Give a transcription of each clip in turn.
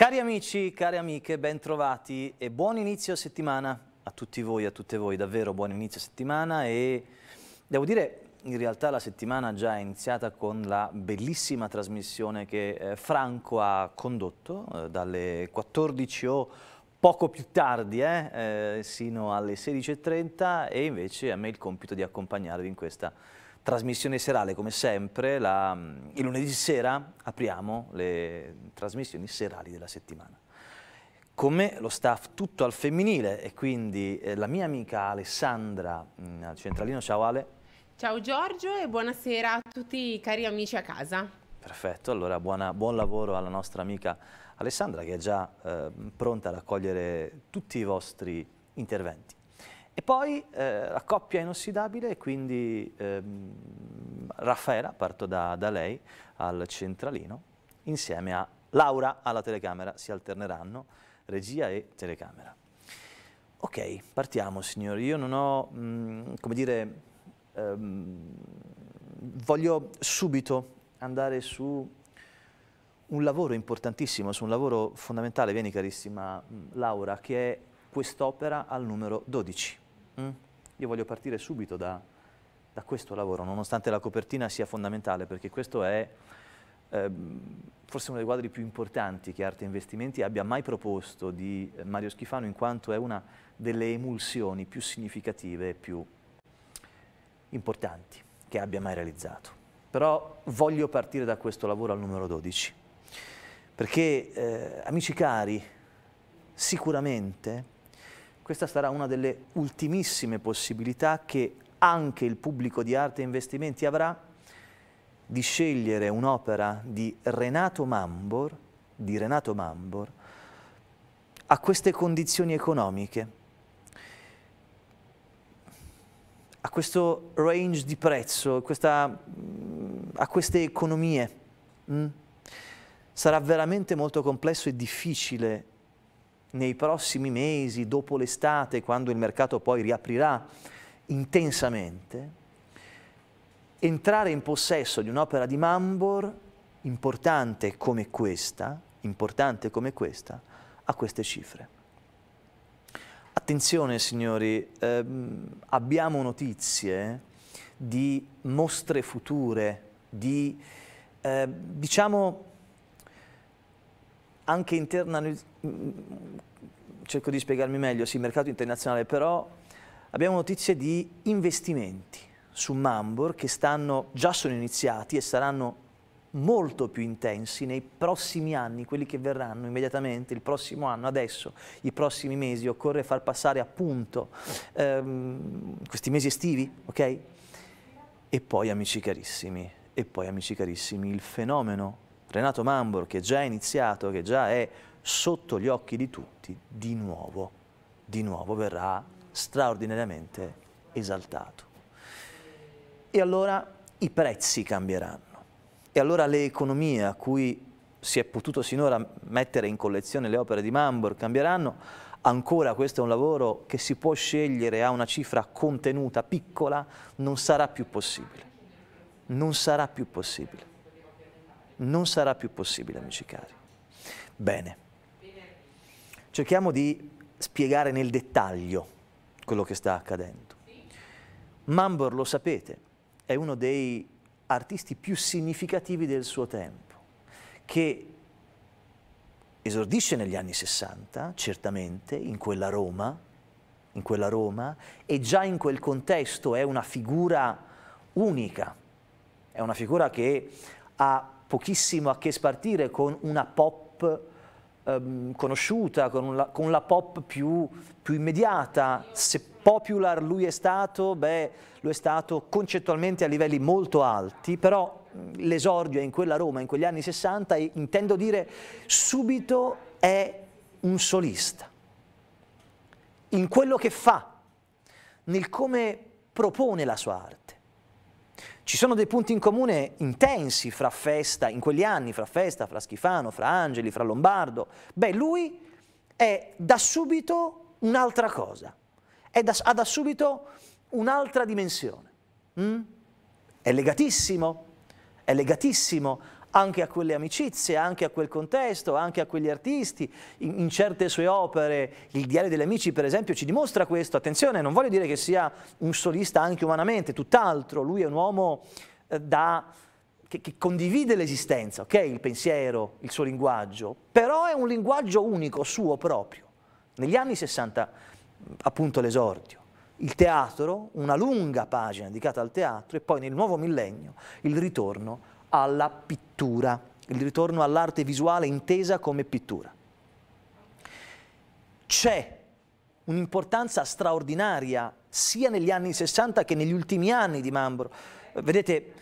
Cari amici, cari amiche, ben trovati e buon inizio settimana a tutti voi, a tutte voi, davvero buon inizio settimana e devo dire in realtà la settimana già è iniziata con la bellissima trasmissione che eh, Franco ha condotto eh, dalle 14 o poco più tardi, eh, eh sino alle 16.30 e invece a me il compito di accompagnarvi in questa trasmissione trasmissione serale come sempre, la, il lunedì sera apriamo le trasmissioni serali della settimana. Con me lo staff tutto al femminile e quindi eh, la mia amica Alessandra mh, mm, al centralino, ciao Ale. Ciao Giorgio e buonasera a tutti i cari amici a casa. Perfetto, allora buona, buon lavoro alla nostra amica Alessandra che è già eh, pronta ad accogliere tutti i vostri interventi. E poi eh, la coppia inossidabile, quindi ehm, Raffaela, parto da, da, lei, al centralino, insieme a Laura alla telecamera, si alterneranno regia e telecamera. Ok, partiamo signori, io non ho, mh, mm, come dire, ehm, voglio subito andare su un lavoro importantissimo, su un lavoro fondamentale, vieni carissima mm, Laura, che è quest'opera al numero 12. Mm. Io voglio partire subito da, da, questo lavoro, nonostante la copertina sia fondamentale, perché questo è eh, forse uno dei quadri più importanti che Arte Investimenti abbia mai proposto di Mario Schifano, in quanto è una delle emulsioni più significative e più importanti che abbia mai realizzato. Però voglio partire da questo lavoro al numero 12, perché eh, amici cari, sicuramente questa sarà una delle ultimissime possibilità che anche il pubblico di arte e investimenti avrà di scegliere un'opera di Renato Mambor, di Renato Mambor a queste condizioni economiche, a questo range di prezzo, questa, a queste economie. Mm? Sarà veramente molto complesso e difficile nei prossimi mesi, dopo l'estate, quando il mercato poi riaprirà intensamente, entrare in possesso di un'opera di Mambor importante come questa, importante come questa, a queste cifre. Attenzione signori, ehm, abbiamo notizie di mostre future, di eh, diciamo anche internaliz Mm, cerco di spiegarmi meglio, sì, mercato internazionale, però abbiamo notizie di investimenti su Mambor che stanno, già sono iniziati e saranno molto più intensi nei prossimi anni, quelli che verranno immediatamente, il prossimo anno, adesso, i prossimi mesi, occorre far passare appunto ehm, questi mesi estivi, ok? E poi amici carissimi, e poi amici carissimi, il fenomeno Renato Mambor che già è iniziato, che già è sotto gli occhi di tutti, di nuovo, di nuovo verrà straordinariamente esaltato. E allora i prezzi cambieranno. E allora le economie a cui si è potuto sinora mettere in collezione le opere di Mambor cambieranno. Ancora questo è un lavoro che si può scegliere a una cifra contenuta, piccola, non sarà più possibile. Non sarà più possibile. Non sarà più possibile, amici cari. Bene cerchiamo di spiegare nel dettaglio quello che sta accadendo. Mambor, lo sapete, è uno dei artisti più significativi del suo tempo, che esordisce negli anni 60, certamente, in quella Roma, in quella Roma, e già in quel contesto è una figura unica, è una figura che ha pochissimo a che spartire con una pop ehm, conosciuta, con la, con la pop più, più, immediata. Se popular lui è stato, beh, lo è stato concettualmente a livelli molto alti, però l'esordio è in quella Roma, in quegli anni 60 e intendo dire subito è un solista. In quello che fa, nel come propone la sua arte. Ci sono dei punti in comune intensi fra Festa, in quegli anni, fra Festa, fra Schifano, fra Angeli, fra Lombardo. Beh, lui è da subito un'altra cosa, da, ha da subito un'altra dimensione. Mm? È legatissimo, è legatissimo anche a quelle amicizie, anche a quel contesto, anche a quegli artisti. In, in certe sue opere, il Diario degli Amici per esempio ci dimostra questo. Attenzione, non voglio dire che sia un solista anche umanamente, tutt'altro, lui è un uomo eh, da... Che, che, condivide l'esistenza, ok? Il pensiero, il suo linguaggio, però è un linguaggio unico, suo proprio. Negli anni 60, appunto, l'esordio. Il teatro, una lunga pagina dedicata al teatro, e poi nel nuovo millennio il ritorno alla pittura, il ritorno all'arte visuale intesa come pittura. C'è un'importanza straordinaria sia negli anni 60 che negli ultimi anni di Mambor. Vedete,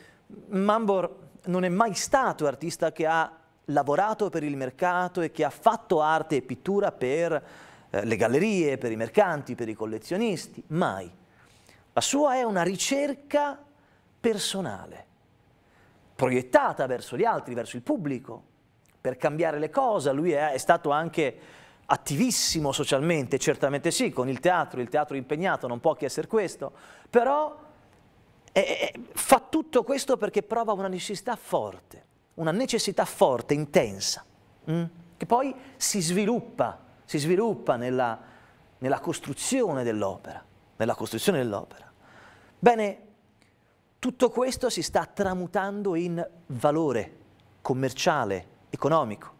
Mambor non è mai stato artista che ha lavorato per il mercato e che ha fatto arte e pittura per eh, le gallerie, per i mercanti, per i collezionisti, mai. La sua è una ricerca personale proiettata verso gli altri, verso il pubblico, per cambiare le cose. Lui è, è stato anche attivissimo socialmente, certamente sì, con il teatro, il teatro impegnato, non può che essere questo, però è, è, fa tutto questo perché prova una necessità forte, una necessità forte, intensa, mh? Mm? che poi si sviluppa, si sviluppa nella, nella costruzione dell'opera, nella costruzione dell'opera. Bene, tutto questo si sta tramutando in valore commerciale, economico.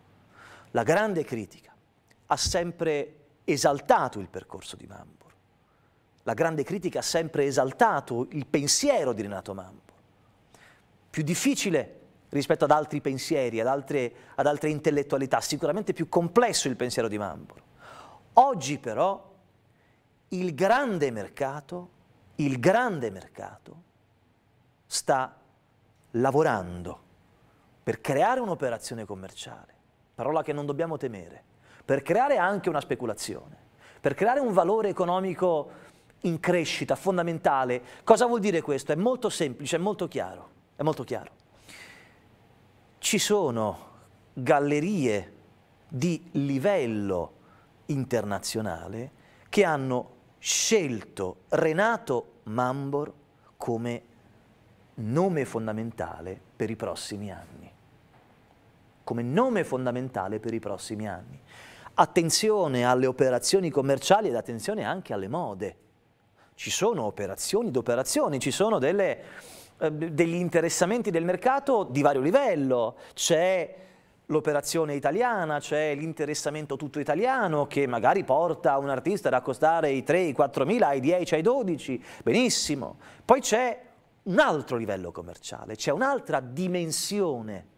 La grande critica ha sempre esaltato il percorso di Mambo la grande critica ha sempre esaltato il pensiero di Renato Mampo, più difficile rispetto ad altri pensieri, ad altre, ad altre intellettualità, sicuramente più complesso il pensiero di Mampo. Oggi però il grande mercato, il grande mercato sta lavorando per creare un'operazione commerciale, parola che non dobbiamo temere, per creare anche una speculazione, per creare un valore economico in crescita, fondamentale. Cosa vuol dire questo? È molto semplice, è molto chiaro, è molto chiaro. Ci sono gallerie di livello internazionale che hanno scelto Renato Mambor come nome fondamentale per i prossimi anni. Come nome fondamentale per i prossimi anni. Attenzione alle operazioni commerciali ed attenzione anche alle mode. Ci sono operazioni d'operazioni, ci sono delle, eh, degli interessamenti del mercato di vario livello. C'è l'operazione italiana, c'è l'interessamento tutto italiano che magari porta un artista ad accostare i 3, i 4 mila, ai 10, ai 12, benissimo. Poi c'è un altro livello commerciale, c'è un'altra dimensione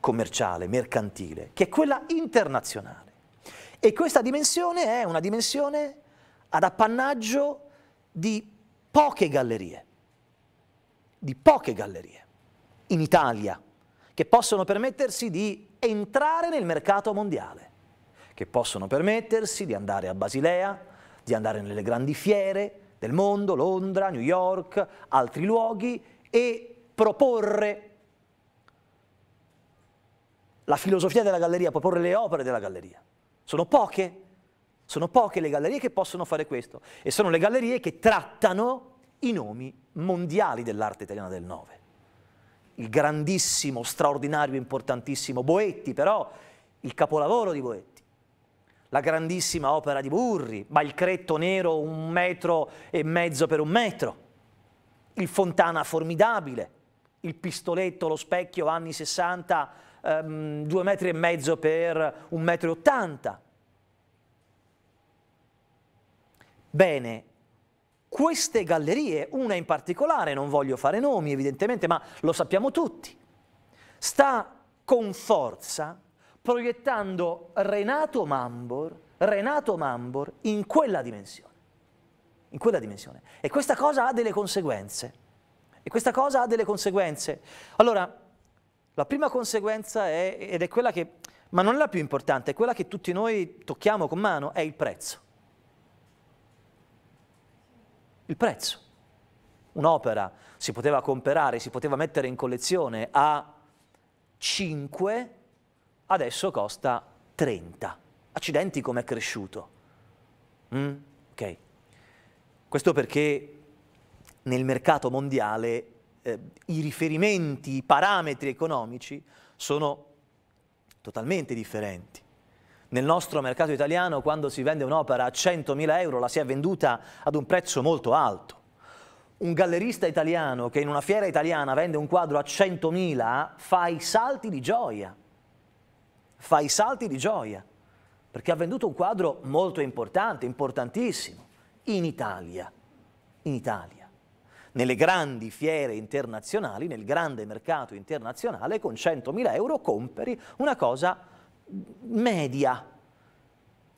commerciale, mercantile, che è quella internazionale. E questa dimensione è una dimensione ad appannaggio di poche gallerie, di poche gallerie in Italia, che possono permettersi di entrare nel mercato mondiale, che possono permettersi di andare a Basilea, di andare nelle grandi fiere, del mondo, Londra, New York, altri luoghi, e proporre la filosofia della galleria, proporre le opere della galleria. Sono poche, sono poche le gallerie che possono fare questo e sono le gallerie che trattano i nomi mondiali dell'arte italiana del Nove. Il grandissimo, straordinario, importantissimo Boetti, però il capolavoro di Boetti la grandissima opera di Burri, ma il Cretto nero un metro e mezzo per un metro, il Fontana formidabile, il pistoletto, lo specchio anni 60, ehm, due metri e mezzo per un metro e ottanta. Bene, queste gallerie, una in particolare, non voglio fare nomi evidentemente, ma lo sappiamo tutti, sta con forza proiettando Renato Mambor, Renato Mambor in quella dimensione. In quella dimensione. E questa cosa ha delle conseguenze. E questa cosa ha delle conseguenze. Allora, la prima conseguenza è, ed è quella che, ma non è la più importante, è quella che tutti noi tocchiamo con mano, è il prezzo. Il prezzo. Un'opera si poteva comprare, si poteva mettere in collezione a 5 adesso costa 30. Accidenti come è cresciuto. Mm? Okay. Questo perché nel mercato mondiale eh, i riferimenti, i parametri economici sono totalmente differenti. Nel nostro mercato italiano quando si vende un'opera a 100.000 euro la si è venduta ad un prezzo molto alto. Un gallerista italiano che in una fiera italiana vende un quadro a 100.000 fa i salti di gioia fa i salti di gioia, perché ha venduto un quadro molto importante, importantissimo, in Italia, in Italia. Nelle grandi fiere internazionali, nel grande mercato internazionale, con 100.000 euro compri una cosa media.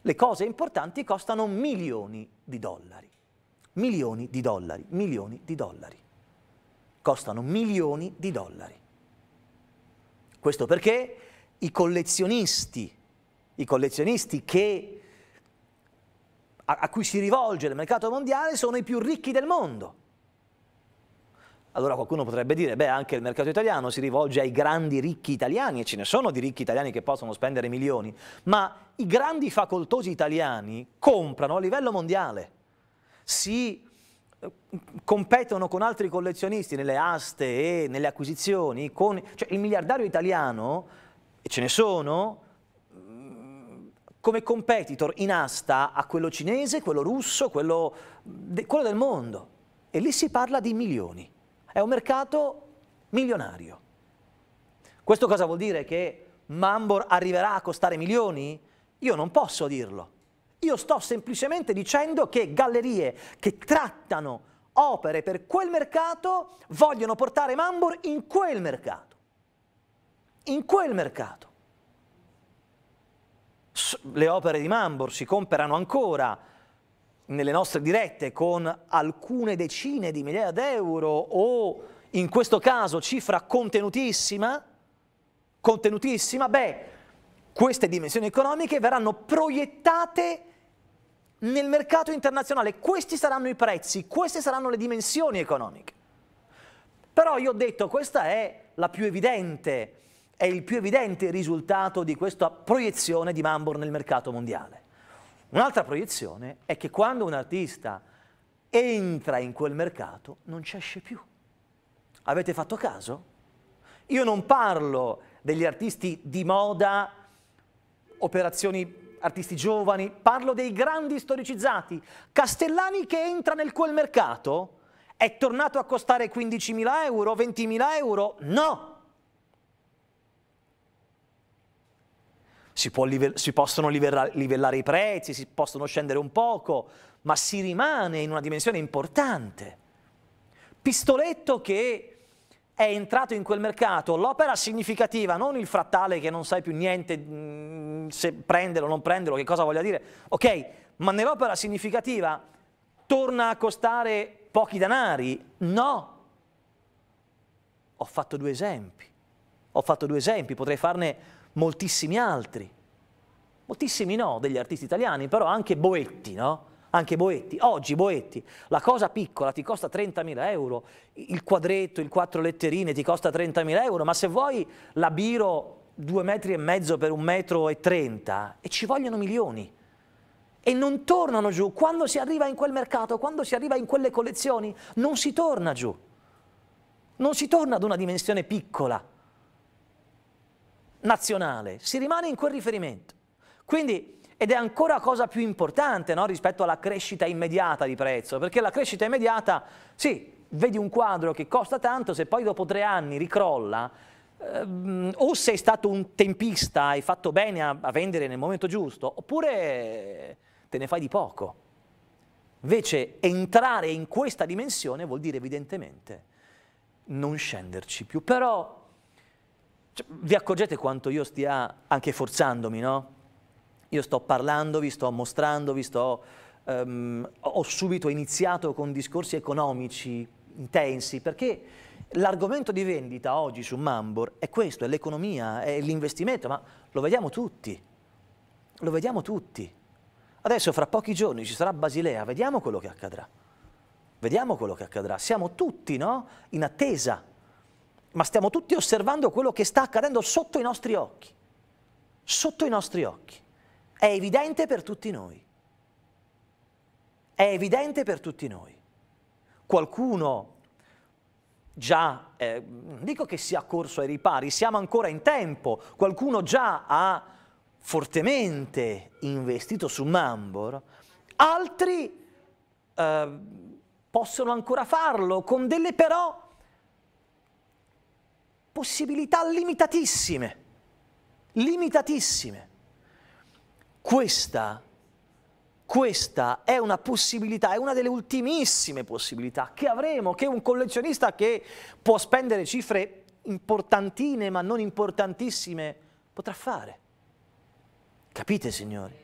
Le cose importanti costano milioni di dollari. Milioni di dollari, milioni di dollari. Costano milioni di dollari. Questo perché i collezionisti, i collezionisti che, a, a cui si rivolge il mercato mondiale sono i più ricchi del mondo. Allora qualcuno potrebbe dire, beh, anche il mercato italiano si rivolge ai grandi ricchi italiani, e ce ne sono di ricchi italiani che possono spendere milioni, ma i grandi facoltosi italiani comprano a livello mondiale, si eh, competono con altri collezionisti nelle aste e nelle acquisizioni, con... cioè il miliardario italiano e ce ne sono, mm, come competitor in asta a quello cinese, quello russo, quello, de, quello del mondo. E lì si parla di milioni. È un mercato milionario. Questo cosa vuol dire? Che Mambor arriverà a costare milioni? Io non posso dirlo. Io sto semplicemente dicendo che gallerie che trattano opere per quel mercato vogliono portare Mambor in quel mercato in quel mercato. Le opere di Mambor si comperano ancora nelle nostre dirette con alcune decine di migliaia d'euro o in questo caso cifra contenutissima, contenutissima, beh, queste dimensioni economiche verranno proiettate nel mercato internazionale, questi saranno i prezzi, queste saranno le dimensioni economiche. Però io ho detto questa è la più evidente, è il più evidente risultato di questa proiezione di Mambor nel mercato mondiale. Un'altra proiezione è che quando un artista entra in quel mercato non ci esce più. Avete fatto caso? Io non parlo degli artisti di moda, operazioni artisti giovani, parlo dei grandi storicizzati. Castellani che entra nel quel mercato è tornato a costare 15.000 euro, 20.000 euro? No! si, live- si possono livella- livellare i prezzi, si possono scendere un poco, ma si rimane in una dimensione importante. Pistoletto che è entrato in quel mercato, l'opera significativa, non il frattale che non sai più niente mm, se prenderlo o non prenderlo, che cosa voglia dire, ok, ma nell'opera significativa torna a costare pochi denari? No. Ho fatto due esempi, ho fatto due esempi, potrei farne moltissimi altri, moltissimi no, degli artisti italiani, però anche Boetti, no? Anche Boetti, oggi Boetti, la cosa piccola ti costa 30.000 euro, il quadretto, il quattro letterine ti costa 30.000 euro, ma se vuoi la Biro due metri e mezzo per un metro e trenta e ci vogliono milioni e non tornano giù. Quando si arriva in quel mercato, quando si arriva in quelle collezioni, non si torna giù. Non si torna ad una dimensione piccola nazionale, si rimane in quel riferimento. Quindi, ed è ancora cosa più importante no? rispetto alla crescita immediata di prezzo, perché la crescita immediata, sì, vedi un quadro che costa tanto, se poi dopo tre anni ricrolla, ehm, o sei stato un tempista, hai fatto bene a, a vendere nel momento giusto, oppure te ne fai di poco. Invece entrare in questa dimensione vuol dire evidentemente non scenderci più, però cioè, vi accorgete quanto io stia anche forzandomi, no? Io sto parlandovi, sto mostrandovi, sto, um, ho subito iniziato con discorsi economici intensi, perché l'argomento di vendita oggi su Mambor è questo, è l'economia, è l'investimento, ma lo vediamo tutti, lo vediamo tutti. Adesso fra pochi giorni ci sarà Basilea, vediamo quello che accadrà. Vediamo quello che accadrà. Siamo tutti no? in attesa ma stiamo tutti osservando quello che sta accadendo sotto i nostri occhi. Sotto i nostri occhi. È evidente per tutti noi. È evidente per tutti noi. Qualcuno già, eh, non dico che sia corso ai ripari, siamo ancora in tempo, qualcuno già ha fortemente investito su Mambor, altri eh, possono ancora farlo con delle però possibilità limitatissime, limitatissime. Questa, questa è una possibilità, è una delle ultimissime possibilità che avremo, che un collezionista che può spendere cifre importantine ma non importantissime potrà fare. Capite signori?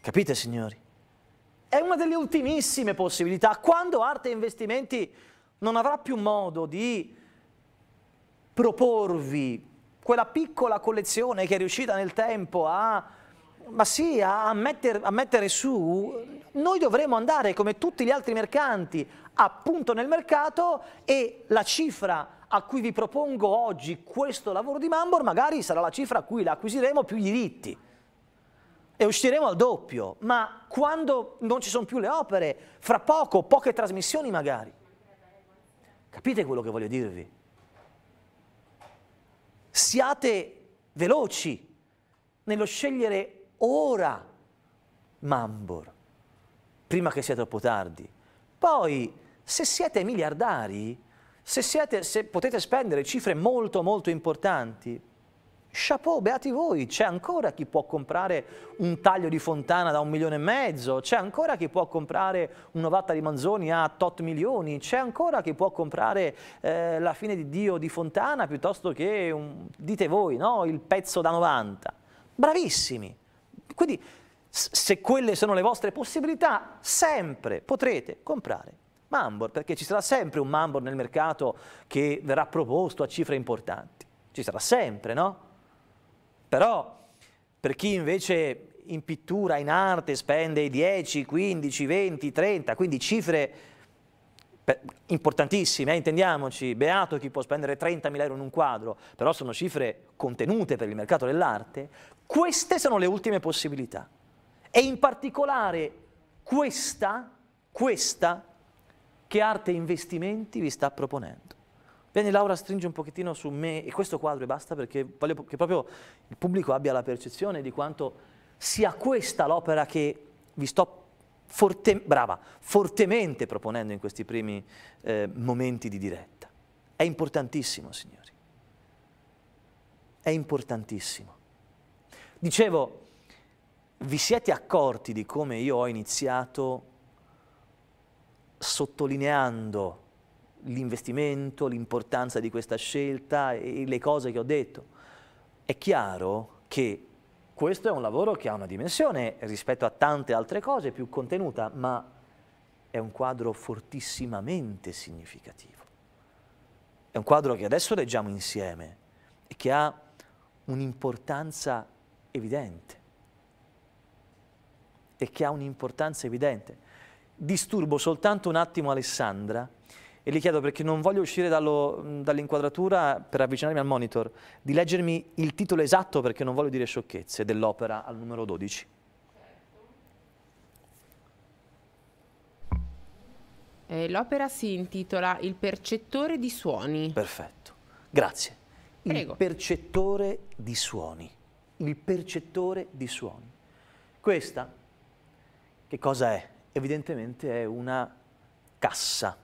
Capite signori? È una delle ultimissime possibilità. Quando Arte Investimenti non avrà più modo di proporvi quella piccola collezione che è riuscita nel tempo a, sì, a, metter, a mettere su, noi dovremo andare come tutti gli altri mercanti appunto nel mercato e la cifra a cui vi propongo oggi questo lavoro di Mambor magari sarà la cifra a cui la acquisiremo più i diritti e usciremo al doppio, ma quando non ci sono più le opere, fra poco, poche trasmissioni magari. Capite quello che voglio dirvi? Siate veloci nello scegliere ora Mambor, prima che sia troppo tardi. Poi, se siete miliardari, se, siete, se potete spendere cifre molto molto importanti, Chapeau, beati voi, c'è ancora chi può comprare un taglio di Fontana da un milione e mezzo, c'è ancora chi può comprare un'ovatta di Manzoni a tot milioni, c'è ancora chi può comprare eh, la fine di Dio di Fontana piuttosto che, un, dite voi, no? il pezzo da 90. Bravissimi! Quindi se quelle sono le vostre possibilità, sempre potrete comprare Mambor, perché ci sarà sempre un Mambor nel mercato che verrà proposto a cifre importanti. Ci sarà sempre, no? Però per chi invece in pittura, in arte spende 10, 15, 20, 30, quindi cifre importantissime, eh, intendiamoci, beato chi può spendere 30.000 euro in un quadro, però sono cifre contenute per il mercato dell'arte, queste sono le ultime possibilità. E in particolare questa, questa, che arte investimenti vi sta proponendo. Vieni Laura, stringi un pochettino su me e questo quadro e basta perché voglio che proprio il pubblico abbia la percezione di quanto sia questa l'opera che vi sto forte, brava, fortemente proponendo in questi primi eh, momenti di diretta. È importantissimo, signori. È importantissimo. Dicevo, vi siete accorti di come io ho iniziato sottolineando l'investimento, l'importanza di questa scelta e le cose che ho detto. È chiaro che questo è un lavoro che ha una dimensione rispetto a tante altre cose più contenuta, ma è un quadro fortissimamente significativo. È un quadro che adesso leggiamo insieme e che ha un'importanza evidente. E che ha un'importanza evidente. Disturbo soltanto un attimo Alessandra e gli chiedo perché non voglio uscire dall'inquadratura per avvicinarmi al monitor, di leggermi il titolo esatto perché non voglio dire sciocchezze dell'opera al numero 12. Eh, L'opera si intitola Il percettore di suoni. Perfetto, grazie. Prego. Il percettore di suoni. Il percettore di suoni. Questa, che cosa è? Evidentemente è una cassa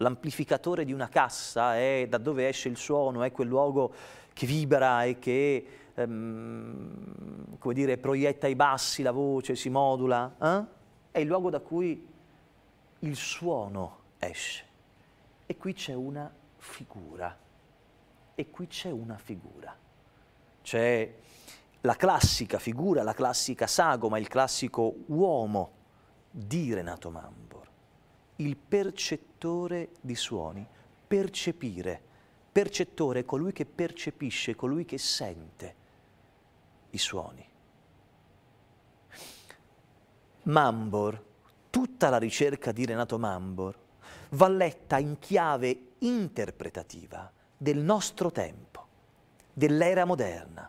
l'amplificatore di una cassa, è da dove esce il suono, è quel luogo che vibra e che ehm, come dire, proietta i bassi, la voce, si modula, eh? è il luogo da cui il suono esce. E qui c'è una figura, e qui c'è una figura. C'è la classica figura, la classica sagoma, il classico uomo di Renato Mambor, il percettore percettore di suoni, percepire. Percettore è colui che percepisce, colui che sente i suoni. Mambor, tutta la ricerca di Renato Mambor, va letta in chiave interpretativa del nostro tempo, dell'era moderna,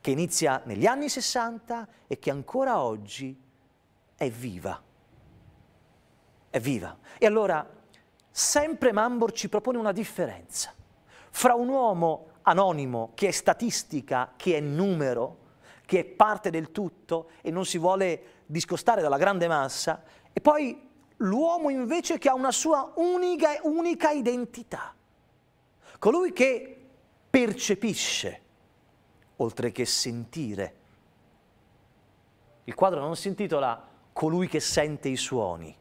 che inizia negli anni 60 e che ancora oggi è viva. È viva. E allora sempre Mambor ci propone una differenza fra un uomo anonimo che è statistica, che è numero, che è parte del tutto e non si vuole discostare dalla grande massa, e poi l'uomo invece che ha una sua unica, e unica identità, colui che percepisce, oltre che sentire. Il quadro non si intitola colui che sente i suoni,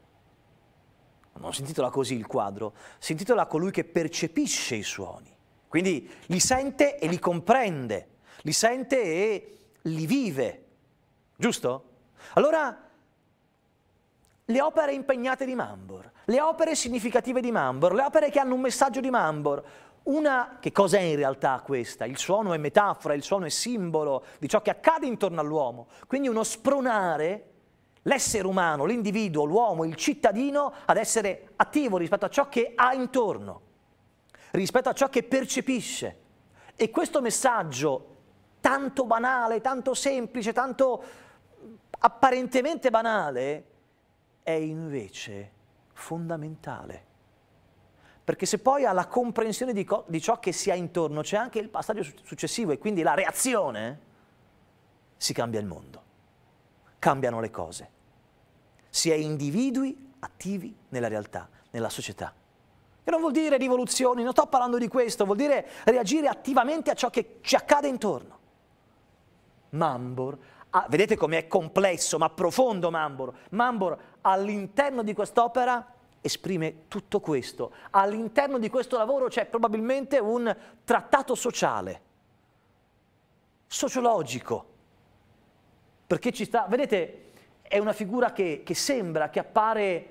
non si intitola così il quadro, si intitola colui che percepisce i suoni, quindi li sente e li comprende, li sente e li vive, giusto? Allora, le opere impegnate di Mambor, le opere significative di Mambor, le opere che hanno un messaggio di Mambor, una, che cos'è in realtà questa? Il suono è metafora, il suono è simbolo di ciò che accade intorno all'uomo, quindi uno spronare l'essere umano, l'individuo, l'uomo, il cittadino ad essere attivo rispetto a ciò che ha intorno, rispetto a ciò che percepisce. E questo messaggio tanto banale, tanto semplice, tanto apparentemente banale, è invece fondamentale. Perché se poi alla comprensione di, di ciò che si ha intorno c'è anche il passaggio su successivo e quindi la reazione, si cambia il mondo, cambiano le cose si è individui attivi nella realtà, nella società. E non vuol dire rivoluzioni, non sto parlando di questo, vuol dire reagire attivamente a ciò che ci accade intorno. Mambor, ah, vedete com'è complesso ma profondo Mambor. Mambor all'interno di quest'opera esprime tutto questo. All'interno di questo lavoro c'è probabilmente un trattato sociale, sociologico, perché ci sta, vedete, è una figura che, che sembra, che appare,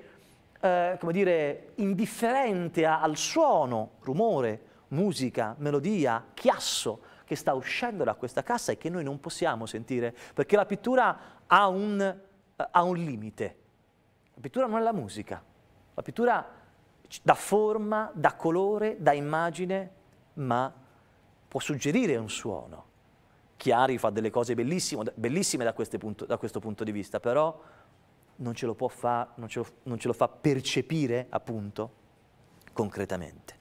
eh, come dire, indifferente al suono, rumore, musica, melodia, chiasso che sta uscendo da questa cassa e che noi non possiamo sentire, perché la pittura ha un, eh, ha un limite. La pittura non è la musica, la pittura dà forma, dà colore, dà immagine, ma può suggerire un suono. Chiari fa delle cose bellissime, bellissime da, punto, da, questo punto di vista, però non ce lo, può fa, non non ce lo fa percepire, appunto, concretamente.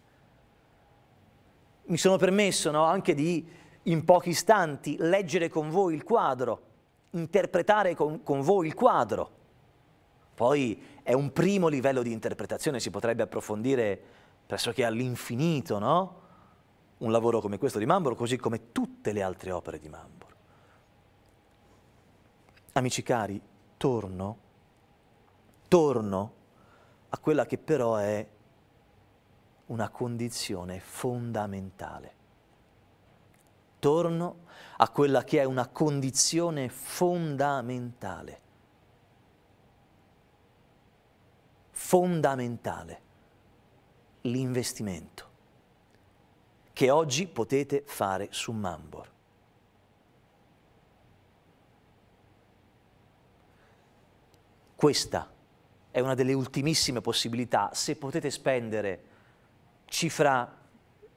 Mi sono permesso no, anche di, in pochi istanti, leggere con voi il quadro, interpretare con, con voi il quadro. Poi è un primo livello di interpretazione, si potrebbe approfondire pressoché all'infinito, no? un lavoro come questo di Mambor, così come tutte le altre opere di Mambor. Amici cari, torno, torno a quella che però è una condizione fondamentale. Torno a quella che è una condizione fondamentale. Fondamentale. L'investimento che oggi potete fare su Mambor. Questa è una delle ultimissime possibilità, se potete spendere cifra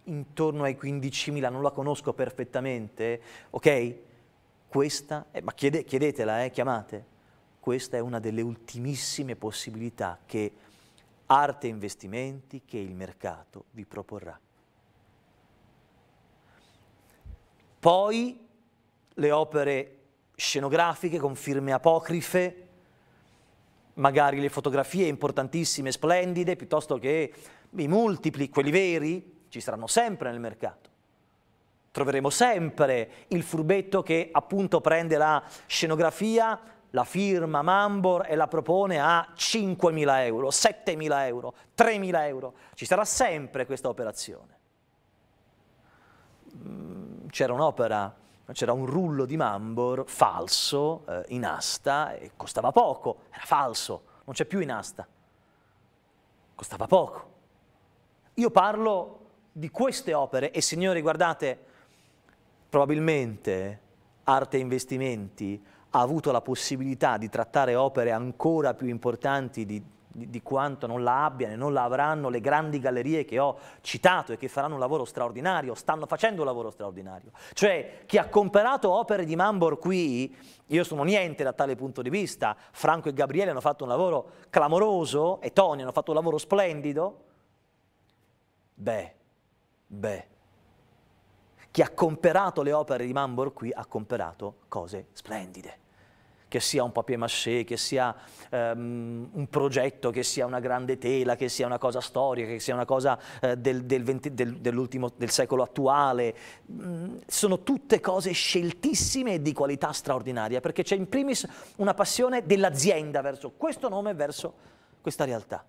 intorno ai 15.000, non la conosco perfettamente, ok? Questa, è, ma chiede, chiedetela, eh, chiamate, questa è una delle ultimissime possibilità che Arte e Investimenti, che il mercato vi proporrà. Poi le opere scenografiche con firme apocrife, magari le fotografie importantissime, splendide, piuttosto che i multipli, quelli veri, ci saranno sempre nel mercato. Troveremo sempre il furbetto che appunto prende la scenografia, la firma Mambor e la propone a 5.000 euro, 7.000 euro, 3.000 euro. Ci sarà sempre questa operazione mm, c'era un'opera, c'era un rullo di Mambor falso eh, in asta e costava poco, era falso, non c'è più in asta, costava poco. Io parlo di queste opere e signori guardate, probabilmente Arte e Investimenti ha avuto la possibilità di trattare opere ancora più importanti di di, di, quanto non la abbiano e non la avranno le grandi gallerie che ho citato e che faranno un lavoro straordinario, stanno facendo un lavoro straordinario. Cioè chi ha comprato opere di Mambor qui, io sono niente da tale punto di vista, Franco e Gabriele hanno fatto un lavoro clamoroso e Tony hanno fatto un lavoro splendido, beh, beh, chi ha comperato le opere di Mambor qui ha comperato cose splendide che sia un papier-mâché, che sia um, un progetto, che sia una grande tela, che sia una cosa storica, che sia una cosa uh, del, del, 20, del, del, secolo attuale. Mm, sono tutte cose sceltissime e di qualità straordinaria, perché c'è in primis una passione dell'azienda verso questo nome e verso questa realtà.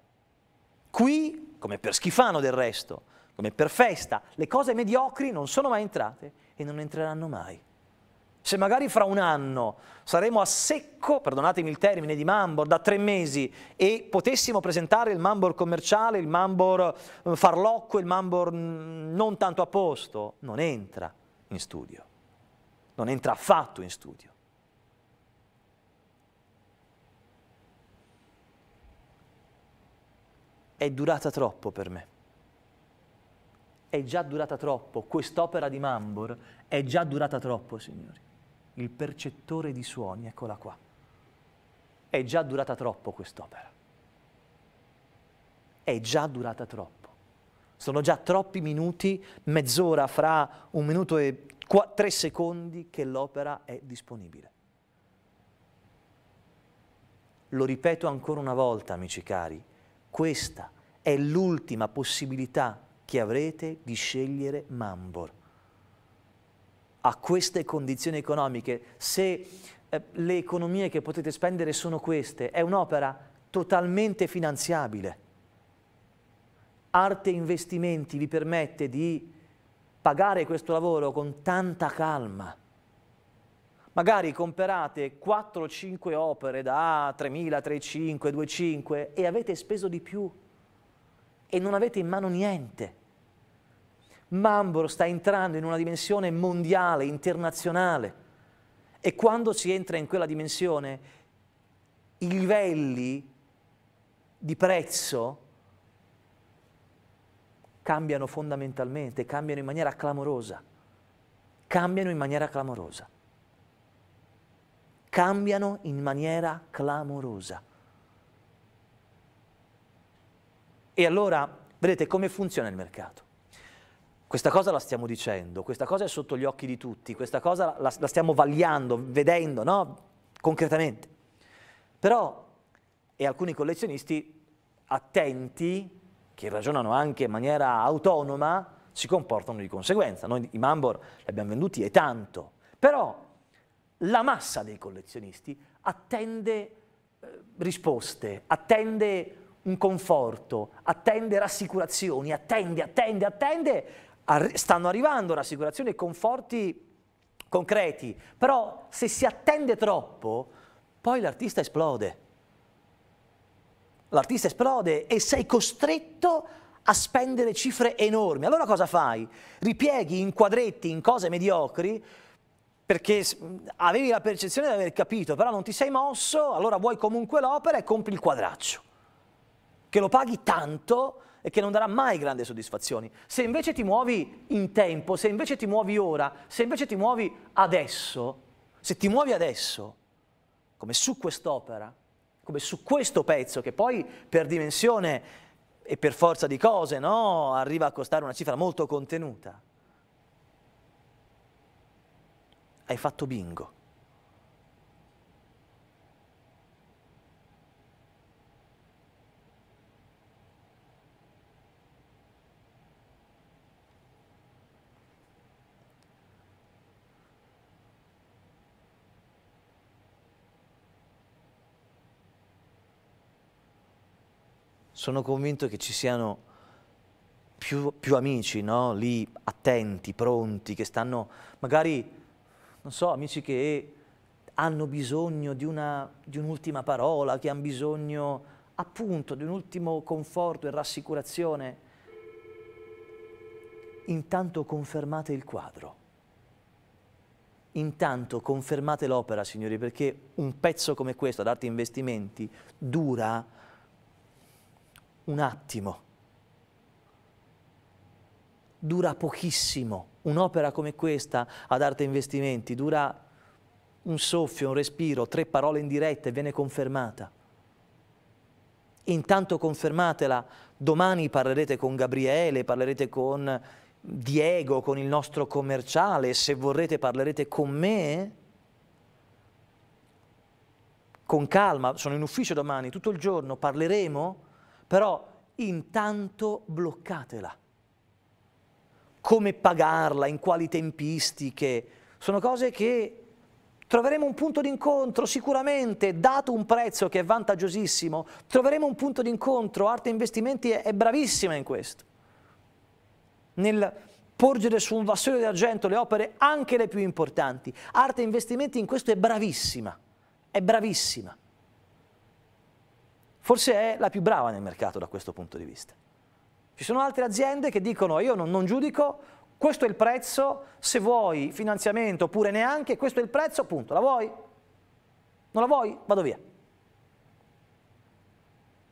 Qui, come per Schifano del resto, come per Festa, le cose mediocri non sono mai entrate e non entreranno mai. Se cioè, magari fra un anno saremo a secco, perdonatemi il termine, di Mambor da tre mesi e potessimo presentare il Mambor commerciale, il Mambor eh, farlocco, il Mambor mm, non tanto a posto, non entra in studio, non entra affatto in studio. È durata troppo per me è già durata troppo, quest'opera di Mambor è già durata troppo, signori il percettore di suoni, eccola qua. È già durata troppo quest'opera. È già durata troppo. Sono già troppi minuti, mezz'ora fra un minuto e tre secondi che l'opera è disponibile. Lo ripeto ancora una volta, amici cari, questa è l'ultima possibilità che avrete di scegliere Mambor a queste condizioni economiche, se eh, le economie che potete spendere sono queste, è un'opera totalmente finanziabile. Arte Investimenti vi permette di pagare questo lavoro con tanta calma. Magari comperate 4 5 opere da 3.000, 3.5, 2.5 e avete speso di più e non avete in mano niente. Mambro sta entrando in una dimensione mondiale, internazionale. E quando si entra in quella dimensione, i livelli di prezzo cambiano fondamentalmente, cambiano in maniera clamorosa. Cambiano in maniera clamorosa. Cambiano in maniera clamorosa. E allora vedete come funziona il mercato questa cosa la stiamo dicendo, questa cosa è sotto gli occhi di tutti, questa cosa la, la stiamo vagliando, vedendo, no? Concretamente. Però, e alcuni collezionisti attenti, che ragionano anche in maniera autonoma, si comportano di conseguenza. Noi i Mambor li abbiamo venduti e tanto, però la massa dei collezionisti attende eh, risposte, attende un conforto, attende rassicurazioni, attende, attende, attende, stanno arrivando rassicurazioni e conforti concreti, però se si attende troppo, poi l'artista esplode. L'artista esplode e sei costretto a spendere cifre enormi. Allora cosa fai? Ripieghi in quadretti, in cose mediocri, perché avevi la percezione di aver capito, però non ti sei mosso, allora vuoi comunque l'opera e compri il quadraccio, che lo paghi tanto e che non darà mai grandi soddisfazioni. Se invece ti muovi in tempo, se invece ti muovi ora, se invece ti muovi adesso, se ti muovi adesso, come su quest'opera, come su questo pezzo, che poi per dimensione e per forza di cose no, arriva a costare una cifra molto contenuta, hai fatto bingo. sono convinto che ci siano più, più amici, no? lì attenti, pronti, che stanno magari, non so, amici che hanno bisogno di, un'ultima parola, che hanno bisogno appunto di un ultimo conforto e rassicurazione. Intanto confermate il quadro. Intanto confermate l'opera, signori, perché un pezzo come questo ad alti investimenti dura un attimo, dura pochissimo. Un'opera come questa ad arte investimenti dura un soffio, un respiro, tre parole in diretta e viene confermata. Intanto confermatela, domani parlerete con Gabriele, parlerete con Diego, con il nostro commerciale, se vorrete parlerete con me. Con calma, sono in ufficio domani, tutto il giorno, parleremo però intanto bloccatela. Come pagarla, in quali tempistiche, sono cose che troveremo un punto d'incontro sicuramente, dato un prezzo che è vantaggiosissimo, troveremo un punto d'incontro, Arte Investimenti è, bravissima in questo, nel porgere su un vassoio d'argento le opere anche le più importanti. Arte Investimenti in questo è bravissima, è bravissima. Forse è la più brava nel mercato da questo punto di vista. Ci sono altre aziende che dicono io non, non giudico, questo è il prezzo, se vuoi finanziamento oppure neanche, questo è il prezzo, punto, la vuoi? Non la vuoi? Vado via.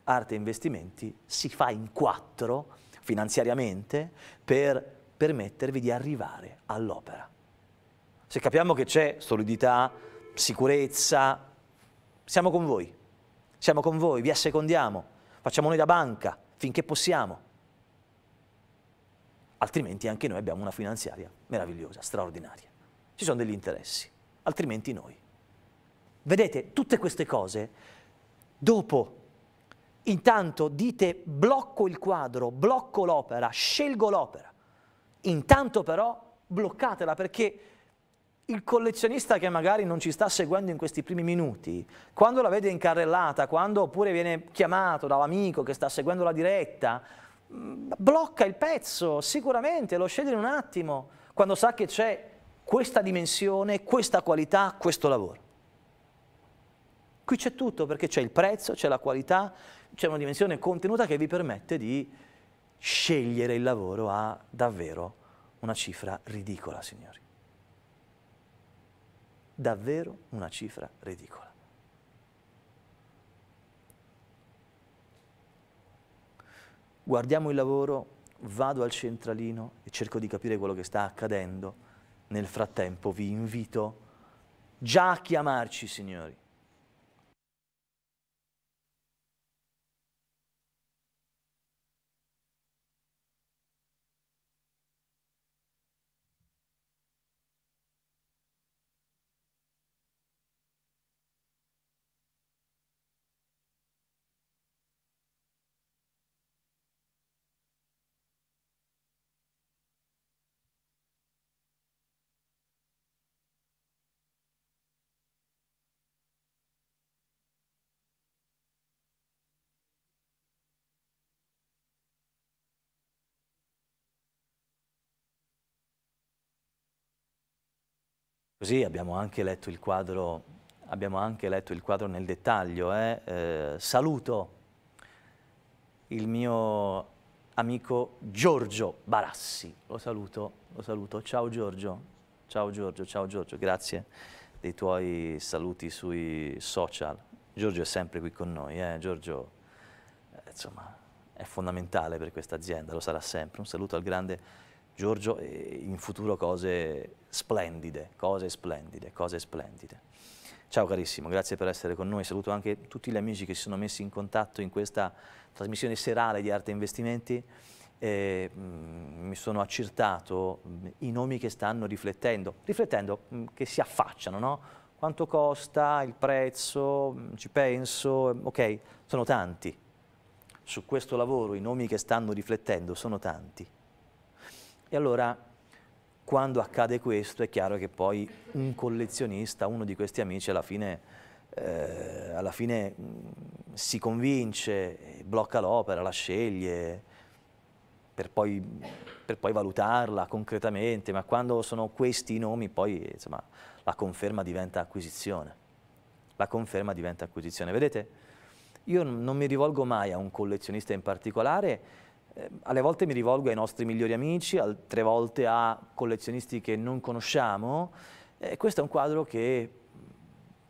Arte e Investimenti si fa in quattro finanziariamente per permettervi di arrivare all'opera. Se capiamo che c'è solidità, sicurezza, siamo con voi. Siamo con voi, vi assecondiamo, facciamo noi da banca finché possiamo. Altrimenti anche noi abbiamo una finanziaria meravigliosa, straordinaria. Ci sono degli interessi, altrimenti noi. Vedete, tutte queste cose, dopo, intanto dite blocco il quadro, blocco l'opera, scelgo l'opera. Intanto però bloccatela perché il collezionista che magari non ci sta seguendo in questi primi minuti, quando la vede incarrellata, quando oppure viene chiamato dall'amico che sta seguendo la diretta, mm, blocca il pezzo, sicuramente lo sceglie in un attimo, quando sa che c'è questa dimensione, questa qualità, questo lavoro. Qui c'è tutto perché c'è il prezzo, c'è la qualità, c'è una dimensione contenuta che vi permette di scegliere il lavoro a davvero una cifra ridicola, signori davvero una cifra ridicola. Guardiamo il lavoro, vado al centralino e cerco di capire quello che sta accadendo. Nel frattempo vi invito già a chiamarci, signori. Così abbiamo anche letto il quadro, anche letto il quadro nel dettaglio. Eh? Eh, saluto il mio amico Giorgio Barassi. Lo saluto, lo saluto. Ciao Giorgio, ciao Giorgio, ciao Giorgio, grazie dei tuoi saluti sui social. Giorgio è sempre qui con noi, eh? Giorgio eh, insomma, è fondamentale per questa azienda, lo sarà sempre. Un saluto al grande Giorgio eh, in futuro cose splendide, cose splendide, cose splendide. Ciao carissimo, grazie per essere con noi, saluto anche tutti gli amici che si sono messi in contatto in questa trasmissione serale di Arte Investimenti. E, mh, mm, mi sono accertato mh, mm, i nomi che stanno riflettendo, riflettendo mh, mm, che si affacciano, no? Quanto costa, il prezzo, ci penso, ok, sono tanti. Su questo lavoro i nomi che stanno riflettendo sono tanti. E allora quando accade questo è chiaro che poi un collezionista, uno di questi amici alla fine, eh, alla fine mm, si convince, blocca l'opera, la sceglie per poi, per poi, valutarla concretamente, ma quando sono questi i nomi poi insomma, la conferma diventa acquisizione. La conferma diventa acquisizione. Vedete, io non mi rivolgo mai a un collezionista in particolare, Ehm, alle volte mi rivolgo ai nostri migliori amici, altre volte a collezionisti che non conosciamo. Eh, questo è un quadro che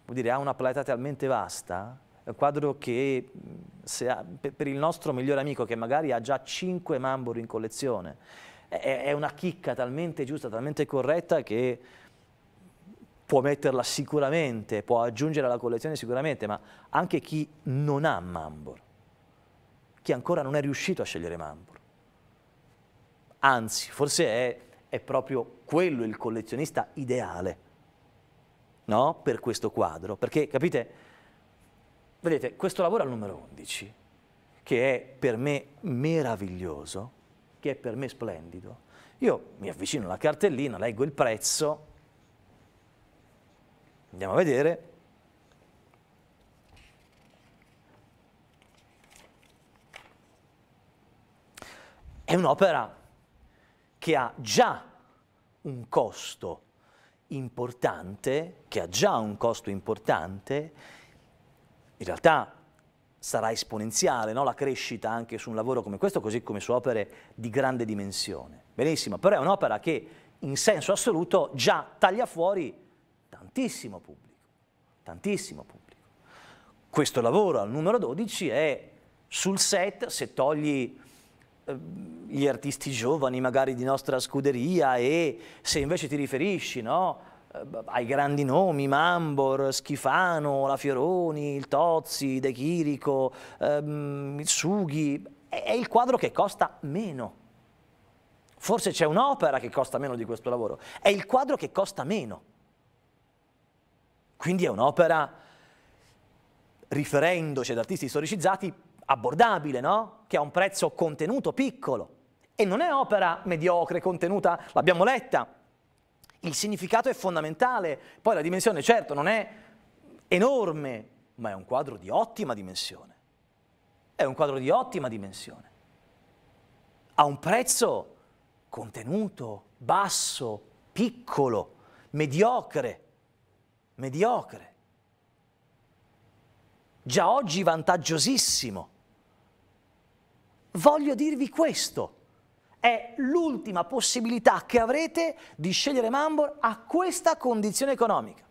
dire, ha una platea talmente vasta, è un quadro che ha, per il nostro migliore amico che magari ha già 5 Mambori in collezione, è, è una chicca talmente giusta, talmente corretta che può metterla sicuramente, può aggiungere alla collezione sicuramente, ma anche chi non ha Mambor chi ancora non è riuscito a scegliere Mambur. Anzi, forse è, è proprio quello il collezionista ideale no? per questo quadro. Perché, capite, vedete, questo lavoro al numero 11, che è per me meraviglioso, che è per me splendido, io mi avvicino alla cartellina, leggo il prezzo, andiamo a vedere, È un'opera che ha già un costo importante, che ha già un costo importante, in realtà sarà esponenziale no? la crescita anche su un lavoro come questo, così come su opere di grande dimensione. Benissimo, però è un'opera che in senso assoluto già taglia fuori tantissimo pubblico, tantissimo pubblico. Questo lavoro al numero 12 è sul set, se togli Ehm, gli artisti giovani magari di nostra scuderia e se invece ti riferisci no, ehm, ai grandi nomi, Mambor, Schifano, La Fioroni, il Tozzi, De Chirico, ehm, Sughi, è il quadro che costa meno. Forse c'è un'opera che costa meno di questo lavoro, è il quadro che costa meno. Quindi è un'opera, riferendoci ad artisti storicizzati, abbordabile, no? che ha un prezzo contenuto, piccolo. E non è opera mediocre, contenuta, l'abbiamo letta. Il significato è fondamentale, poi la dimensione certo non è enorme, ma è un quadro di ottima dimensione. È un quadro di ottima dimensione. Ha un prezzo contenuto, basso, piccolo, mediocre, mediocre. Già oggi vantaggiosissimo Voglio dirvi questo. È l'ultima possibilità che avrete di scegliere Mambor a questa condizione economica.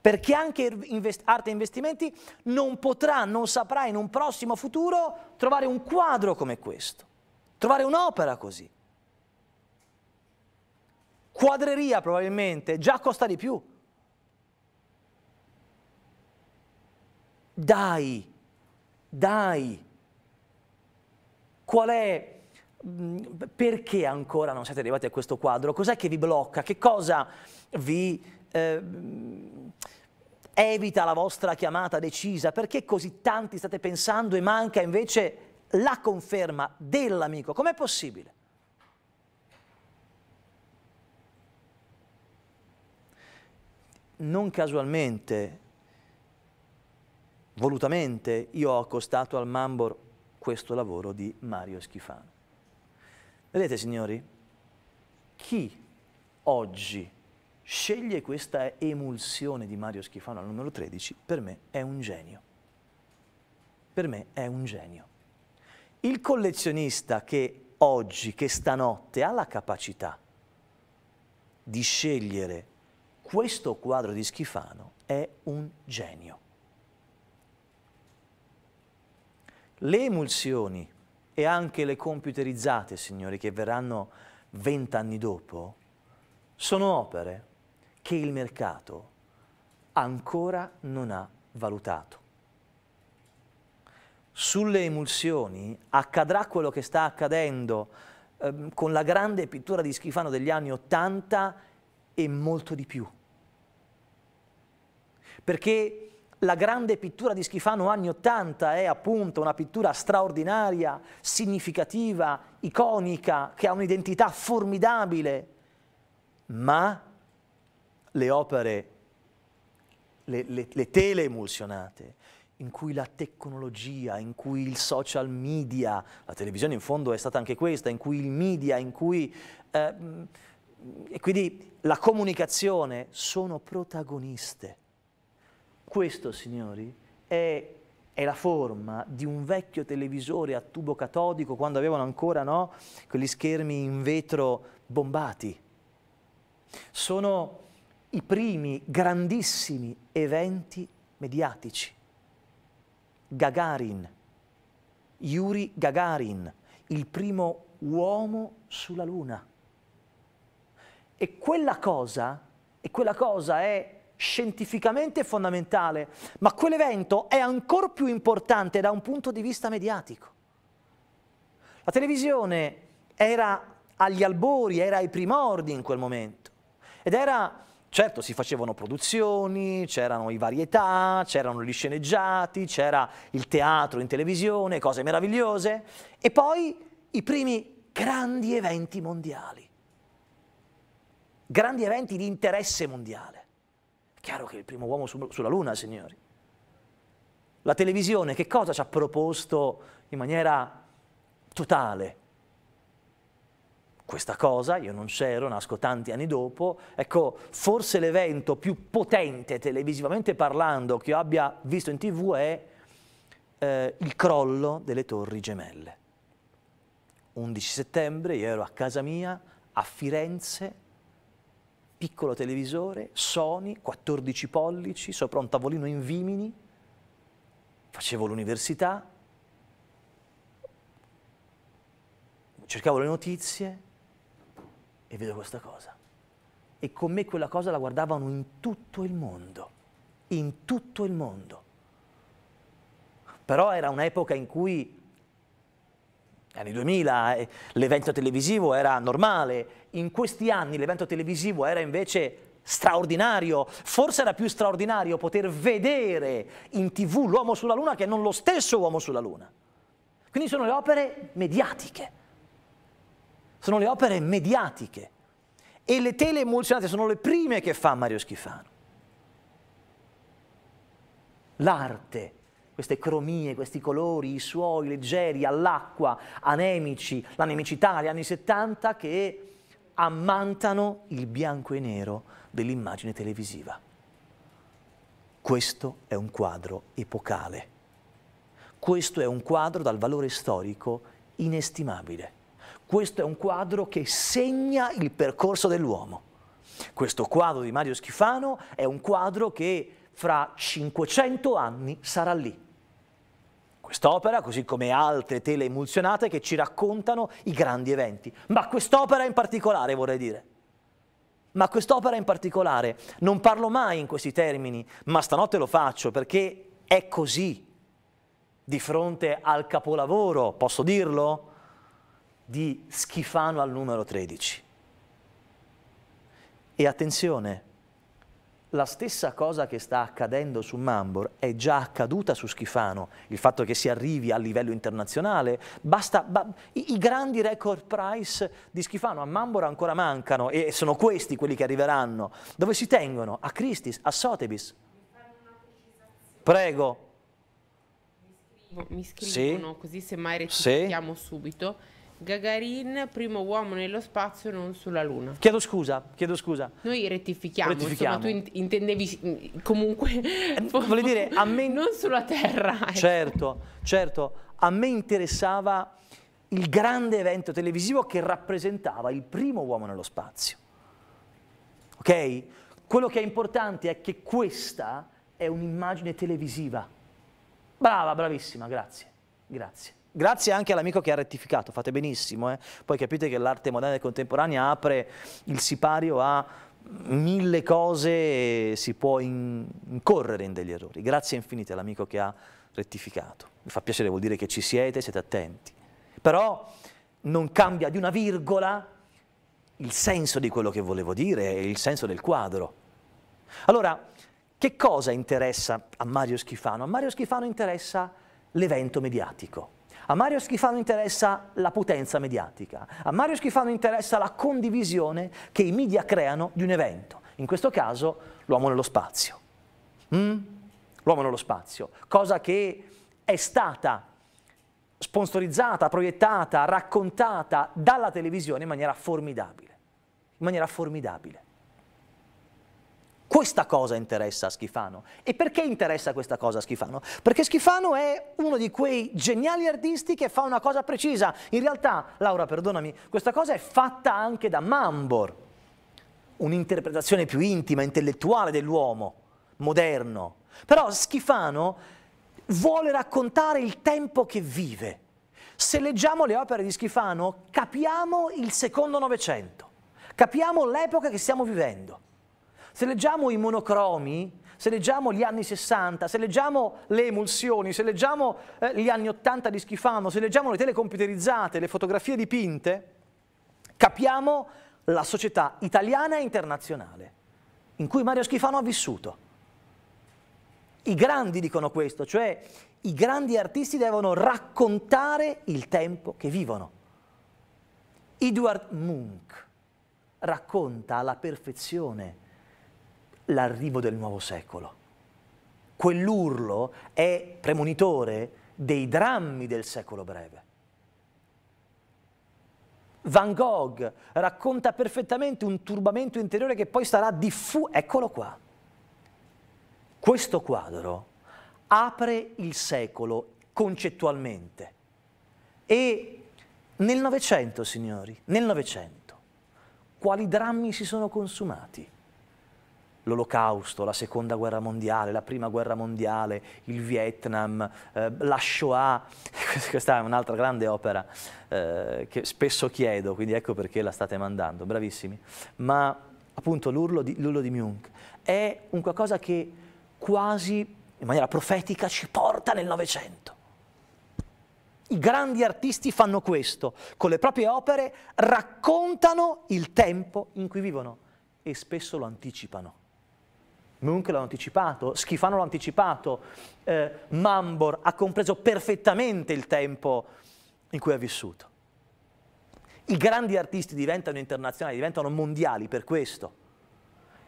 Perché anche Arte Investimenti non potrà, non saprà in un prossimo futuro trovare un quadro come questo, trovare un'opera così. Quadreria probabilmente già costa di più. Dai, dai Qual è mm, perché ancora non siete arrivati a questo quadro? Cos'è che vi blocca? Che cosa vi eh, evita la vostra chiamata decisa? Perché così tanti state pensando e manca invece la conferma dell'amico? Com'è possibile? Non casualmente, volutamente, io ho accostato al Mambor questo lavoro di Mario Schifano. Vedete signori, chi oggi sceglie questa emulsione di Mario Schifano al numero 13, per me è un genio. Per me è un genio. Il collezionista che oggi, che stanotte ha la capacità di scegliere questo quadro di Schifano è un genio. le emulsioni e anche le computerizzate, signori, che verranno vent'anni dopo, sono opere che il mercato ancora non ha valutato. Sulle emulsioni accadrà quello che sta accadendo ehm, con la grande pittura di Schifano degli anni Ottanta e molto di più. Perché la grande pittura di Schifano anni 80 è appunto una pittura straordinaria, significativa, iconica, che ha un'identità formidabile, ma le opere, le, le, le tele emulsionate, in cui la tecnologia, in cui il social media, la televisione in fondo è stata anche questa, in cui il media, in cui... Eh, e quindi la comunicazione sono protagoniste. Questo, signori, è, è, la forma di un vecchio televisore a tubo catodico quando avevano ancora no, quegli schermi in vetro bombati. Sono i primi grandissimi eventi mediatici. Gagarin, Yuri Gagarin, il primo uomo sulla Luna. E quella cosa, e quella cosa è scientificamente fondamentale, ma quell'evento è ancora più importante da un punto di vista mediatico. La televisione era agli albori, era ai primordi in quel momento ed era Certo, si facevano produzioni, c'erano i varietà, c'erano gli sceneggiati, c'era il teatro in televisione, cose meravigliose, e poi i primi grandi eventi mondiali, grandi eventi di interesse mondiale. Chiaro che è il primo uomo su, sulla Luna, signori. La televisione che cosa ci ha proposto in maniera totale? Questa cosa, io non c'ero, nasco tanti anni dopo, ecco, forse l'evento più potente televisivamente parlando che io abbia visto in tv è eh, il crollo delle torri gemelle. 11 settembre, io ero a casa mia, a Firenze, piccolo televisore, Sony, 14 pollici, sopra un tavolino in vimini, facevo l'università, cercavo le notizie e vedo questa cosa. E con me quella cosa la guardavano in tutto il mondo, in tutto il mondo. Però era un'epoca in cui anni 2000 l'evento televisivo era normale, in questi anni l'evento televisivo era invece straordinario, forse era più straordinario poter vedere in tv l'uomo sulla luna che non lo stesso uomo sulla luna. Quindi sono le opere mediatiche, sono le opere mediatiche e le tele emulsionate sono le prime che fa Mario Schifano. L'arte queste cromie, questi colori, i suoi leggeri all'acqua, anemici, l'anemicità degli anni 70 che ammantano il bianco e nero dell'immagine televisiva. Questo è un quadro epocale. Questo è un quadro dal valore storico inestimabile. Questo è un quadro che segna il percorso dell'uomo. Questo quadro di Mario Schifano è un quadro che fra 500 anni sarà lì. Quest'opera, così come altre tele emulsionate che ci raccontano i grandi eventi, ma quest'opera in particolare vorrei dire. Ma quest'opera in particolare, non parlo mai in questi termini, ma stanotte lo faccio perché è così di fronte al capolavoro, posso dirlo, di Schifano al numero 13. E attenzione, la stessa cosa che sta accadendo su Mambor è già accaduta su Schifano, il fatto che si arrivi a livello internazionale, basta, ba, i, i, grandi record price di Schifano a Mambor ancora mancano e sono questi quelli che arriveranno, dove si tengono? A Christis, a Sotheby's. Prego. Mi scrivono sì. così semmai recitiamo sì. subito. Gagarin, primo uomo nello spazio, non sulla Luna. Chiedo scusa, chiedo scusa. Noi rettifichiamo, rettifichiamo. Insomma, tu intendevi mm, comunque... Eh, Vuole dire, a me... Non sulla Terra. Ecco. Certo, certo. A me interessava il grande evento televisivo che rappresentava il primo uomo nello spazio. Ok? Quello che è importante è che questa è un'immagine televisiva. Brava, bravissima, grazie, grazie. Grazie anche all'amico che ha rettificato, fate benissimo. Eh? Poi capite che l'arte moderna e contemporanea apre il sipario a mille cose e si può incorrere in degli errori. Grazie infinite all'amico che ha rettificato. Mi fa piacere, vuol dire che ci siete, siete attenti. Però non cambia di una virgola il senso di quello che volevo dire e il senso del quadro. Allora, che cosa interessa a Mario Schifano? A Mario Schifano interessa l'evento mediatico. A Mario Schifano interessa la potenza mediatica, a Mario Schifano interessa la condivisione che i media creano di un evento, in questo caso l'uomo nello spazio. Mm? L'uomo nello spazio, cosa che è stata sponsorizzata, proiettata, raccontata dalla televisione in maniera formidabile, in maniera formidabile. Questa cosa interessa a Schifano. E perché interessa questa cosa a Schifano? Perché Schifano è uno di quei geniali artisti che fa una cosa precisa. In realtà, Laura, perdonami, questa cosa è fatta anche da Mambor, un'interpretazione più intima, intellettuale dell'uomo, moderno. Però Schifano vuole raccontare il tempo che vive. Se leggiamo le opere di Schifano, capiamo il secondo Novecento, capiamo l'epoca che stiamo vivendo. Se leggiamo i monocromi, se leggiamo gli anni 60, se leggiamo le emulsioni, se leggiamo eh, gli anni 80 di Schifano, se leggiamo le telecomputerizzate, le fotografie dipinte, capiamo la società italiana e internazionale in cui Mario Schifano ha vissuto. I grandi dicono questo, cioè i grandi artisti devono raccontare il tempo che vivono. Edward Munch racconta alla perfezione l'arrivo del nuovo secolo. Quell'urlo è premonitore dei drammi del secolo breve. Van Gogh racconta perfettamente un turbamento interiore che poi sarà diffuso. Eccolo qua. Questo quadro apre il secolo concettualmente. E nel Novecento, signori, nel Novecento, quali drammi si sono consumati? l'olocausto, la seconda guerra mondiale, la prima guerra mondiale, il Vietnam, eh, la Shoah, questa è un'altra grande opera eh, che spesso chiedo, quindi ecco perché la state mandando, bravissimi, ma appunto l'urlo di, di Munch è un qualcosa che quasi in maniera profetica ci porta nel Novecento. I grandi artisti fanno questo, con le proprie opere raccontano il tempo in cui vivono e spesso lo anticipano. Munch l'ha anticipato, Schifano l'ha anticipato, eh, Mambor ha compreso perfettamente il tempo in cui ha vissuto. I grandi artisti diventano internazionali, diventano mondiali per questo.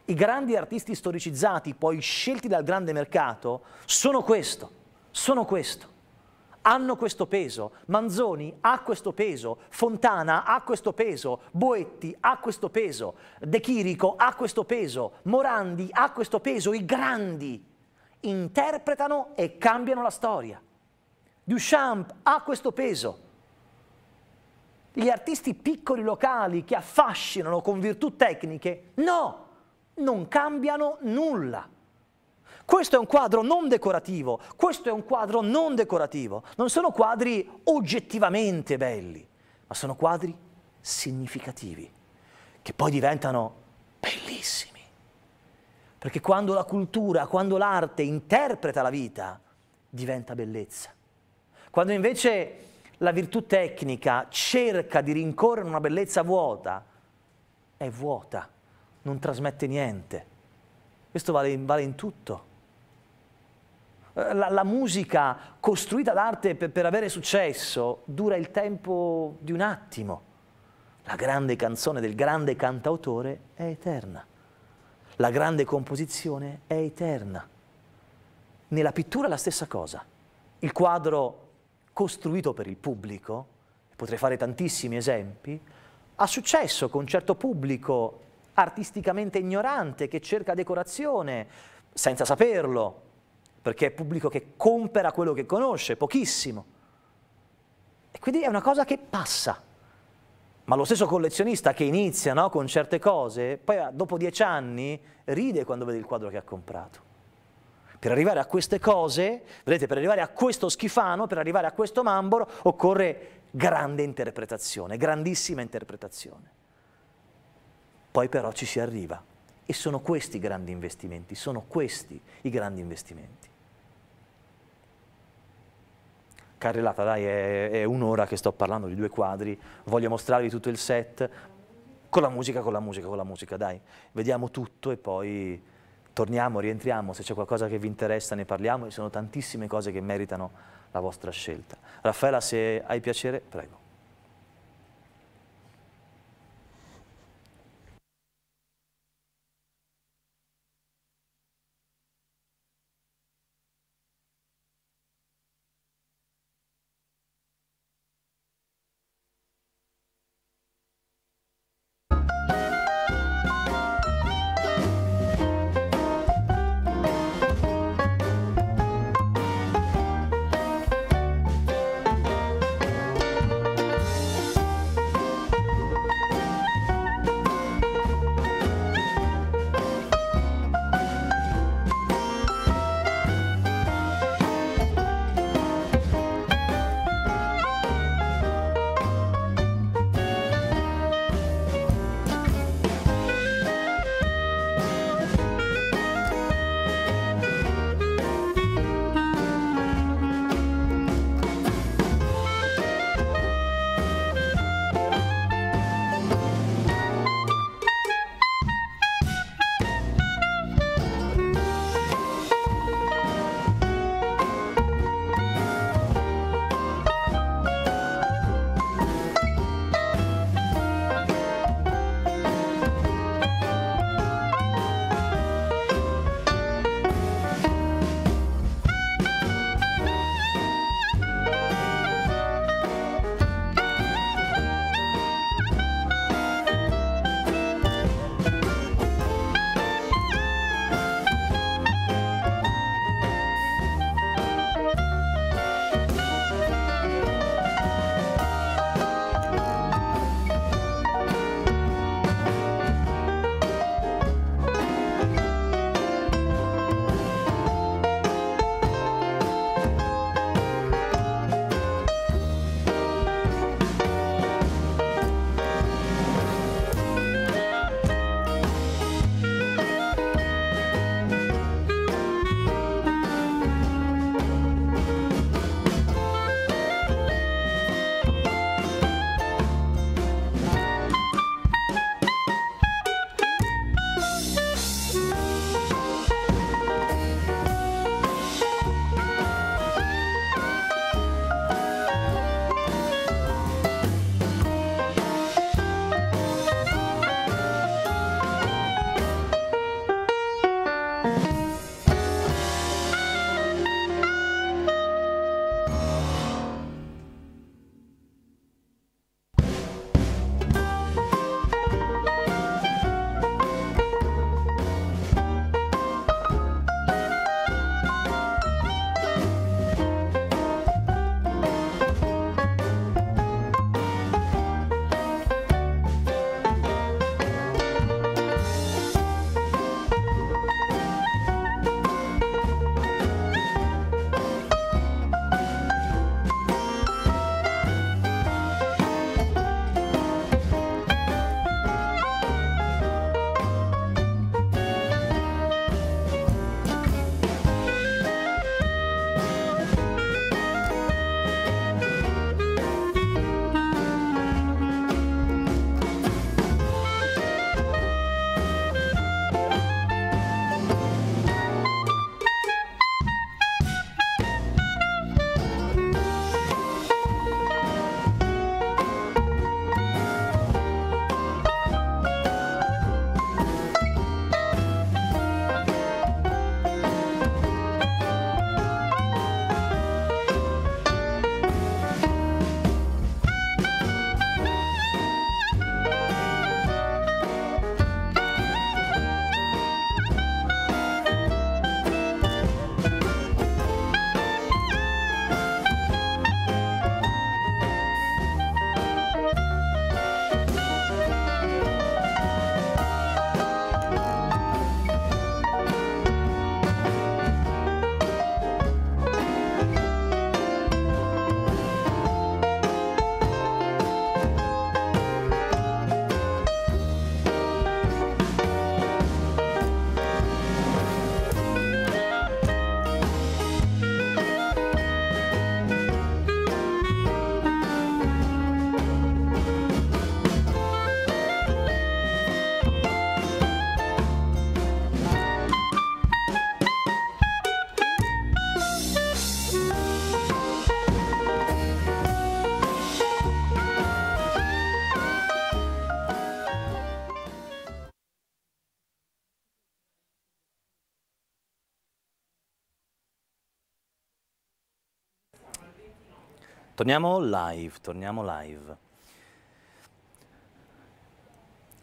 I grandi artisti storicizzati, poi scelti dal grande mercato, sono questo, sono questo hanno questo peso, Manzoni ha questo peso, Fontana ha questo peso, Boetti ha questo peso, De Chirico ha questo peso, Morandi ha questo peso, i grandi interpretano e cambiano la storia. Duchamp ha questo peso. Gli artisti piccoli locali che affascinano con virtù tecniche, no, non cambiano nulla. Questo è un quadro non decorativo, questo è un quadro non decorativo. Non sono quadri oggettivamente belli, ma sono quadri significativi, che poi diventano bellissimi. Perché quando la cultura, quando l'arte interpreta la vita, diventa bellezza. Quando invece la virtù tecnica cerca di rincorrere una bellezza vuota, è vuota, non trasmette niente. Questo vale in, vale in tutto. Eh, la, la musica costruita d'arte per, per avere successo dura il tempo di un attimo. La grande canzone del grande cantautore è eterna. La grande composizione è eterna. Nella pittura è la stessa cosa. Il quadro costruito per il pubblico, potrei fare tantissimi esempi, ha successo con un certo pubblico artisticamente ignorante che cerca decorazione senza saperlo, perché è pubblico che compera quello che conosce, pochissimo. E quindi è una cosa che passa. Ma lo stesso collezionista che inizia no, con certe cose, poi dopo dieci anni ride quando vede il quadro che ha comprato. Per arrivare a queste cose, vedete, per arrivare a questo schifano, per arrivare a questo mamboro, occorre grande interpretazione, grandissima interpretazione. Poi però ci si arriva. E sono questi i grandi investimenti, sono questi i grandi investimenti. carrellata, dai, è, è un'ora che sto parlando di due quadri, voglio mostrarvi tutto il set, con la musica, con la musica, con la musica, dai, vediamo tutto e poi torniamo, rientriamo, se c'è qualcosa che vi interessa ne parliamo, ci sono tantissime cose che meritano la vostra scelta. Raffaella, se hai piacere, prego. Torniamo live, torniamo live.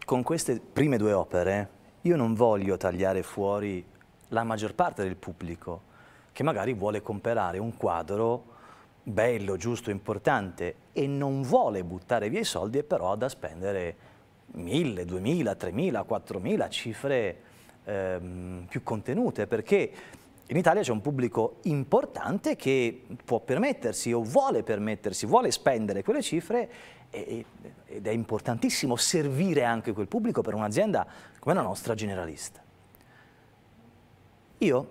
Con queste prime due opere io non voglio tagliare fuori la maggior parte del pubblico che magari vuole comprare un quadro bello, giusto, importante e non vuole buttare via i soldi e però ha da spendere 1000, 2000, 3000, 4000 cifre ehm, più contenute perché in Italia c'è un pubblico importante che può permettersi o vuole permettersi, vuole spendere quelle cifre e, ed è importantissimo servire anche quel pubblico per un'azienda come la nostra generalista. Io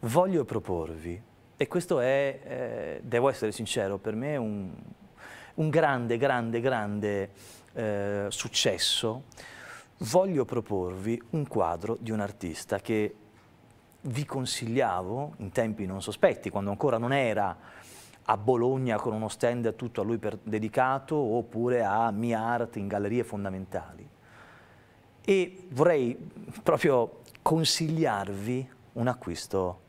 voglio proporvi, e questo è, eh, devo essere sincero, per me un, un grande, grande, grande eh, successo, voglio proporvi un quadro di un artista che vi consigliavo in tempi non sospetti, quando ancora non era a Bologna con uno stand tutto a lui per, dedicato oppure a Mia Art in gallerie fondamentali. E vorrei proprio consigliarvi un acquisto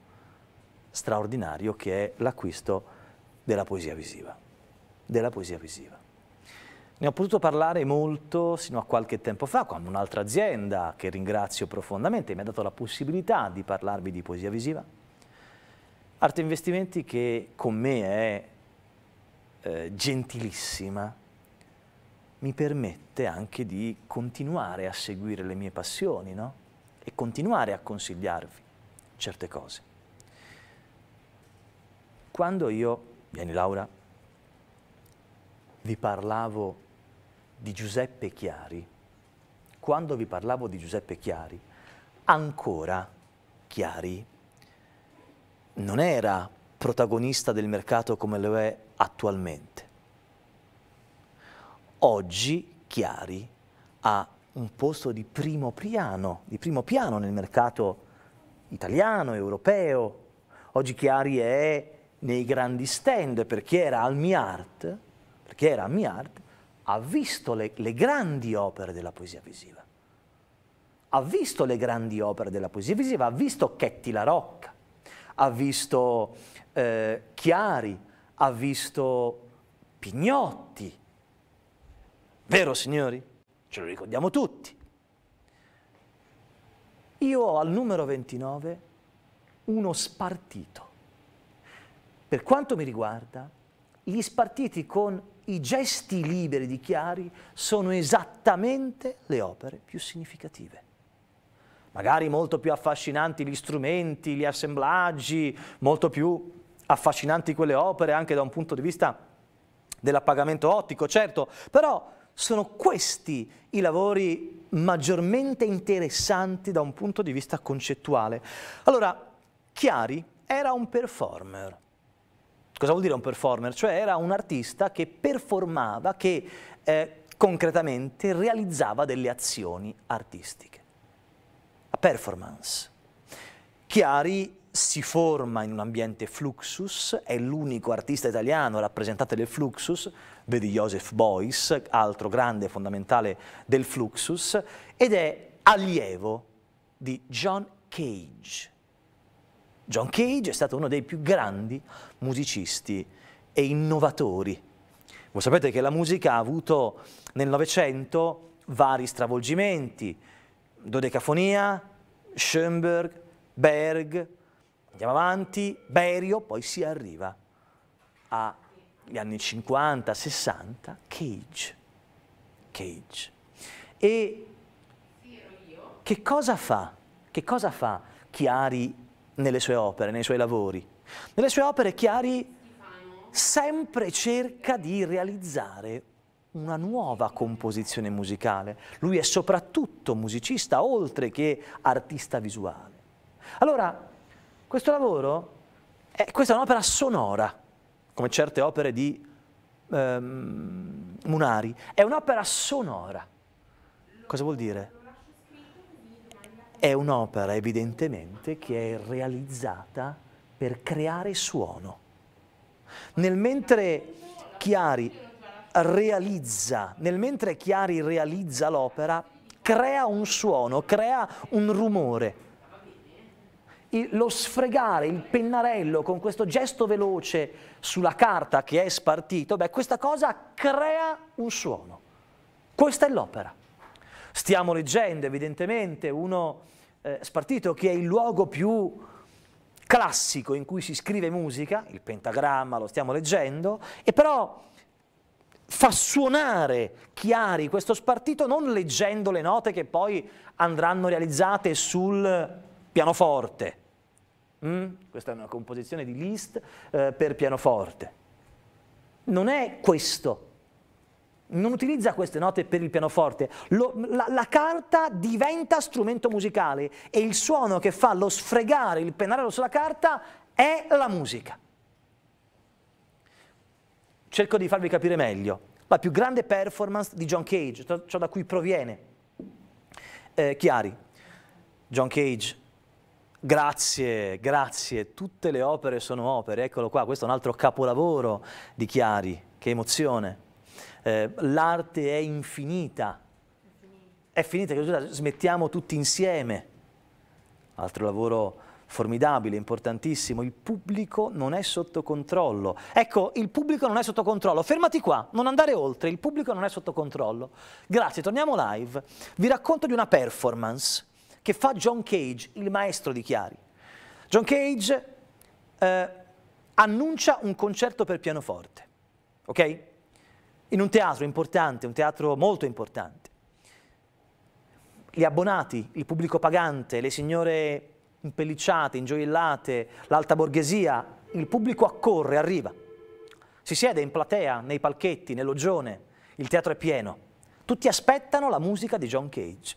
straordinario che è l'acquisto della poesia visiva. Della poesia visiva. Ne ho potuto parlare molto sino a qualche tempo fa con un'altra azienda che ringrazio profondamente, mi ha dato la possibilità di parlarvi di poesia visiva. Arte Investimenti che con me è eh, gentilissima, mi permette anche di continuare a seguire le mie passioni no? e continuare a consigliarvi certe cose. Quando io, vieni Laura, vi parlavo di di Giuseppe Chiari, quando vi parlavo di Giuseppe Chiari, ancora Chiari non era protagonista del mercato come lo è attualmente. Oggi Chiari ha un posto di primo piano, di primo piano nel mercato italiano, europeo. Oggi Chiari è nei grandi stand perché era al Miart, perché era al Miart ha visto le, le grandi opere della poesia visiva, ha visto le grandi opere della poesia visiva, ha visto Chetti la Rocca, ha visto eh, Chiari, ha visto Pignotti, vero signori? Ce lo ricordiamo tutti. Io ho al numero 29 uno spartito. Per quanto mi riguarda, gli spartiti con i gesti liberi di Chiari sono esattamente le opere più significative. Magari molto più affascinanti gli strumenti, gli assemblaggi, molto più affascinanti quelle opere anche da un punto di vista dell'appagamento ottico, certo, però sono questi i lavori maggiormente interessanti da un punto di vista concettuale. Allora, Chiari era un performer, Cosa vuol dire un performer? Cioè era un artista che performava, che eh, concretamente realizzava delle azioni artistiche. La performance. Chiari si forma in un ambiente Fluxus, è l'unico artista italiano rappresentante del Fluxus, vedi Joseph Beuys, altro grande fondamentale del Fluxus, ed è allievo di John Cage. John Cage è stato uno dei più grandi musicisti e innovatori. Voi sapete che la musica ha avuto nel Novecento vari stravolgimenti, dodecafonia, Schoenberg, Berg, andiamo avanti, Berio, poi si arriva agli anni 50, 60, Cage. Cage. E che cosa fa? Che cosa fa Chiari nelle sue opere, nei suoi lavori. Nelle sue opere Chiari sempre cerca di realizzare una nuova composizione musicale. Lui è soprattutto musicista, oltre che artista visuale. Allora, questo lavoro è, questa è un'opera sonora, come certe opere di ehm, Munari. È un'opera sonora. Cosa vuol dire? È un'opera evidentemente che è realizzata per creare suono. Nel mentre Chiari realizza, realizza l'opera, crea un suono, crea un rumore. Il, lo sfregare il pennarello con questo gesto veloce sulla carta che è spartito, beh, questa cosa crea un suono. Questa è l'opera. Stiamo leggendo evidentemente uno eh, spartito che è il luogo più classico in cui si scrive musica, il pentagramma lo stiamo leggendo, e però fa suonare chiari questo spartito non leggendo le note che poi andranno realizzate sul pianoforte. Mm? Questa è una composizione di Liszt eh, per pianoforte. Non è questo non utilizza queste note per il pianoforte, lo, la, la, carta diventa strumento musicale e il suono che fa lo sfregare il pennarello sulla carta è la musica. Cerco di farvi capire meglio. La più grande performance di John Cage, ciò da cui proviene. Eh, chiari, John Cage, grazie, grazie, tutte le opere sono opere, eccolo qua, questo è un altro capolavoro di Chiari, che emozione. Eh, l'arte è infinita, è finita, smettiamo tutti insieme. Altro lavoro formidabile, importantissimo, il pubblico non è sotto controllo. Ecco, il pubblico non è sotto controllo, fermati qua, non andare oltre, il pubblico non è sotto controllo. Grazie, torniamo live. Vi racconto di una performance che fa John Cage, il maestro di Chiari. John Cage eh, annuncia un concerto per pianoforte, ok? in un teatro importante, un teatro molto importante. Gli abbonati, il pubblico pagante, le signore impellicciate, ingioiellate, l'alta borghesia, il pubblico accorre, arriva. Si siede in platea, nei palchetti, nell'ogione, il teatro è pieno. Tutti aspettano la musica di John Cage.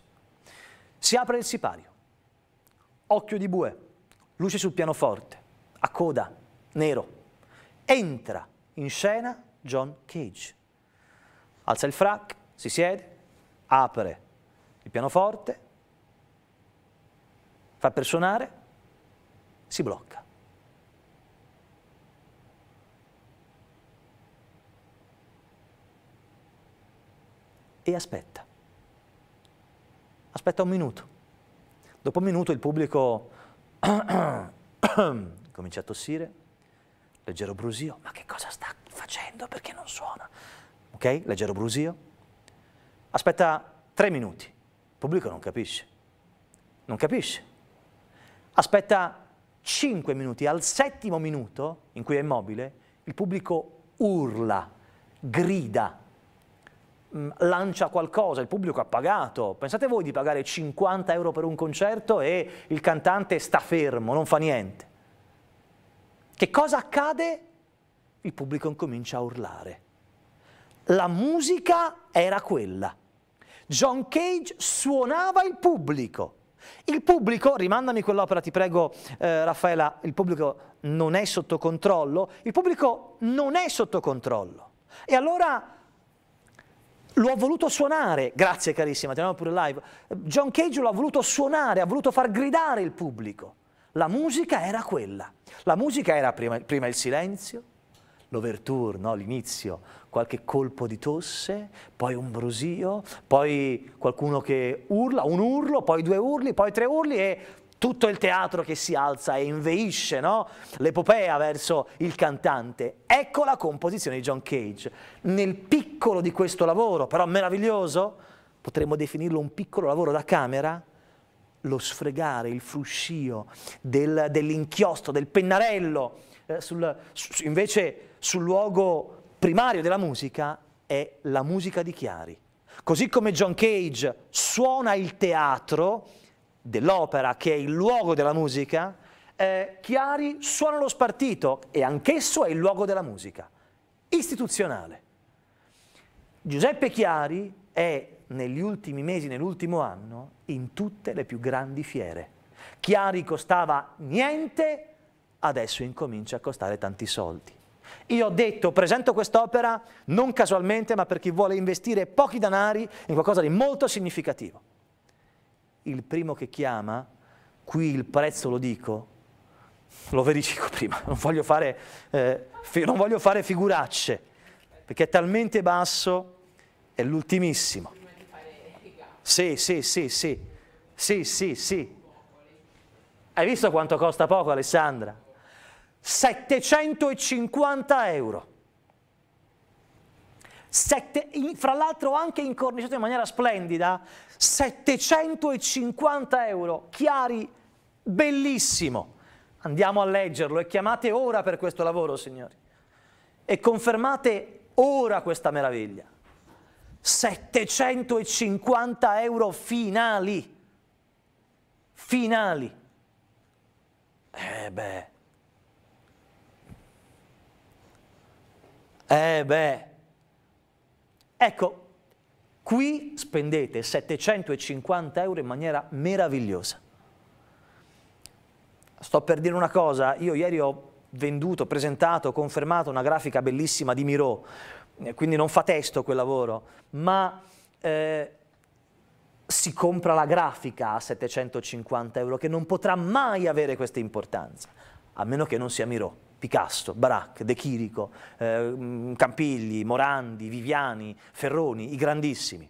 Si apre il sipario. Occhio di bue, luce sul pianoforte, a coda, nero. Entra in scena John Cage alza il frac, si siede, apre il pianoforte, fa per suonare, si blocca. E aspetta. Aspetta un minuto. Dopo un minuto il pubblico comincia a tossire, leggero brusio, ma che cosa sta facendo perché non suona? ok? Leggero brusio. Aspetta tre minuti, il pubblico non capisce, non capisce. Aspetta cinque minuti, al settimo minuto in cui è immobile, il pubblico urla, grida, mm, lancia qualcosa, il pubblico ha pagato. Pensate voi di pagare 50 euro per un concerto e il cantante sta fermo, non fa niente. Che cosa accade? Il pubblico incomincia a urlare. La musica era quella. John Cage suonava il pubblico. Il pubblico, rimandami quell'opera, ti prego eh, Raffaella, il pubblico non è sotto controllo, il pubblico non è sotto controllo. E allora lo ha voluto suonare, grazie carissima, teniamo pure live, John Cage lo ha voluto suonare, ha voluto far gridare il pubblico. La musica era quella. La musica era prima, prima il silenzio, l'overture, no? l'inizio, qualche colpo di tosse, poi un brusio, poi qualcuno che urla, un urlo, poi due urli, poi tre urli e tutto il teatro che si alza e inveisce no? l'epopea verso il cantante. Ecco la composizione di John Cage. Nel piccolo di questo lavoro, però meraviglioso, potremmo definirlo un piccolo lavoro da camera, lo sfregare, il fruscio dell'inchiostro, del pennarello, eh, sul, su, invece sul luogo primario della musica è la musica di Chiari. Così come John Cage suona il teatro dell'opera, che è il luogo della musica, eh, Chiari suona lo spartito e anch'esso è il luogo della musica, istituzionale. Giuseppe Chiari è negli ultimi mesi, nell'ultimo anno, in tutte le più grandi fiere. Chiari costava niente adesso incomincia a costare tanti soldi. Io ho detto, presento quest'opera non casualmente, ma per chi vuole investire pochi denari in qualcosa di molto significativo. Il primo che chiama, qui il prezzo lo dico, lo verifico prima, non voglio fare, eh, non voglio fare figuracce, perché è talmente basso, è l'ultimissimo. Sì, sì, sì, sì, sì, sì, sì. Hai visto quanto costa poco Alessandra? 750 euro. Sette, fra l'altro anche incorniciato in maniera splendida, 750 euro, chiari, bellissimo. Andiamo a leggerlo e chiamate ora per questo lavoro, signori. E confermate ora questa meraviglia. 750 euro finali. Finali. Eh beh. Eh beh, ecco, qui spendete 750 euro in maniera meravigliosa. Sto per dire una cosa, io ieri ho venduto, presentato, confermato una grafica bellissima di Miro, eh, quindi non fa testo quel lavoro, ma eh, si compra la grafica a 750 euro che non potrà mai avere questa importanza, a meno che non sia Miro. Picasso, Baracca, De Chirico, eh, mm, Campigli, Morandi, Viviani, Ferroni, i grandissimi.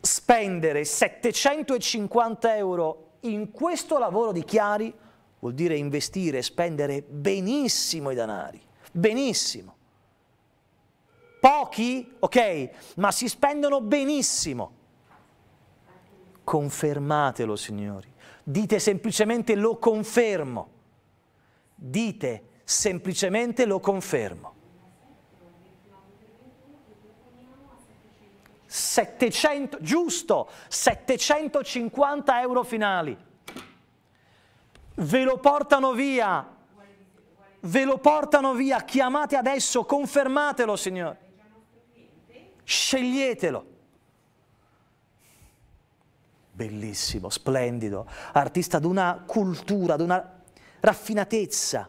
Spendere 750 euro in questo lavoro di Chiari vuol dire investire e spendere benissimo i denari, benissimo. Pochi, ok, ma si spendono benissimo. Confermatelo, signori. Dite semplicemente lo confermo dite semplicemente lo confermo. 700, giusto, 750 euro finali. Ve lo portano via, ve lo portano via, chiamate adesso, confermatelo Signore. Sceglietelo. Bellissimo, splendido, artista di una cultura, di una raffinatezza.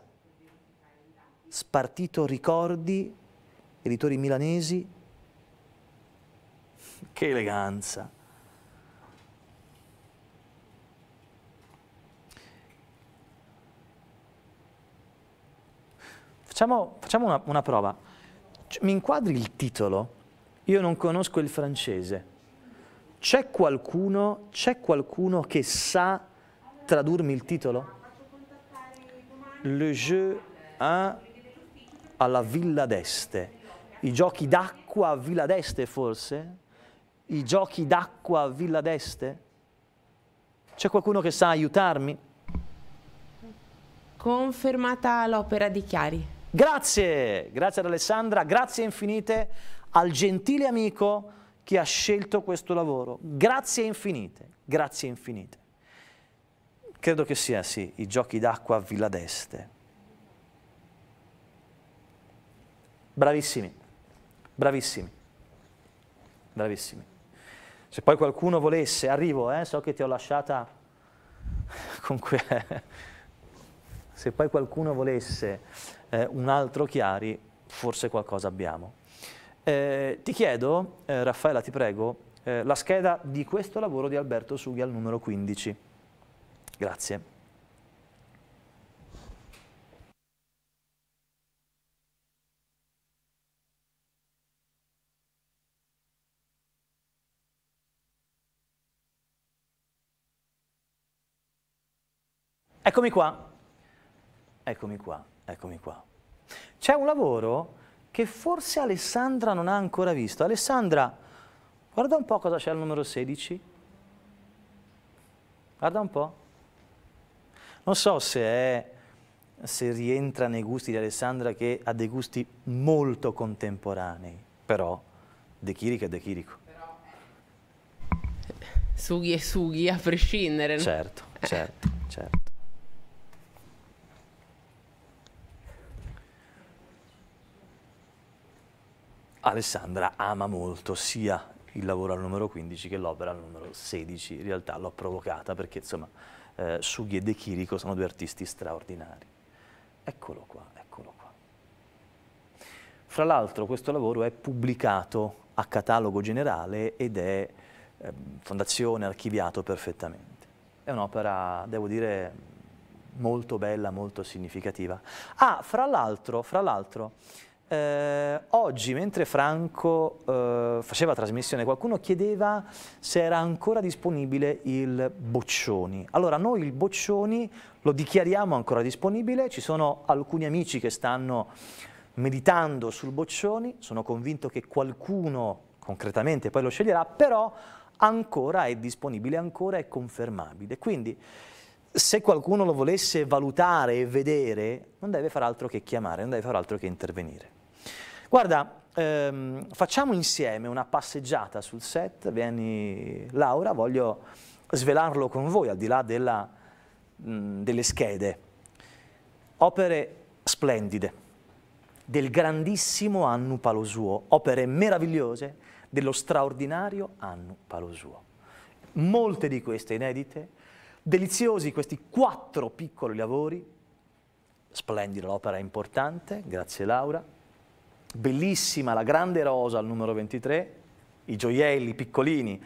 Spartito Ricordi, editori milanesi, che eleganza. Facciamo, facciamo una, una prova. Mi inquadri il titolo? Io non conosco il francese. C'è qualcuno, c'è qualcuno che sa tradurmi il titolo? le jeu 1 alla Villa d'Este, i giochi d'acqua a Villa d'Este forse? I giochi d'acqua a Villa d'Este? C'è qualcuno che sa aiutarmi? Confermata l'opera di Chiari. Grazie, grazie ad Alessandra, grazie infinite al gentile amico che ha scelto questo lavoro. Grazie infinite, grazie infinite. Credo che sia, sì, i giochi d'acqua a Villa d'Este. Bravissimi, bravissimi, bravissimi. Se poi qualcuno volesse, arrivo, eh, so che ti ho lasciata con que... Se poi qualcuno volesse eh, un altro Chiari, forse qualcosa abbiamo. Eh, ti chiedo, eh, Raffaella, ti prego, eh, la scheda di questo lavoro di Alberto Sughi al numero 15. Grazie. Eccomi qua, eccomi qua, eccomi qua. C'è un lavoro che forse Alessandra non ha ancora visto. Alessandra, guarda un po' cosa c'è al numero 16. Guarda un po'. Non so se, è, se rientra nei gusti di Alessandra che ha dei gusti molto contemporanei, però De Chirico è De Chirico. Sughi e sughi a prescindere. Certo, certo, certo. Alessandra ama molto sia il lavoro al numero 15 che l'opera al numero 16, in realtà l'ho provocata perché insomma eh, Sughi e De Chirico sono due artisti straordinari. Eccolo qua, eccolo qua. Fra l'altro questo lavoro è pubblicato a catalogo generale ed è eh, fondazione archiviato perfettamente. È un'opera, devo dire, molto bella, molto significativa. Ah, fra l'altro, fra l'altro, eh, oggi, mentre Franco eh, faceva trasmissione, qualcuno chiedeva se era ancora disponibile il Boccioni. Allora, noi il Boccioni lo dichiariamo ancora disponibile, ci sono alcuni amici che stanno meditando sul Boccioni, sono convinto che qualcuno concretamente poi lo sceglierà, però ancora è disponibile, ancora è confermabile. Quindi, se qualcuno lo volesse valutare e vedere, non deve far altro che chiamare, non deve far altro che intervenire. Guarda, ehm, facciamo insieme una passeggiata sul set, vieni Laura, voglio svelarlo con voi, al di là della, mh, delle schede. Opere splendide del grandissimo Annu Palosuo, opere meravigliose dello straordinario Annu Palosuo. Molte di queste inedite, deliziosi questi quattro piccoli lavori, splendida l'opera importante, grazie Laura, bellissima la grande rosa al numero 23, i gioielli piccolini,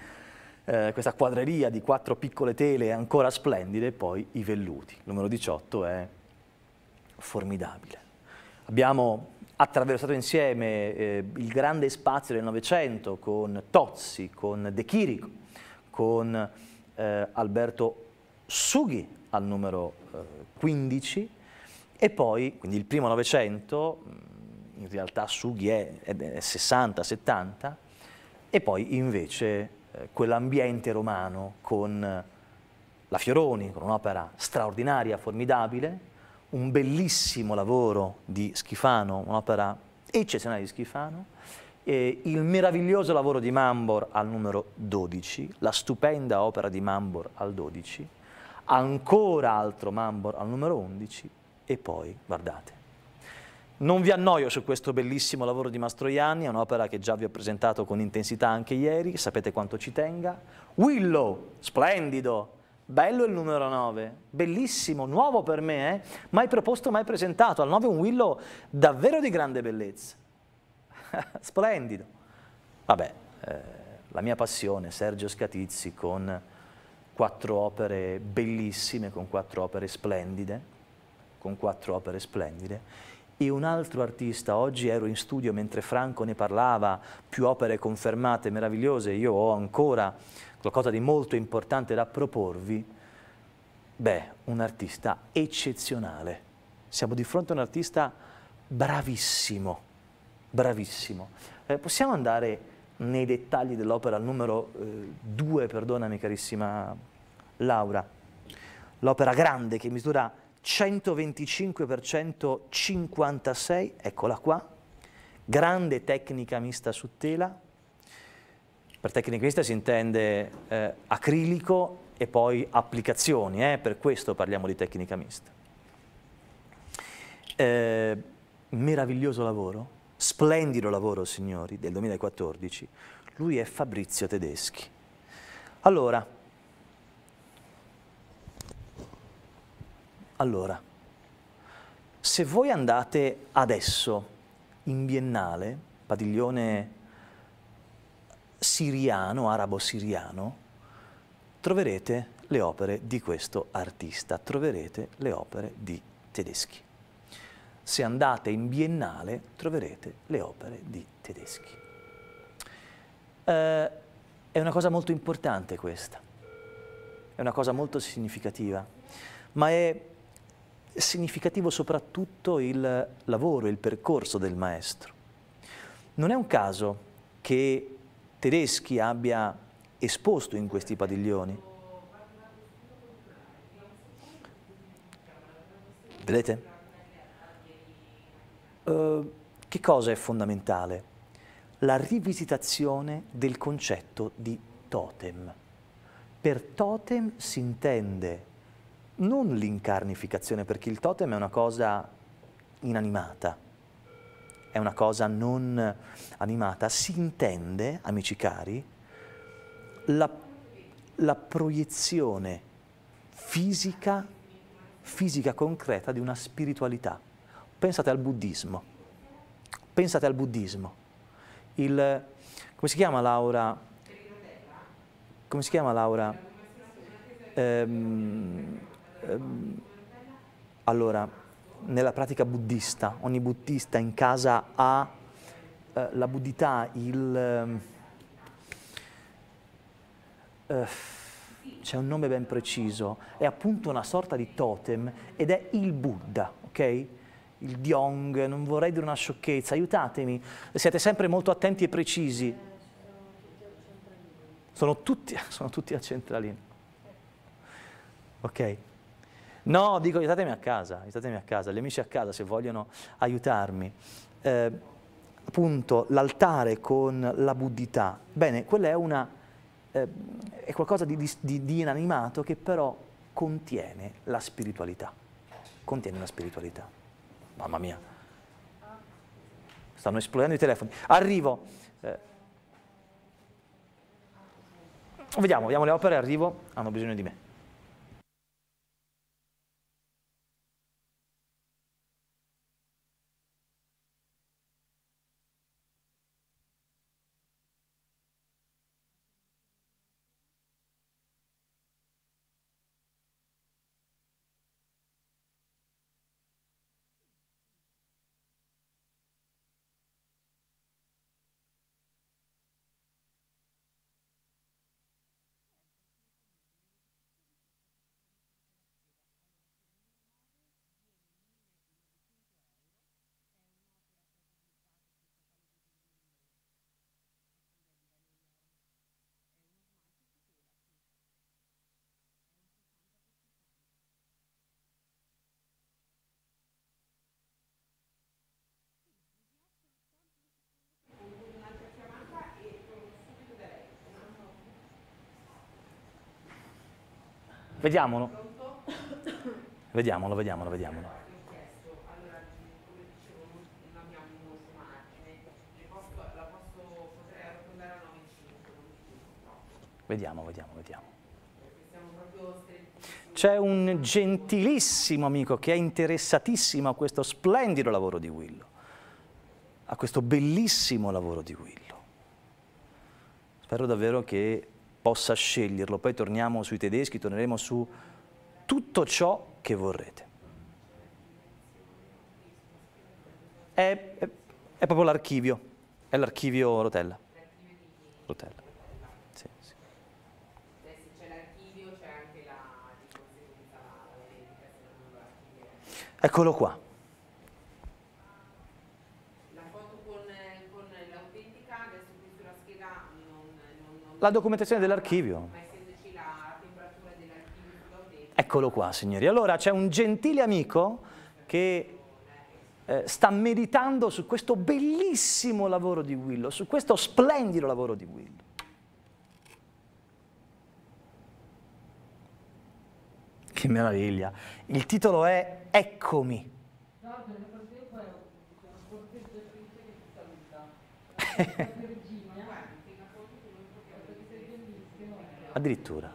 eh, questa quadreria di quattro piccole tele ancora splendide e poi i velluti. Il numero 18 è formidabile. Abbiamo attraversato insieme eh, il grande spazio del Novecento con Tozzi, con De Chirico, con eh, Alberto Sughi al numero 15 eh, e poi, quindi il primo Novecento, in realtà Sughi è, è 60-70, e poi invece eh, quell'ambiente romano con eh, la Fioroni, con un'opera straordinaria, formidabile, un bellissimo lavoro di Schifano, un'opera eccezionale di Schifano, eh, il meraviglioso lavoro di Mambor al numero 12, la stupenda opera di Mambor al 12, ancora altro Mambor al numero 11 e poi, guardate, non vi annoio su questo bellissimo lavoro di Mastroianni, è un'opera che già vi ho presentato con intensità anche ieri, sapete quanto ci tenga. Willow, splendido, bello il numero 9, bellissimo, nuovo per me, eh? mai proposto, mai presentato. Al 9 un Willow davvero di grande bellezza. splendido. Vabbè, eh, la mia passione, Sergio Scatizzi con quattro opere bellissime, con quattro opere splendide, con quattro opere splendide e un altro artista, oggi ero in studio mentre Franco ne parlava, più opere confermate, meravigliose, io ho ancora qualcosa di molto importante da proporvi, beh, un artista eccezionale. Siamo di fronte a un artista bravissimo, bravissimo. Eh, possiamo andare nei dettagli dell'opera numero 2, eh, perdonami carissima Laura, l'opera grande che misura 125% per 56, eccola qua, grande tecnica mista su tela, per tecnica mista si intende eh, acrilico e poi applicazioni, eh? per questo parliamo di tecnica mista. Eh, meraviglioso lavoro, splendido lavoro signori del 2014, lui è Fabrizio Tedeschi. Allora, Allora, se voi andate adesso in biennale, padiglione siriano, arabo-siriano, troverete le opere di questo artista, troverete le opere di tedeschi. Se andate in biennale troverete le opere di tedeschi. Eh, è una cosa molto importante questa, è una cosa molto significativa, ma è significativo soprattutto il lavoro, il percorso del maestro. Non è un caso che Tedeschi abbia esposto in questi padiglioni. Vedete? Uh, che cosa è fondamentale? La rivisitazione del concetto di totem. Per totem si intende non l'incarnificazione, perché il totem è una cosa inanimata, è una cosa non animata, si intende, amici cari, la, la proiezione fisica, fisica concreta di una spiritualità. Pensate al buddismo, pensate al buddismo. Il, come si chiama Laura? Come si chiama Laura? Um, Ehm, allora, nella pratica buddista, ogni buddista in casa ha eh, la buddità, il... Ehm, eh, c'è un nome ben preciso, è appunto una sorta di totem ed è il Buddha, ok? Il Diong, non vorrei dire una sciocchezza, aiutatemi, siete sempre molto attenti e precisi. Sono tutti, sono tutti a centralino. Ok? No, dico aiutatemi a casa, aiutatemi a casa, gli amici a casa se vogliono aiutarmi. Eh, appunto l'altare con la buddità, bene, quella è, una, eh, è qualcosa di, di, di inanimato che però contiene la spiritualità, contiene la spiritualità. Mamma mia, stanno esplodendo i telefoni. Arrivo. Eh, vediamo, vediamo le opere, arrivo, hanno bisogno di me. Vediamolo. Vediamolo, vediamolo, vediamolo. Vediamo, vediamo, vediamo. C'è un gentilissimo amico che è interessatissimo a questo splendido lavoro di Willow, a questo bellissimo lavoro di Willow. Spero davvero che possa sceglierlo. Poi torniamo sui tedeschi, torneremo su tutto ciò che vorrete. È, è, è proprio l'archivio, è l'archivio Rotella. Rotella. Eccolo qua. La documentazione dell'archivio. Eccolo qua, signori. Allora c'è un gentile amico che eh, sta meditando su questo bellissimo lavoro di Willow, su questo splendido lavoro di Willow. Che meraviglia. Il titolo è Eccomi. Addirittura.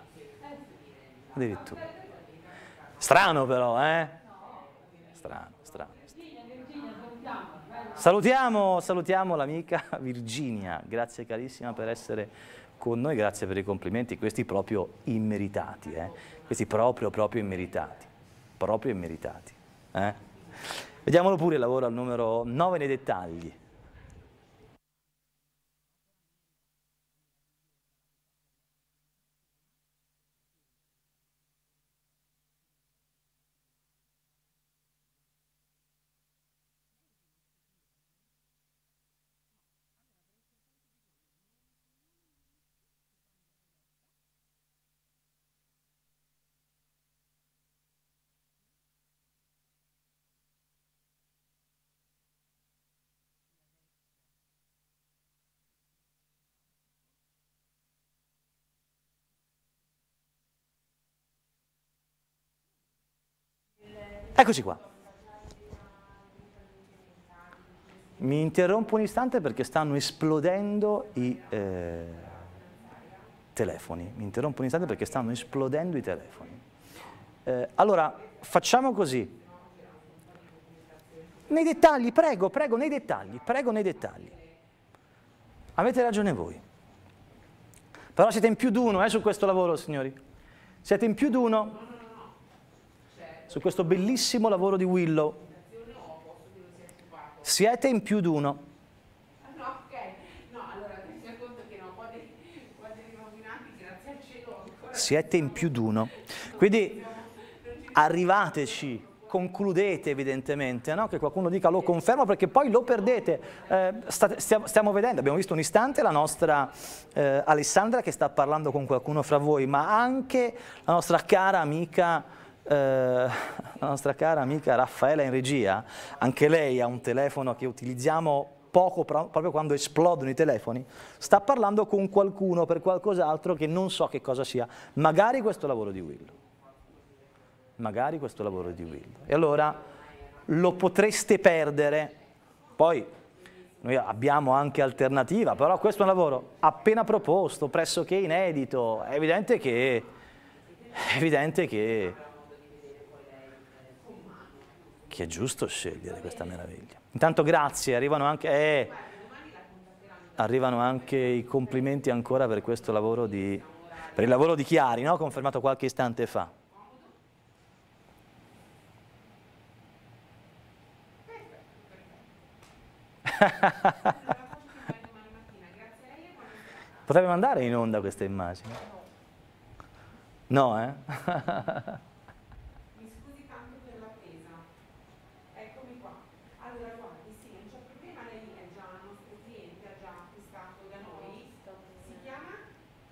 Addirittura. Strano però, eh? Strano, strano. Salutiamo, salutiamo l'amica Virginia, grazie carissima per essere con noi, grazie per i complimenti, questi proprio immeritati, eh? questi proprio, proprio immeritati, proprio immeritati. Eh? Vediamolo pure il lavoro al numero 9 nei dettagli. Eccoci qua. Mi interrompo un istante perché stanno esplodendo i eh, telefoni. Mi interrompo un istante perché stanno esplodendo i telefoni. Eh, allora, facciamo così. Nei dettagli, prego, prego, nei dettagli, prego, nei dettagli. Avete ragione voi. Però siete in più d'uno eh, su questo lavoro, signori. Siete in più d'uno su questo bellissimo lavoro di Willow. Siete in più di uno. Siete in più di uno. Quindi arrivateci, concludete evidentemente, no? che qualcuno dica lo confermo perché poi lo perdete. Eh, state, stiamo, vedendo, abbiamo visto un istante la nostra eh, Alessandra che sta parlando con qualcuno fra voi, ma anche la nostra cara amica eh, la nostra cara amica Raffaela in regia, anche lei ha un telefono che utilizziamo poco, proprio quando esplodono i telefoni, sta parlando con qualcuno per qualcos'altro che non so che cosa sia, magari questo lavoro di Will. Magari questo lavoro di Will. E allora lo potreste perdere, poi noi abbiamo anche alternativa, però questo è un lavoro appena proposto, pressoché inedito, è evidente che... È evidente che perché è giusto scegliere questa meraviglia. Intanto grazie, arrivano anche, eh, arrivano anche i complimenti ancora per questo lavoro di, per il lavoro di Chiari, no? confermato qualche istante fa. Potrebbe mandare in onda questa immagine? No, eh?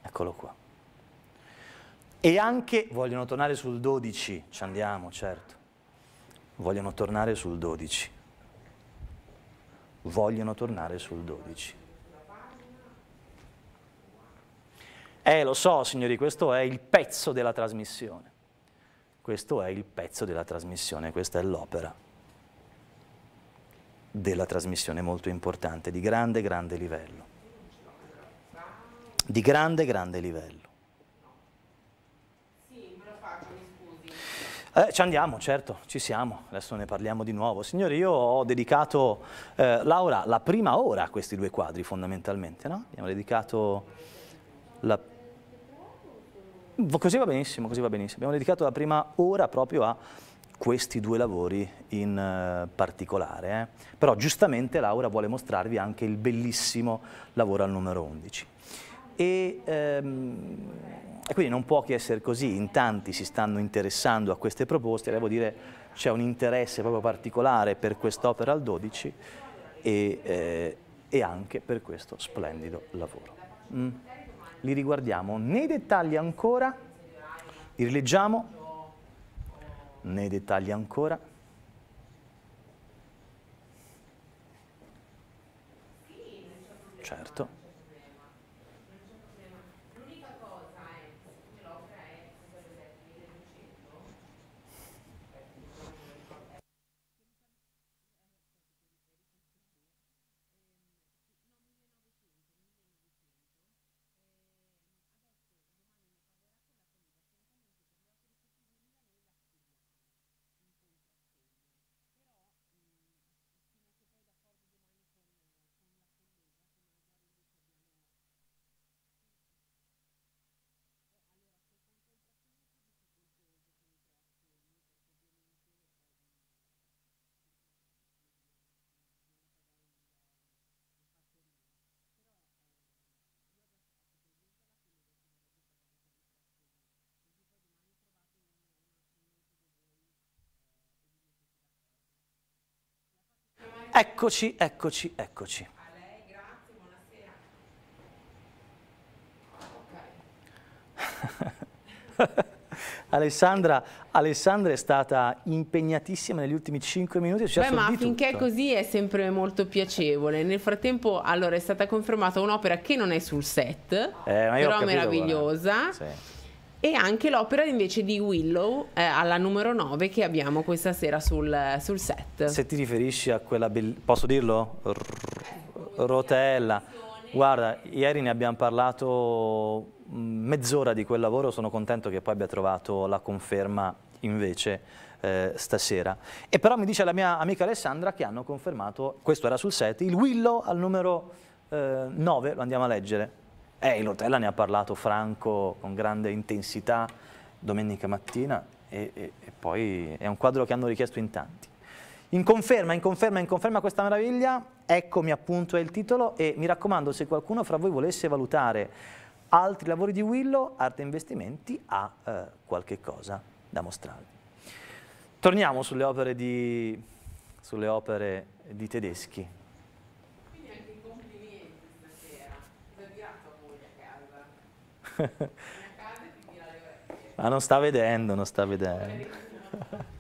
Eccolo qua. E anche, vogliono tornare sul 12, ci andiamo, certo. Vogliono tornare sul 12. Vogliono tornare sul 12. Eh, lo so, signori, questo è il pezzo della trasmissione. Questo è il pezzo della trasmissione, questa è l'opera della trasmissione molto importante, di grande, grande livello di grande, grande livello. Sì, me lo faccio, mi scusi. Eh, ci andiamo, certo, ci siamo, adesso ne parliamo di nuovo. Signori, io ho dedicato, eh, Laura, la prima ora a questi due quadri fondamentalmente, no? Abbiamo dedicato la... Così va benissimo, così va benissimo. Abbiamo dedicato la prima ora proprio a questi due lavori in eh, particolare. Eh? Però giustamente Laura vuole mostrarvi anche il bellissimo lavoro al numero 11. E, ehm, e quindi non può che essere così, in tanti si stanno interessando a queste proposte, devo dire c'è un interesse proprio particolare per quest'opera al 12 e, eh, e, anche per questo splendido lavoro. Mm. Li riguardiamo nei dettagli ancora, li rileggiamo nei dettagli ancora. Certo. Eccoci, eccoci, eccoci. A lei, grazie, buonasera. Alessandra, Alessandra, è stata impegnatissima negli ultimi 5 minuti. Beh, ma finché tutto. è così è sempre molto piacevole. Nel frattempo, allora, è stata confermata un'opera che non è sul set, eh, però capito, meravigliosa. Sì e anche l'opera invece di Willow eh, alla numero 9 che abbiamo questa sera sul, sul set. Se ti riferisci a quella, posso dirlo? R rotella. Guarda, ieri ne abbiamo parlato mm, mezz'ora di quel lavoro, sono contento che poi abbia trovato la conferma invece eh, stasera. E però mi dice la mia amica Alessandra che hanno confermato, questo era sul set, il Willow al numero eh, 9, lo andiamo a leggere. Eh, Lortella ne ha parlato Franco con grande intensità domenica mattina e, e, e poi è un quadro che hanno richiesto in tanti. In conferma, in conferma, in conferma questa meraviglia, eccomi appunto è il titolo e mi raccomando se qualcuno fra voi volesse valutare altri lavori di Willow, Arte Investimenti ha eh, qualche cosa da mostrarvi. Torniamo sulle opere di, sulle opere di Tedeschi, Ma ah, non sta vedendo, non sta vedendo.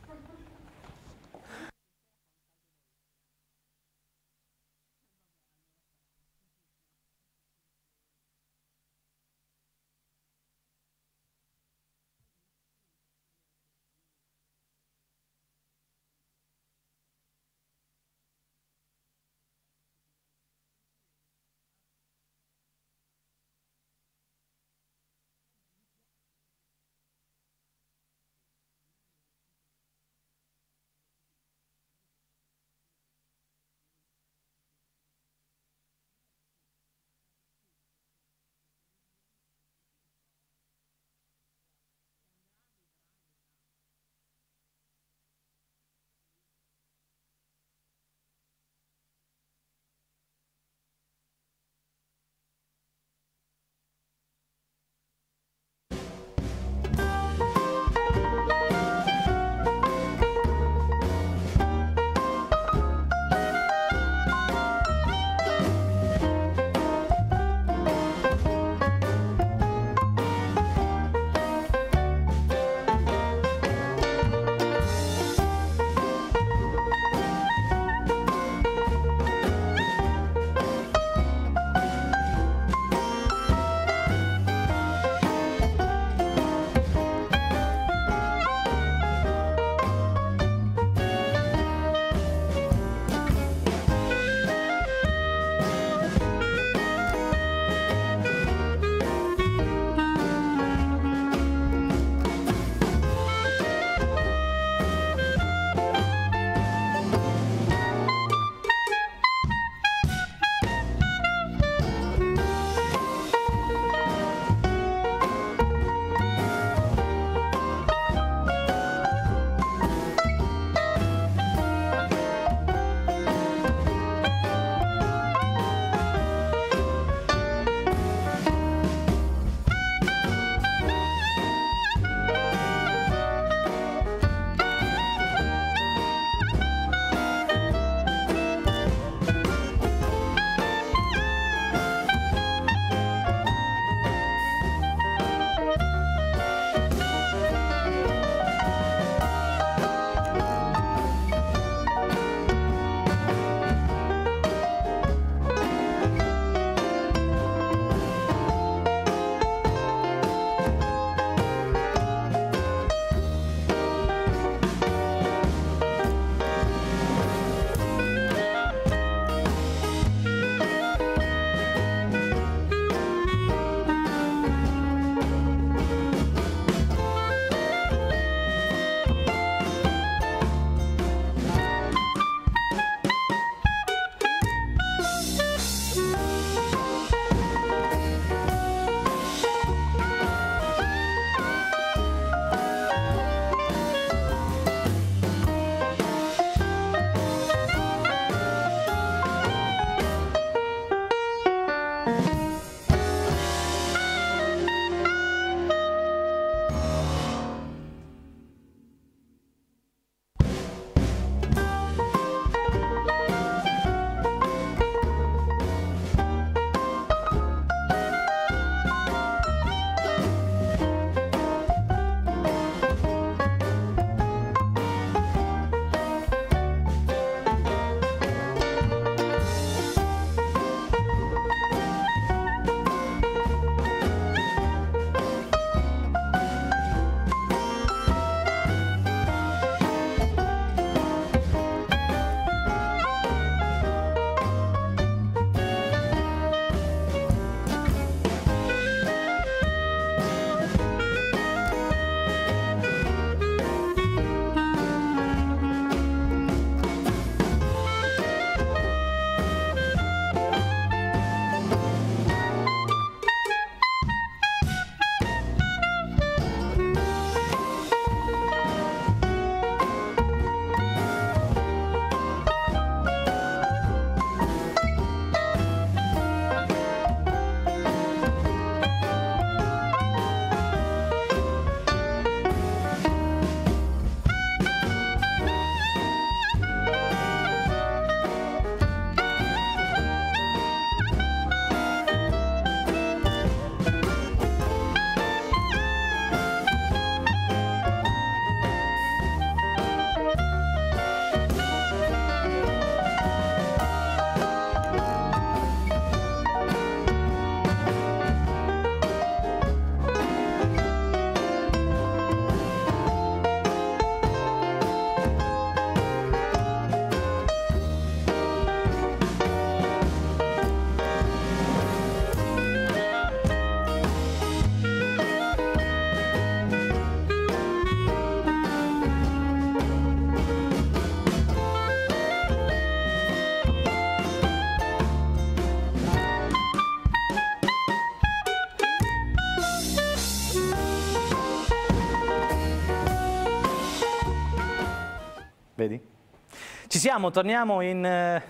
Ci siamo, torniamo in... Eh,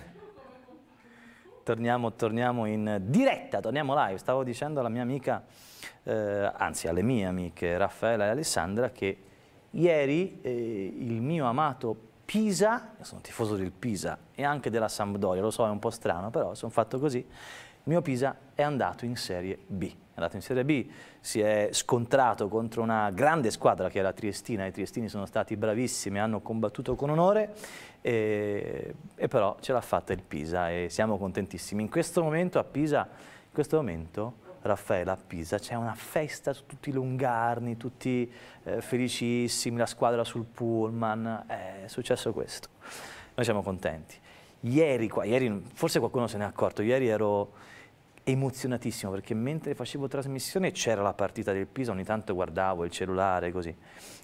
torniamo, torniamo in diretta, torniamo live. Stavo dicendo alla mia amica, eh, anzi alle mie amiche Raffaella e Alessandra, che ieri eh, il mio amato Pisa, io sono tifoso del Pisa e anche della Sampdoria, lo so è un po' strano, però sono fatto così, il mio Pisa è andato in Serie B. È andato in Serie B, si è scontrato contro una grande squadra che era Triestina, i Triestini sono stati bravissimi, hanno combattuto con onore e, e però ce l'ha fatta il Pisa e siamo contentissimi. In questo momento a Pisa, in questo momento Raffaella a Pisa c'è una festa tutti i lungarni, tutti eh, felicissimi, la squadra sul pullman, è successo questo. Noi siamo contenti. Ieri, qua, ieri, forse qualcuno se n'è accorto, ieri ero emozionatissimo perché mentre facevo trasmissione c'era la partita del Pisa, ogni tanto guardavo il cellulare così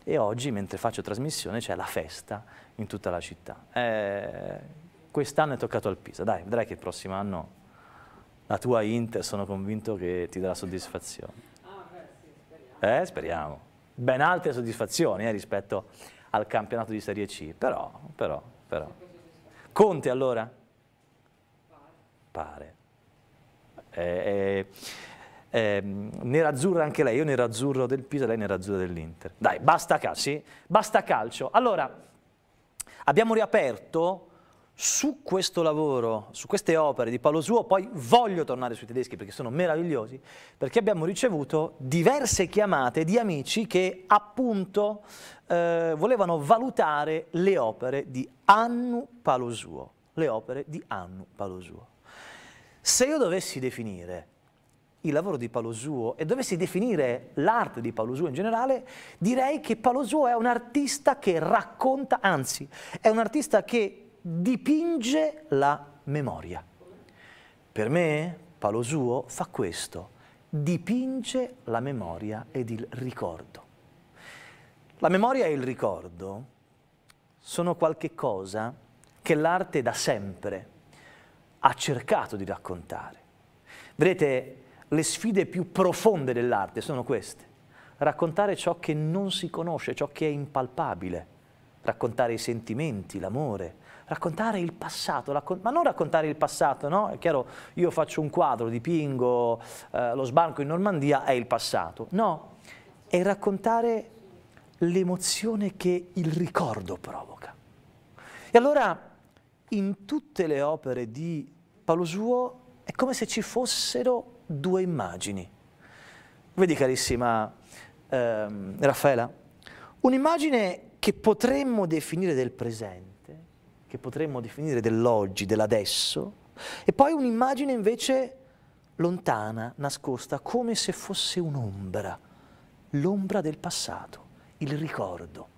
e oggi mentre faccio trasmissione c'è la festa in tutta la città. Eh, Quest'anno è toccato al Pisa, dai, vedrai che il prossimo anno la tua Inter sono convinto che ti darà soddisfazione. Ah, beh, sì, speriamo. Eh, speriamo. Ben altre soddisfazioni eh, rispetto al campionato di Serie C, però, però, però. Conte allora? Pare. Eh, eh, ehm, nerazzurra anche lei, io nerazzurro del Pisa, lei nerazzurra dell'Inter. Dai, basta calcio, sì? basta calcio. Allora, Abbiamo riaperto su questo lavoro, su queste opere di Paolo Suo, poi voglio tornare sui tedeschi perché sono meravigliosi, perché abbiamo ricevuto diverse chiamate di amici che appunto eh, volevano valutare le opere di Annu Paolo Suo, le opere di Annu Paolo Suo. Se io dovessi definire il lavoro di Palosuo e dovessi definire l'arte di Palosuo in generale, direi che Palosuo è un artista che racconta, anzi, è un artista che dipinge la memoria. Per me Palosuo fa questo, dipinge la memoria ed il ricordo. La memoria e il ricordo sono qualche cosa che l'arte da sempre ha cercato di raccontare. Vedete, le sfide più profonde dell'arte sono queste. Raccontare ciò che non si conosce, ciò che è impalpabile. Raccontare i sentimenti, l'amore. Raccontare il passato, raccont ma non raccontare il passato, no? È chiaro, io faccio un quadro, dipingo eh, lo sbarco in Normandia, è il passato. No, è raccontare l'emozione che il ricordo provoca. E allora in tutte le opere di Paolo Suo è come se ci fossero due immagini. Vedi carissima ehm, Raffaela, un'immagine che potremmo definire del presente, che potremmo definire dell'oggi, dell'adesso, e poi un'immagine invece lontana, nascosta, come se fosse un'ombra, l'ombra del passato, il ricordo.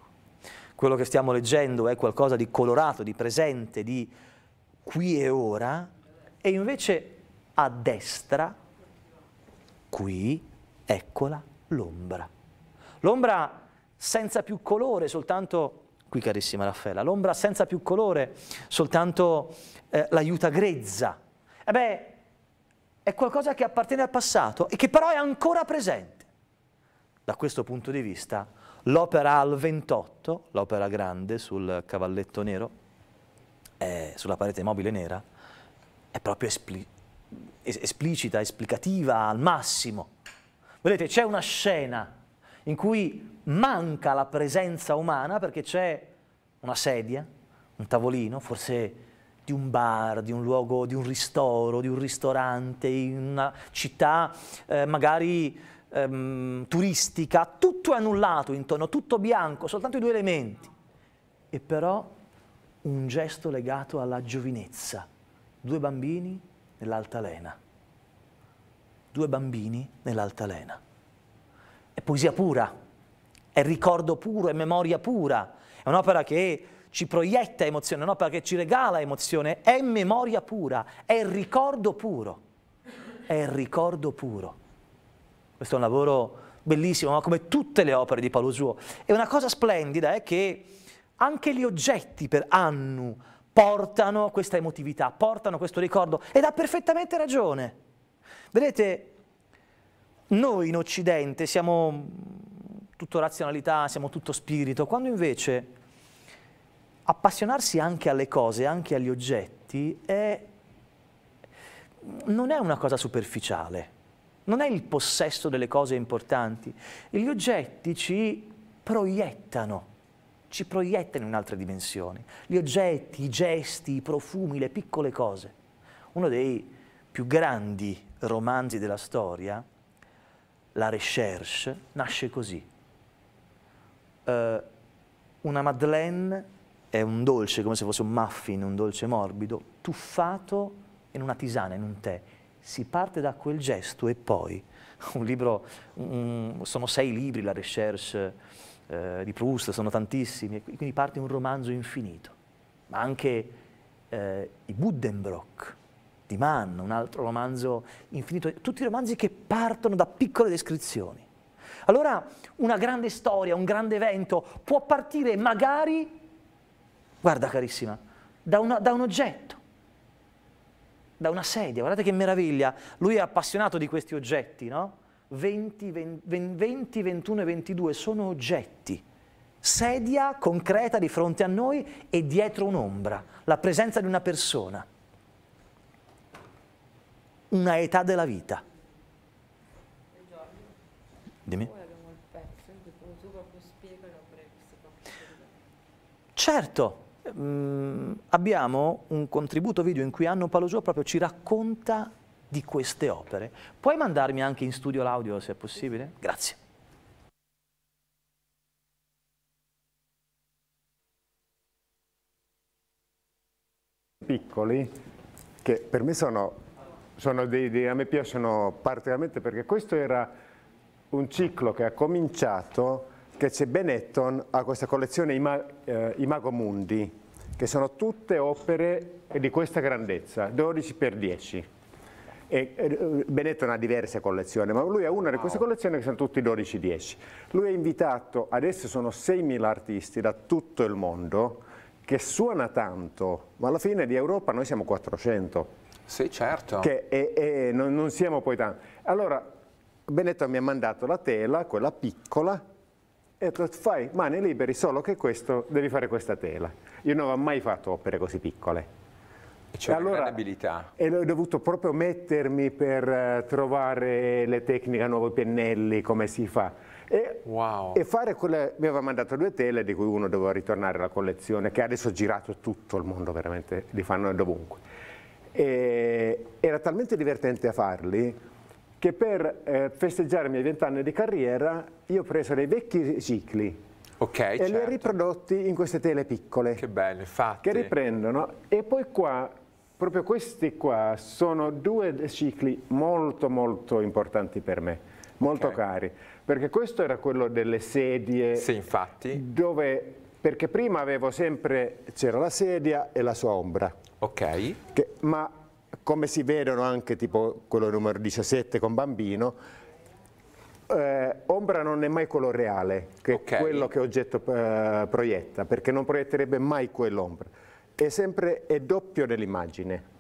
Quello che stiamo leggendo è qualcosa di colorato, di presente, di qui e ora, e invece a destra Qui eccola l'ombra. L'ombra senza più colore, soltanto, qui carissima Raffaella, l'ombra senza più colore, soltanto eh, l'aiuta grezza. E eh beh, è qualcosa che appartiene al passato e che però è ancora presente. Da questo punto di vista, l'opera al 28, l'opera grande sul cavalletto nero, eh, sulla parete mobile nera, è proprio esplicita esplicita, esplicativa al massimo. Vedete, c'è una scena in cui manca la presenza umana perché c'è una sedia, un tavolino, forse di un bar, di un luogo, di un ristoro, di un ristorante, in una città eh, magari ehm, turistica, tutto è annullato intorno, tutto bianco, soltanto i due elementi. E però un gesto legato alla giovinezza. Due bambini nell'altalena. Due bambini nell'altalena. È poesia pura, è ricordo puro, è memoria pura. È un'opera che ci proietta emozione, è un'opera che ci regala emozione, è memoria pura, è ricordo puro. È ricordo puro. Questo è un lavoro bellissimo, ma come tutte le opere di Paolo Suo. E una cosa splendida è che anche gli oggetti per Annu, portano questa emotività, portano questo ricordo ed ha perfettamente ragione. Vedete, noi in Occidente siamo tutto razionalità, siamo tutto spirito, quando invece appassionarsi anche alle cose, anche agli oggetti, è... non è una cosa superficiale, non è il possesso delle cose importanti. Gli oggetti ci proiettano ci proietta in un'altra dimensione. Gli oggetti, i gesti, i profumi, le piccole cose. Uno dei più grandi romanzi della storia, La Recherche, nasce così. Uh, una Madeleine è un dolce, come se fosse un muffin, un dolce morbido, tuffato in una tisana, in un tè. Si parte da quel gesto e poi un libro, un, sono sei libri, La Recherche, eh, di Proust, sono tantissimi, quindi parte un romanzo infinito. Ma anche eh, i Buddenbrock di Mann, un altro romanzo infinito, tutti romanzi che partono da piccole descrizioni. Allora una grande storia, un grande evento può partire magari, guarda carissima, da, una, da un oggetto, da una sedia, guardate che meraviglia, lui è appassionato di questi oggetti, no? 20, 20, 20, 21 e 22 sono oggetti, sedia concreta di fronte a noi e dietro un'ombra, la presenza di una persona, una età della vita. Dimmi. Certo, mh, mm, abbiamo un contributo video in cui Anno Palosua proprio ci racconta di queste opere. Puoi mandarmi anche in studio l'audio se è possibile? Grazie. Piccoli, che per me sono, sono dei, dei, a me piacciono particolarmente perché questo era un ciclo che ha cominciato, che c'è Benetton a questa collezione Ima, eh, Imago Mundi, che sono tutte opere di questa grandezza, 12 x 10 e eh, Benetton ha diverse collezioni, ma lui ha una di queste collezioni che sono tutti 12-10. Lui ha invitato, adesso sono 6.000 artisti da tutto il mondo, che suona tanto, ma alla fine di Europa noi siamo 400. Sì, certo. Che è, è, non, non, siamo poi tanti. Allora, Benetton mi ha mandato la tela, quella piccola, e ha detto, fai mani liberi, solo che questo, devi fare questa tela. Io non ho mai fatto opere così piccole. C'è allora, abilità. E l'ho dovuto proprio mettermi per eh, trovare le tecniche a nuovi pennelli, come si fa. E, wow. e fare quelle, mi aveva mandato due tele di cui uno doveva ritornare alla collezione, che adesso ho girato tutto il mondo veramente, li fanno dovunque. E, era talmente divertente a farli che per eh, festeggiare i miei vent'anni di carriera io ho preso dei vecchi cicli Okay, e certo. li ha riprodotti in queste tele piccole. Che bello, infatti. Che riprendono. E poi qua, proprio questi qua, sono due cicli molto molto importanti per me, molto okay. cari. Perché questo era quello delle sedie. Sì, infatti. Dove, perché prima avevo sempre, c'era la sedia e la sua ombra. Ok. Che, ma come si vedono anche tipo quello numero 17 con bambino, eh, ombra non è mai quello reale, che okay. è quello che oggetto eh, proietta, perché non proietterebbe mai quell'ombra. È sempre è doppio dell'immagine.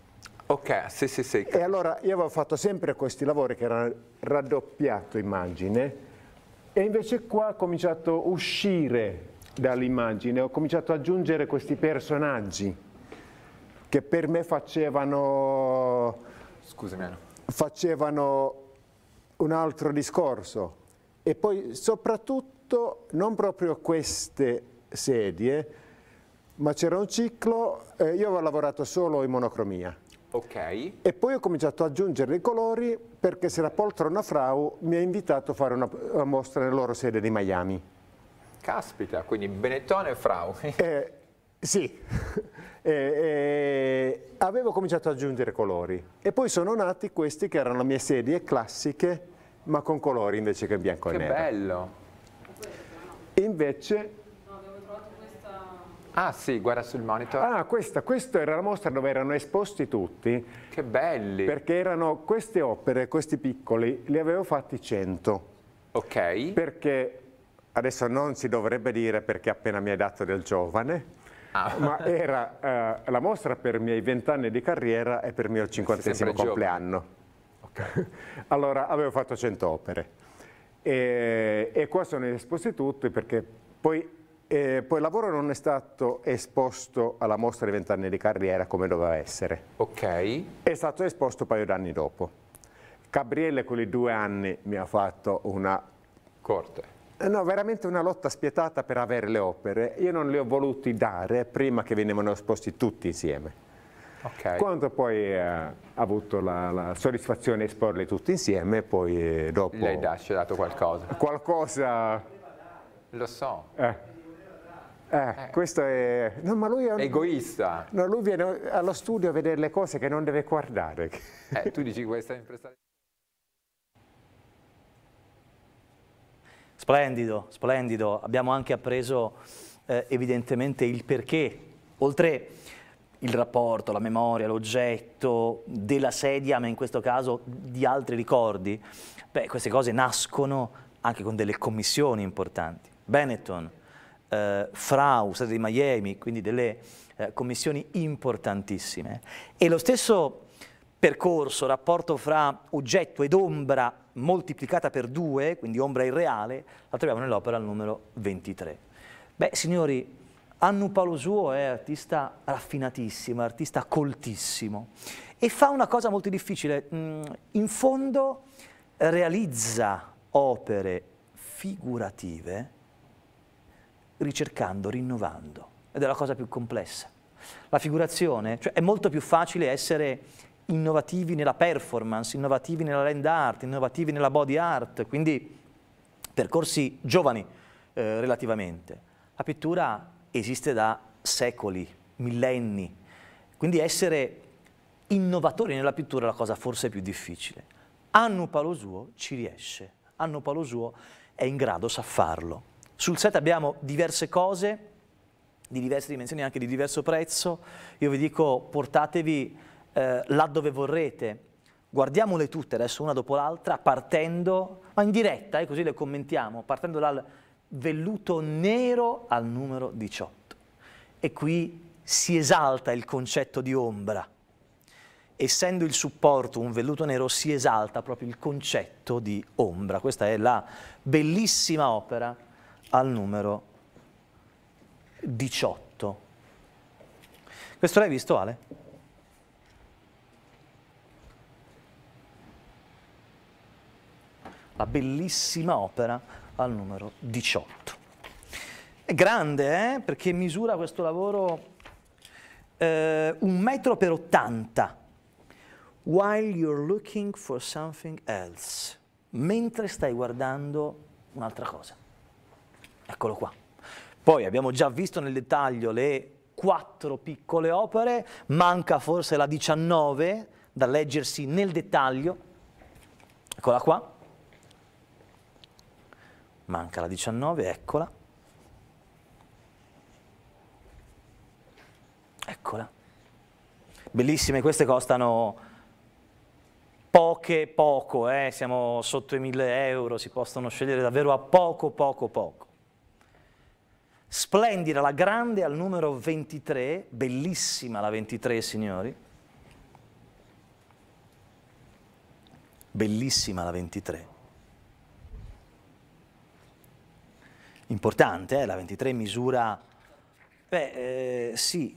Ok, sì, sì, sì. E allora io avevo fatto sempre questi lavori che erano raddoppiato immagine e invece qua ho cominciato a uscire dall'immagine, ho cominciato ad aggiungere questi personaggi che per me facevano... Scusami. Facevano un altro discorso. E poi soprattutto non proprio queste sedie, ma c'era un ciclo, eh, io avevo lavorato solo in monocromia. Ok. E poi ho cominciato ad aggiungere i colori perché se la poltrona Frau mi ha invitato a fare una, una mostra nella loro sede di Miami. Caspita, quindi Benettone e Frau. eh, sì, eh, eh, avevo cominciato ad aggiungere colori e poi sono nati questi che erano le mie sedie classiche ma con colori invece che bianco che e nero. Che bello! invece... Ah sì, guarda sul monitor. Ah, questa, questa era la mostra dove erano esposti tutti. Che belli! Perché erano queste opere, questi piccoli, li avevo fatti 100. Ok. Perché, adesso non si dovrebbe dire perché appena mi hai dato del giovane, Ah. ma era eh, la mostra per i miei vent'anni di carriera e per il mio cinquantesimo compleanno. Okay. allora avevo fatto 100 opere e, e qua sono esposti tutti perché poi, eh, poi, il lavoro non è stato esposto alla mostra di vent'anni di carriera come doveva essere. Ok. È stato esposto un paio d'anni dopo. Gabriele con i due anni mi ha fatto una... Corte eh, no, veramente una lotta spietata per avere le opere. Io non le ho voluti dare prima che venivano esposti tutti insieme. Okay. Quando poi eh, ha avuto la, la soddisfazione di esporle tutti insieme, poi eh, dopo... Lei da, ci ha dato qualcosa. Qualcosa... Lo so. Eh. Eh, eh. questo è... No, ma lui è... Un... Egoista. No, lui viene allo studio a vedere le cose che non deve guardare. Eh, tu dici questa impressione. Splendido, splendido. Abbiamo anche appreso eh, evidentemente il perché, oltre il rapporto, la memoria, l'oggetto della sedia, ma in questo caso di altri ricordi. Beh, queste cose nascono anche con delle commissioni importanti. Benetton, eh, Frau, Stato di Miami, quindi delle eh, commissioni importantissime. E lo stesso percorso, rapporto fra oggetto ed ombra moltiplicata per due, quindi ombra irreale, la troviamo nell'opera numero 23. Beh, signori, Annu Paolo Suo è artista raffinatissimo, artista coltissimo e fa una cosa molto difficile, mm, in fondo realizza opere figurative ricercando, rinnovando ed è la cosa più complessa. La figurazione, cioè è molto più facile essere innovativi nella performance, innovativi nella land art, innovativi nella body art, quindi percorsi giovani eh, relativamente. La pittura esiste da secoli, millenni, quindi essere innovatori nella pittura è la cosa forse più difficile. Annu Palosuo ci riesce, Annu Palosuo è in grado, sa farlo. Sul set abbiamo diverse cose, di diverse dimensioni, anche di diverso prezzo. Io vi dico, portatevi eh, laddove vorrete. Guardiamole tutte adesso una dopo l'altra, partendo, ma in diretta, e eh, così le commentiamo, partendo dal velluto nero al numero 18. E qui si esalta il concetto di ombra. Essendo il supporto un velluto nero si esalta proprio il concetto di ombra. Questa è la bellissima opera al numero 18. Questo l'hai visto Ale? la bellissima opera al numero 18. È grande, eh? perché misura questo lavoro eh, un metro per 80. While you're looking for something else. Mentre stai guardando un'altra cosa. Eccolo qua. Poi abbiamo già visto nel dettaglio le quattro piccole opere, manca forse la 19 da leggersi nel dettaglio. Eccola qua manca la 19, eccola. Eccola. Bellissime, queste costano poche poco, eh? siamo sotto i 1000 euro, si possono scegliere davvero a poco poco poco. Splendida la grande al numero 23, bellissima la 23 signori. Bellissima la 23. importante, eh? la 23 misura, beh, eh, sì,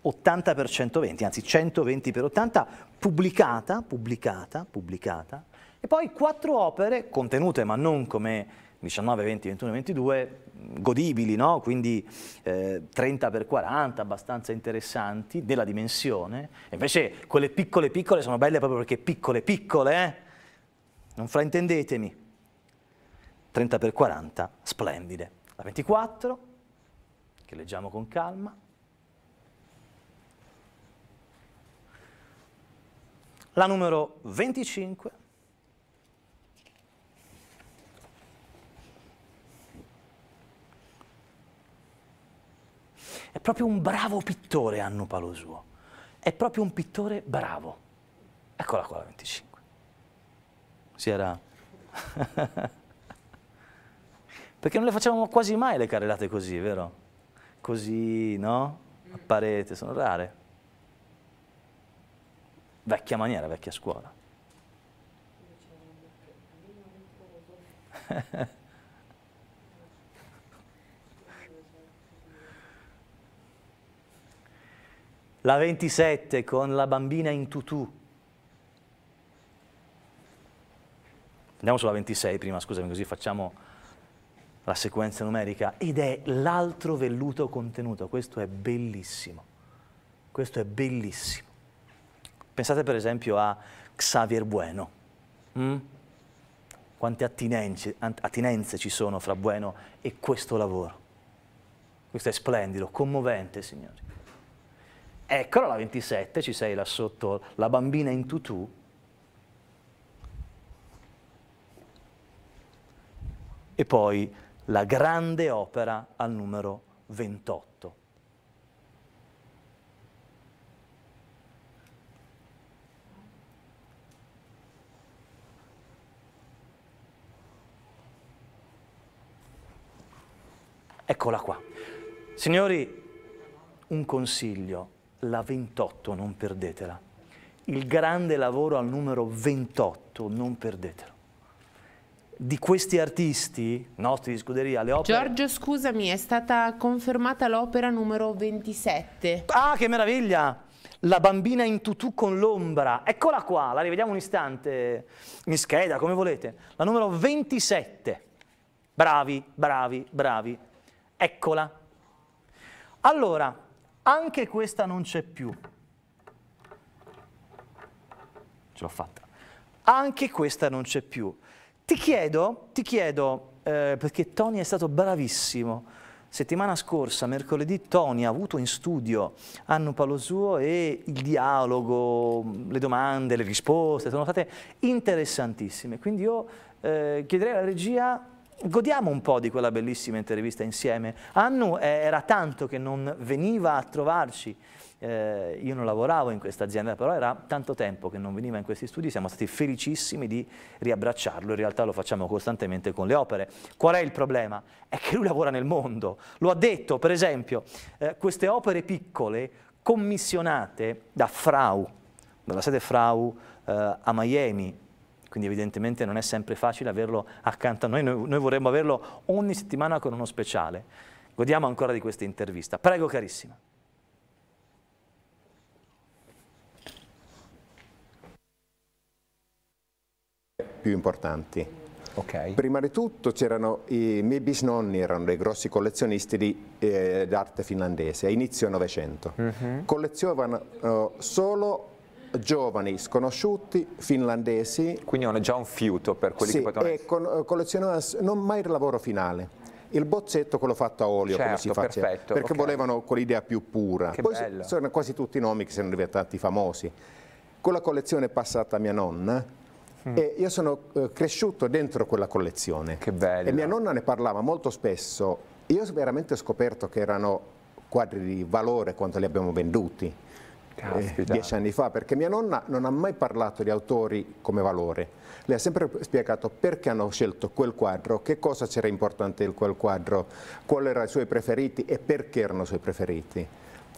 80 per 120, anzi 120 per 80, pubblicata, pubblicata, pubblicata, e poi quattro opere contenute ma non come 19, 20, 21, 22, godibili, no? quindi eh, 30 x 40, abbastanza interessanti, della dimensione. E invece quelle piccole piccole sono belle proprio perché piccole piccole, eh? non fraintendetemi. 30x40 splendide. La 24, che leggiamo con calma. La numero 25. È proprio un bravo pittore Annu Palosuo. È proprio un pittore bravo. Eccola qua la 25. Si era... Perché non le facciamo quasi mai le carrellate così, vero? Così, no? Mm. A parete, sono rare. Vecchia maniera, vecchia scuola. la 27 con la bambina in tutù. Andiamo sulla 26 prima, scusami, così facciamo la sequenza numerica ed è l'altro velluto contenuto. Questo è bellissimo. Questo è bellissimo. Pensate per esempio a Xavier Bueno. Mm? Quante attinenze, attinenze ci sono fra Bueno e questo lavoro. Questo è splendido, commovente, signori. Eccola la 27, ci sei là sotto, la bambina in tutù. E poi la grande opera al numero 28. Eccola qua. Signori, un consiglio, la 28 non perdetela. Il grande lavoro al numero 28 non perdetelo di questi artisti nostri di scuderia, le opere... Giorgio, scusami, è stata confermata l'opera numero 27. Ah, che meraviglia! La bambina in tutù con l'ombra. Eccola qua, la rivediamo un istante, in scheda, come volete. La numero 27. Bravi, bravi, bravi. Eccola. Allora, anche questa non c'è più. Ce l'ho fatta. Anche questa non c'è più. Ti chiedo, ti chiedo eh, perché Tony è stato bravissimo. Settimana scorsa, mercoledì, Tony ha avuto in studio Annu Palosuo e il dialogo, le domande, le risposte sono state interessantissime. Quindi io eh, chiederei alla regia Godiamo un po' di quella bellissima intervista insieme. Annu eh, era tanto che non veniva a trovarci, eh, io non lavoravo in questa azienda, però era tanto tempo che non veniva in questi studi, siamo stati felicissimi di riabbracciarlo, in realtà lo facciamo costantemente con le opere. Qual è il problema? È che lui lavora nel mondo, lo ha detto, per esempio, eh, queste opere piccole commissionate da Frau, dalla sede Frau eh, a Miami, quindi evidentemente non è sempre facile averlo accanto a noi, noi, noi vorremmo averlo ogni settimana con uno speciale. Godiamo ancora di questa intervista. Prego carissima. Più importanti. Okay. Prima di tutto c'erano i miei bisnonni erano dei grossi collezionisti eh, d'arte finlandese a inizio Novecento. Mm -hmm. Collezionavano eh, solo giovani sconosciuti, finlandesi. Quindi hanno già un fiuto per quelli sì, che potevano essere. Con, eh, collezionavano non mai il lavoro finale. Il bozzetto quello fatto a olio, certo, come si faceva, perfetto, perché okay. volevano quell'idea più pura. Che Poi bello. sono quasi tutti i nomi che sono diventati famosi. Quella collezione è passata a mia nonna, mm. e io sono eh, cresciuto dentro quella collezione. Che bello. E mia nonna ne parlava molto spesso. Io ho veramente scoperto che erano quadri di valore quanto li abbiamo venduti eh, dieci anni fa, perché mia nonna non ha mai parlato di autori come valore. Le ha sempre spiegato perché hanno scelto quel quadro, che cosa c'era importante in quel quadro, quali erano i suoi preferiti e perché erano i suoi preferiti.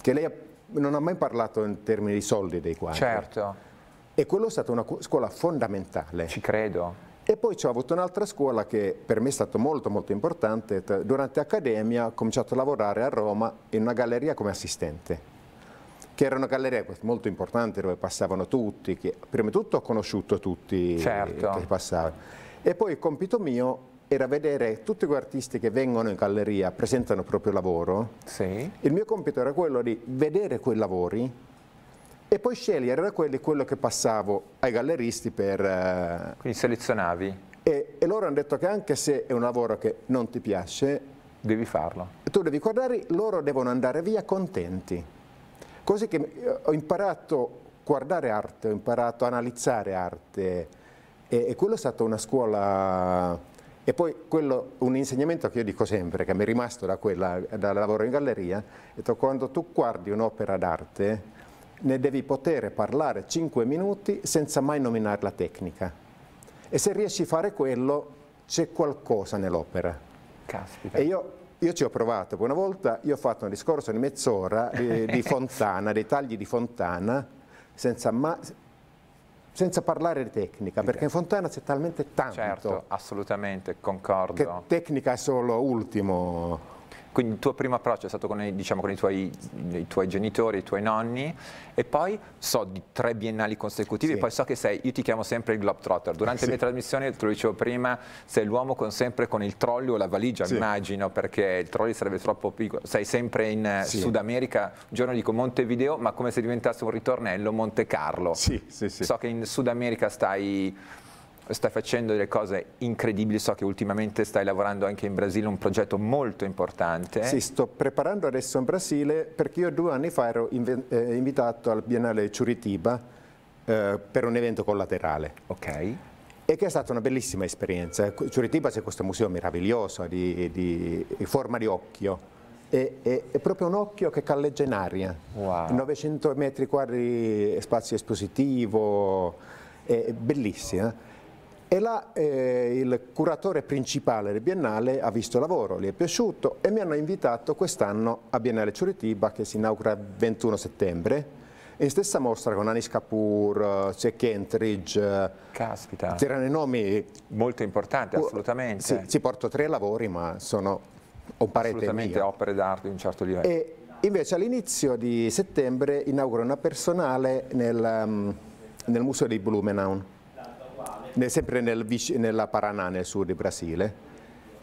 Che lei non ha mai parlato in termini di soldi dei quadri. Certo. E quello è stata una scuola fondamentale. Ci credo. E poi ho avuto un'altra scuola che per me è stata molto molto importante. Durante l'accademia ho cominciato a lavorare a Roma in una galleria come assistente che era una galleria molto importante dove passavano tutti, che prima di tutto ho conosciuto tutti certo. che passavano. E poi il compito mio era vedere tutti quegli artisti che vengono in galleria, presentano il proprio lavoro. Sì. Il mio compito era quello di vedere quei lavori e poi scegliere da quelli quello che passavo ai galleristi per... Eh, Quindi selezionavi? E, e loro hanno detto che anche se è un lavoro che non ti piace... Devi farlo. Tu devi guardare, loro devono andare via contenti. Cose che eh, ho imparato a guardare arte, ho imparato a analizzare arte e, e quello è stata una scuola... E poi quello, un insegnamento che io dico sempre, che mi è rimasto da quella, dal lavoro in galleria, è che quando tu guardi un'opera d'arte ne devi poter parlare 5 minuti senza mai nominare la tecnica. E se riesci a fare quello, c'è qualcosa nell'opera. Caspita. E io io ci ho provato, una volta io ho fatto un discorso di mezz'ora eh, di Fontana, dei tagli di Fontana, senza, ma, senza parlare di tecnica, perché in Fontana c'è talmente tanto. Certo, assolutamente, concordo. Che tecnica è solo ultimo quindi il tuo primo approccio è stato con, diciamo, con i, tuoi, i, tuoi, genitori, i tuoi nonni e poi so di tre biennali consecutivi sì. e poi so che sei, io ti chiamo sempre il Globetrotter. Durante sì. le mie trasmissioni, te lo dicevo prima, sei l'uomo con, sempre con il trolley o la valigia, sì. immagino, perché il trolley sarebbe troppo piccolo. Sei sempre in Sud America, un giorno dico Montevideo, ma come se diventasse un ritornello Monte Carlo. Sì, sì, sì. So che in Sud America stai stai facendo delle cose incredibili, so che ultimamente stai lavorando anche in Brasile, un progetto molto importante. Sì, sto preparando adesso in Brasile perché io due anni fa ero eh, invitato al Biennale Curitiba eh, per un evento collaterale. Ok. E che è stata una bellissima esperienza. Curitiba c'è questo museo meraviglioso di, di, di forma di occhio. È, è, è, proprio un occhio che calleggia in aria. Wow. 900 metri quadri spazio espositivo, è, è bellissima. E là eh, il curatore principale del Biennale ha visto il lavoro, gli è piaciuto e mi hanno invitato quest'anno a Biennale Ciuritiba che si inaugura il 21 settembre. In stessa mostra con Anis Kapoor, eh, c'è Kentridge. Eh, Caspita. C'erano i nomi... Molto importanti, assolutamente. Sì, ci porto tre lavori ma sono un parete Assolutamente mia. opere d'arte di un certo livello. E invece all'inizio di settembre inaugura una personale nel, mm, nel museo di Blumenau sempre nel, nella Paraná, nel sud del Brasile,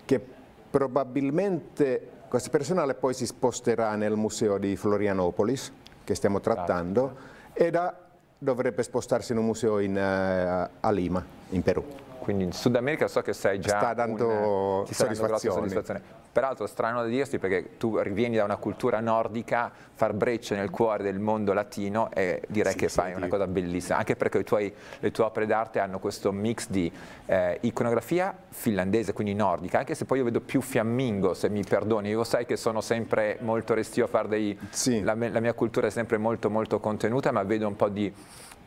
che probabilmente questo personale poi si sposterà nel museo di Florianopolis, che stiamo esatto. trattando, e da, dovrebbe spostarsi in un museo in, uh, a Lima, in Perù quindi in Sud America so che sei già sta dando, un, ti soddisfazione. Peraltro strano da dirsi perché tu rivieni da una cultura nordica, far breccia nel cuore del mondo latino e direi sì, che fai sì. una cosa bellissima, anche perché tuoi, le tue opere d'arte hanno questo mix di eh, iconografia finlandese, quindi nordica, anche se poi io vedo più fiammingo, se mi perdoni, io sai che sono sempre molto restio a fare dei... La, la mia cultura è sempre molto molto contenuta, ma vedo un po' di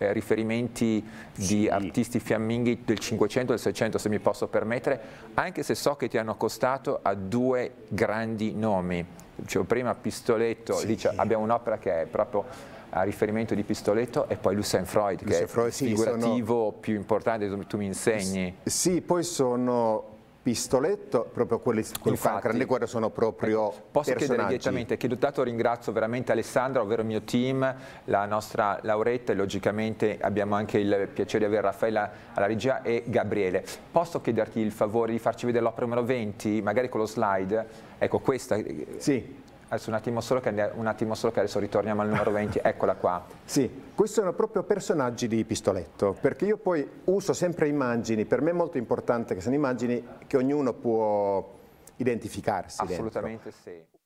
eh, riferimenti sì. di artisti fiamminghi del 500 e del 600 se mi posso permettere, anche se so che ti hanno accostato a due grandi nomi. Dicevo prima Pistoletto, sì. lì abbiamo un'opera che è proprio a riferimento di Pistoletto e poi Lucien Freud, Lucien che Freud, è il sì, figurativo sono... più importante, tu mi insegni. Sì, poi sono pistoletto, proprio quelli, quelli Infatti, fan, grande guerra sono proprio eh, Posso chiedere direttamente, chiedo tanto ringrazio veramente Alessandra, ovvero il mio team, la nostra Lauretta e logicamente abbiamo anche il piacere di avere Raffaella alla regia e Gabriele. Posso chiederti il favore di farci vedere l'opera numero 20, magari con lo slide? Ecco questa. Eh, sì adesso un attimo solo che, un attimo solo che adesso ritorniamo al numero 20, eccola qua. Sì, questi sono proprio personaggi di Pistoletto, perché io poi uso sempre immagini, per me è molto importante che siano immagini che ognuno può identificarsi. Assolutamente dentro. sì.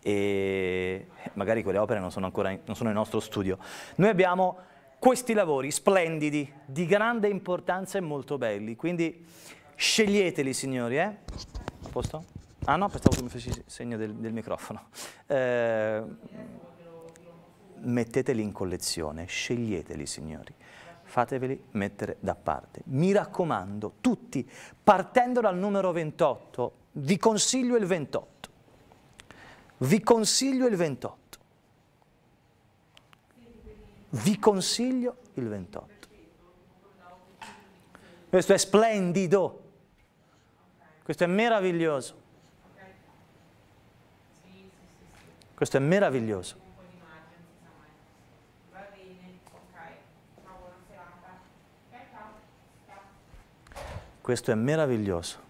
E magari quelle opere non sono ancora in, non sono nel nostro studio. Noi abbiamo questi lavori splendidi, di grande importanza e molto belli, quindi sceglieteli signori, eh? A posto? Ah no, pensavo che mi feci segno del, del microfono. Eh, metteteli in collezione, sceglieteli signori, fateveli mettere da parte. Mi raccomando, tutti, partendo dal numero 28, vi consiglio il 28. Vi consiglio il 28. Vi consiglio il 28. Questo è splendido. Questo è meraviglioso. Questo è meraviglioso. Questo è meraviglioso.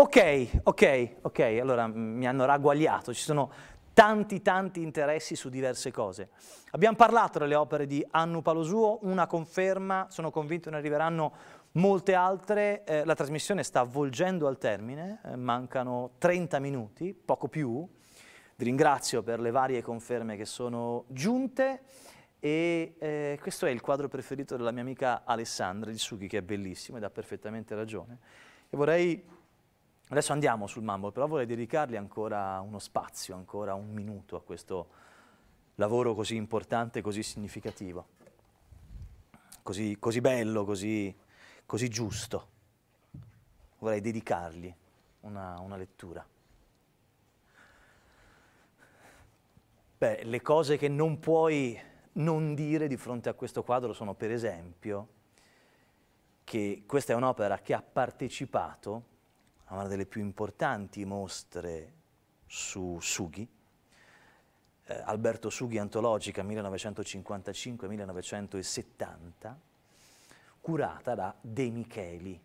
Ok, ok, ok, allora mi hanno ragguagliato, ci sono tanti tanti interessi su diverse cose. Abbiamo parlato delle opere di Annu Palosuo, una conferma, sono convinto ne arriveranno molte altre, eh, la trasmissione sta avvolgendo al termine, eh, mancano 30 minuti, poco più, vi ringrazio per le varie conferme che sono giunte e eh, questo è il quadro preferito della mia amica Alessandra il Sughi che è bellissimo ed ha perfettamente ragione e vorrei Adesso andiamo sul mambo, però vorrei dedicargli ancora uno spazio, ancora un minuto a questo lavoro così importante, così significativo, così, così bello, così, così, giusto. Vorrei dedicargli una, una lettura. Beh, le cose che non puoi non dire di fronte a questo quadro sono per esempio che questa è un'opera che ha partecipato a una delle più importanti mostre su Sughi, eh, Alberto Sughi Antologica 1955-1970, curata da De Micheli.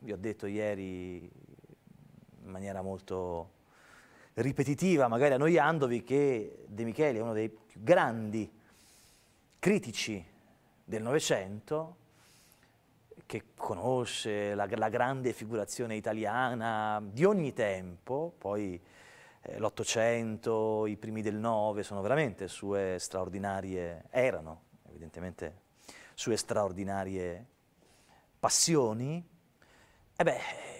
Vi ho detto ieri in maniera molto ripetitiva, magari annoiandovi, che De Micheli è uno dei più grandi critici del Novecento, che conosce la, la grande figurazione italiana di ogni tempo, poi eh, l'Ottocento, i primi del Nove, sono veramente sue straordinarie, erano evidentemente sue straordinarie passioni, e, beh,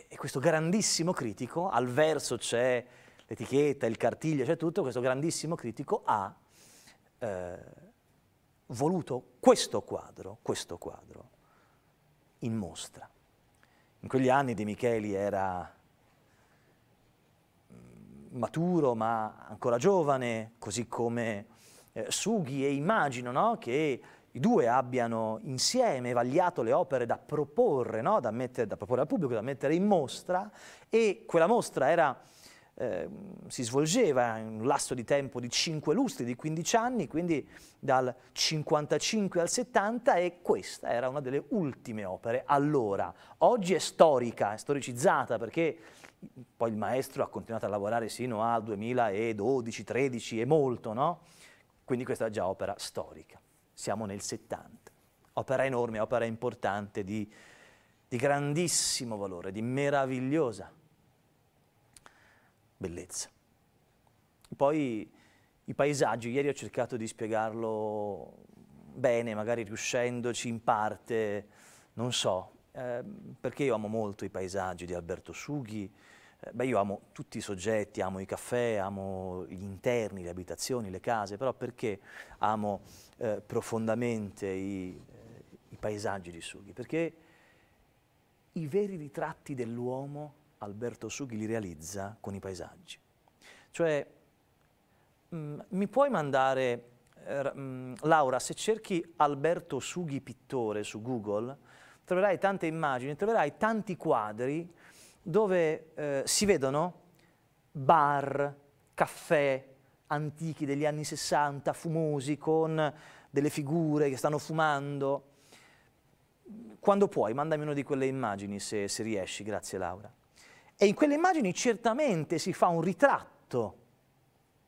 e questo grandissimo critico, al verso c'è l'etichetta, il cartiglio, c'è tutto, questo grandissimo critico ha eh, voluto questo quadro, questo quadro, in mostra. In quegli anni De Micheli era mm, maturo ma ancora giovane, così come eh, Sughi e immagino no? che i due abbiano insieme vagliato le opere da proporre, no? da, mettere, da proporre al pubblico, da mettere in mostra e quella mostra era Ehm, si svolgeva in un lasso di tempo di 5 lustri, di 15 anni, quindi dal 55 al 70 e questa era una delle ultime opere allora. Oggi è storica, è storicizzata perché poi il maestro ha continuato a lavorare sino al 2012, 13 e molto, no? Quindi questa è già opera storica. Siamo nel 70. Opera enorme, opera importante, di, di grandissimo valore, di meravigliosa bellezza. Poi i paesaggi, ieri ho cercato di spiegarlo bene, magari riuscendoci in parte, non so, eh, perché io amo molto i paesaggi di Alberto Sughi, eh, beh io amo tutti i soggetti, amo i caffè, amo gli interni, le abitazioni, le case, però perché amo eh, profondamente i, eh, i paesaggi di Sughi? Perché i veri ritratti dell'uomo Alberto Sughi li realizza con i paesaggi. Cioè, mh, mm, mi puoi mandare, eh, mh, mm, Laura, se cerchi Alberto Sughi pittore su Google, troverai tante immagini, troverai tanti quadri dove eh, si vedono bar, caffè antichi degli anni 60, fumosi, con delle figure che stanno fumando. Quando puoi, mandami una di quelle immagini se, se riesci, grazie Laura. E in quelle immagini certamente si fa un ritratto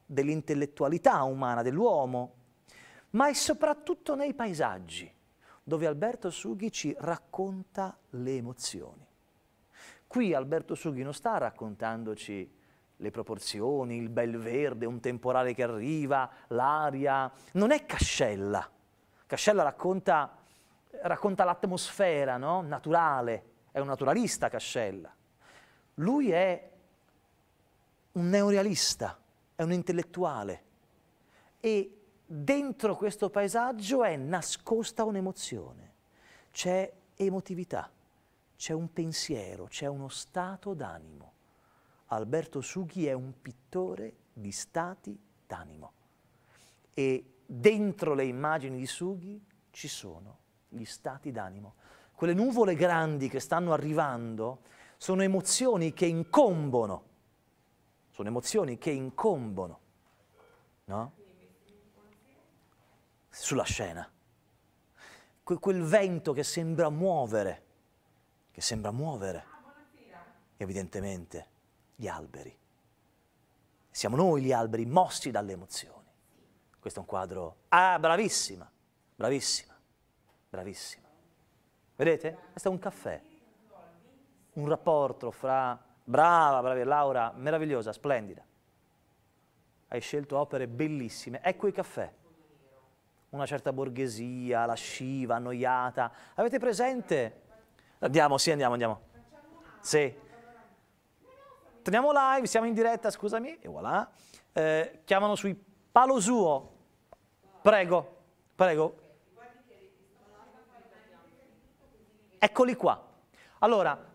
dell'intellettualità umana, dell'uomo, ma è soprattutto nei paesaggi dove Alberto Sughi ci racconta le emozioni. Qui Alberto Sughi non sta raccontandoci le proporzioni, il bel verde, un temporale che arriva, l'aria, non è Cascella. Cascella racconta, racconta l'atmosfera no? naturale, è un naturalista Cascella. Lui è un neorealista, è un intellettuale e dentro questo paesaggio è nascosta un'emozione, c'è emotività, c'è un pensiero, c'è uno stato d'animo. Alberto Sughi è un pittore di stati d'animo e dentro le immagini di Sughi ci sono gli stati d'animo. Quelle nuvole grandi che stanno arrivando sono emozioni che incombono, sono emozioni che incombono, no? Sulla scena. Que- quel vento che sembra muovere, che sembra muovere, evidentemente, gli alberi. Siamo noi gli alberi mossi dalle emozioni. Questo è un quadro... Ah, bravissima, bravissima, bravissima. Vedete? Questo è un caffè un rapporto fra brava, brava Laura, meravigliosa, splendida. Hai scelto opere bellissime. Ecco i caffè. Una certa borghesia, lasciva, annoiata. Avete presente? Andiamo, sì, andiamo, andiamo. Sì. Teniamo live, siamo in diretta, scusami, e voilà. Eh, chiamano sui palo suo. Prego, prego. Eccoli qua. Allora,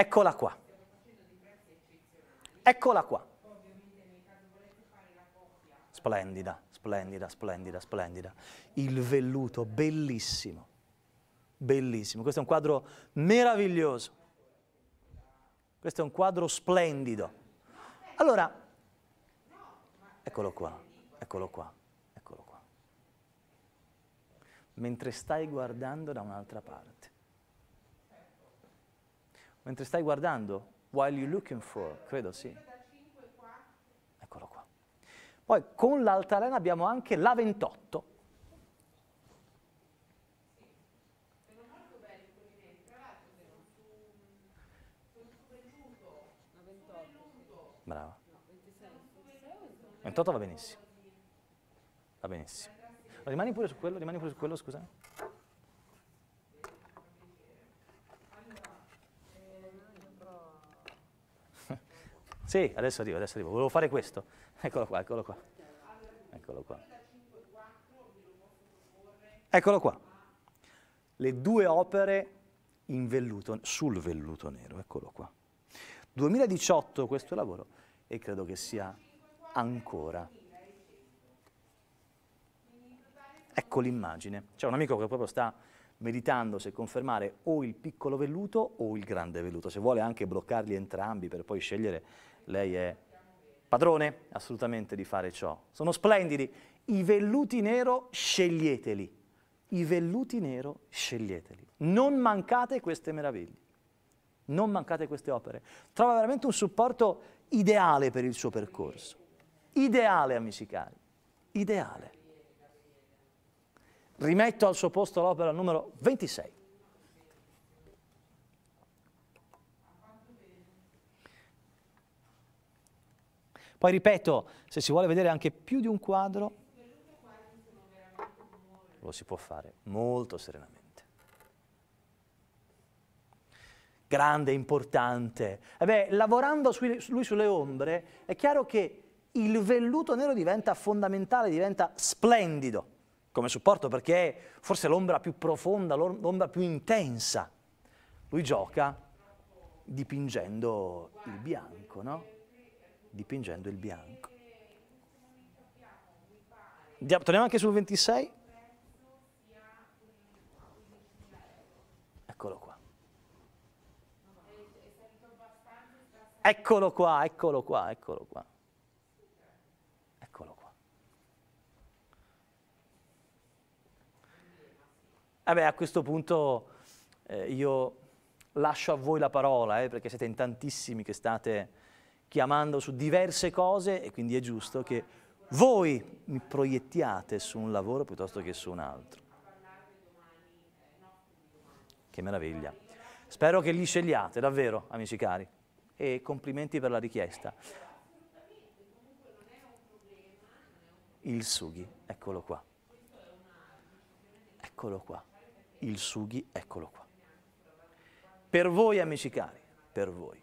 Eccola qua. Eccola qua. Splendida, splendida, splendida, splendida. Il velluto, bellissimo, bellissimo. Questo è un quadro meraviglioso. Questo è un quadro splendido. Allora, eccolo qua, eccolo qua, eccolo qua. Mentre stai guardando da un'altra parte mentre stai guardando, while you're looking for, credo sì. Eccolo qua. Poi con l'altalena abbiamo anche la 28. Brava. 28 va benissimo. Va benissimo. Rimani pure su quello, rimani pure su quello, scusami. Sì, adesso arrivo, adesso arrivo. Volevo fare questo. Eccolo qua, eccolo qua. Eccolo qua. Eccolo qua. Le due opere in velluto, sul velluto nero, eccolo qua. 2018 questo lavoro e credo che sia ancora. Ecco l'immagine. C'è un amico che proprio sta meditando se confermare o il piccolo velluto o il grande velluto, se vuole anche bloccarli entrambi per poi scegliere lei è padrone assolutamente di fare ciò. Sono splendidi. I velluti nero sceglieteli. I velluti nero sceglieteli. Non mancate queste meraviglie. Non mancate queste opere. Trova veramente un supporto ideale per il suo percorso. Ideale, amici cari. Ideale. Rimetto al suo posto l'opera numero 26. Poi ripeto, se si vuole vedere anche più di un quadro, lo si può fare molto serenamente. Grande, importante. E eh beh, lavorando su lui sulle ombre, è chiaro che il velluto nero diventa fondamentale, diventa splendido come supporto perché è forse l'ombra più profonda, l'ombra più intensa. Lui gioca dipingendo il bianco, no? dipingendo il bianco. Andiamo, torniamo anche sul 26. Eccolo qua. Eccolo qua, eccolo qua, eccolo qua. Eccolo qua. Vabbè, eh a questo punto eh, io lascio a voi la parola, eh, perché siete in tantissimi che state chiamando su diverse cose e quindi è giusto che voi mi proiettiate su un lavoro piuttosto che su un altro. Che meraviglia. Spero che li scegliate davvero, amici cari, e complimenti per la richiesta. Il sughi, eccolo qua. Eccolo qua. Il sughi, eccolo qua. Per voi, amici cari, per voi.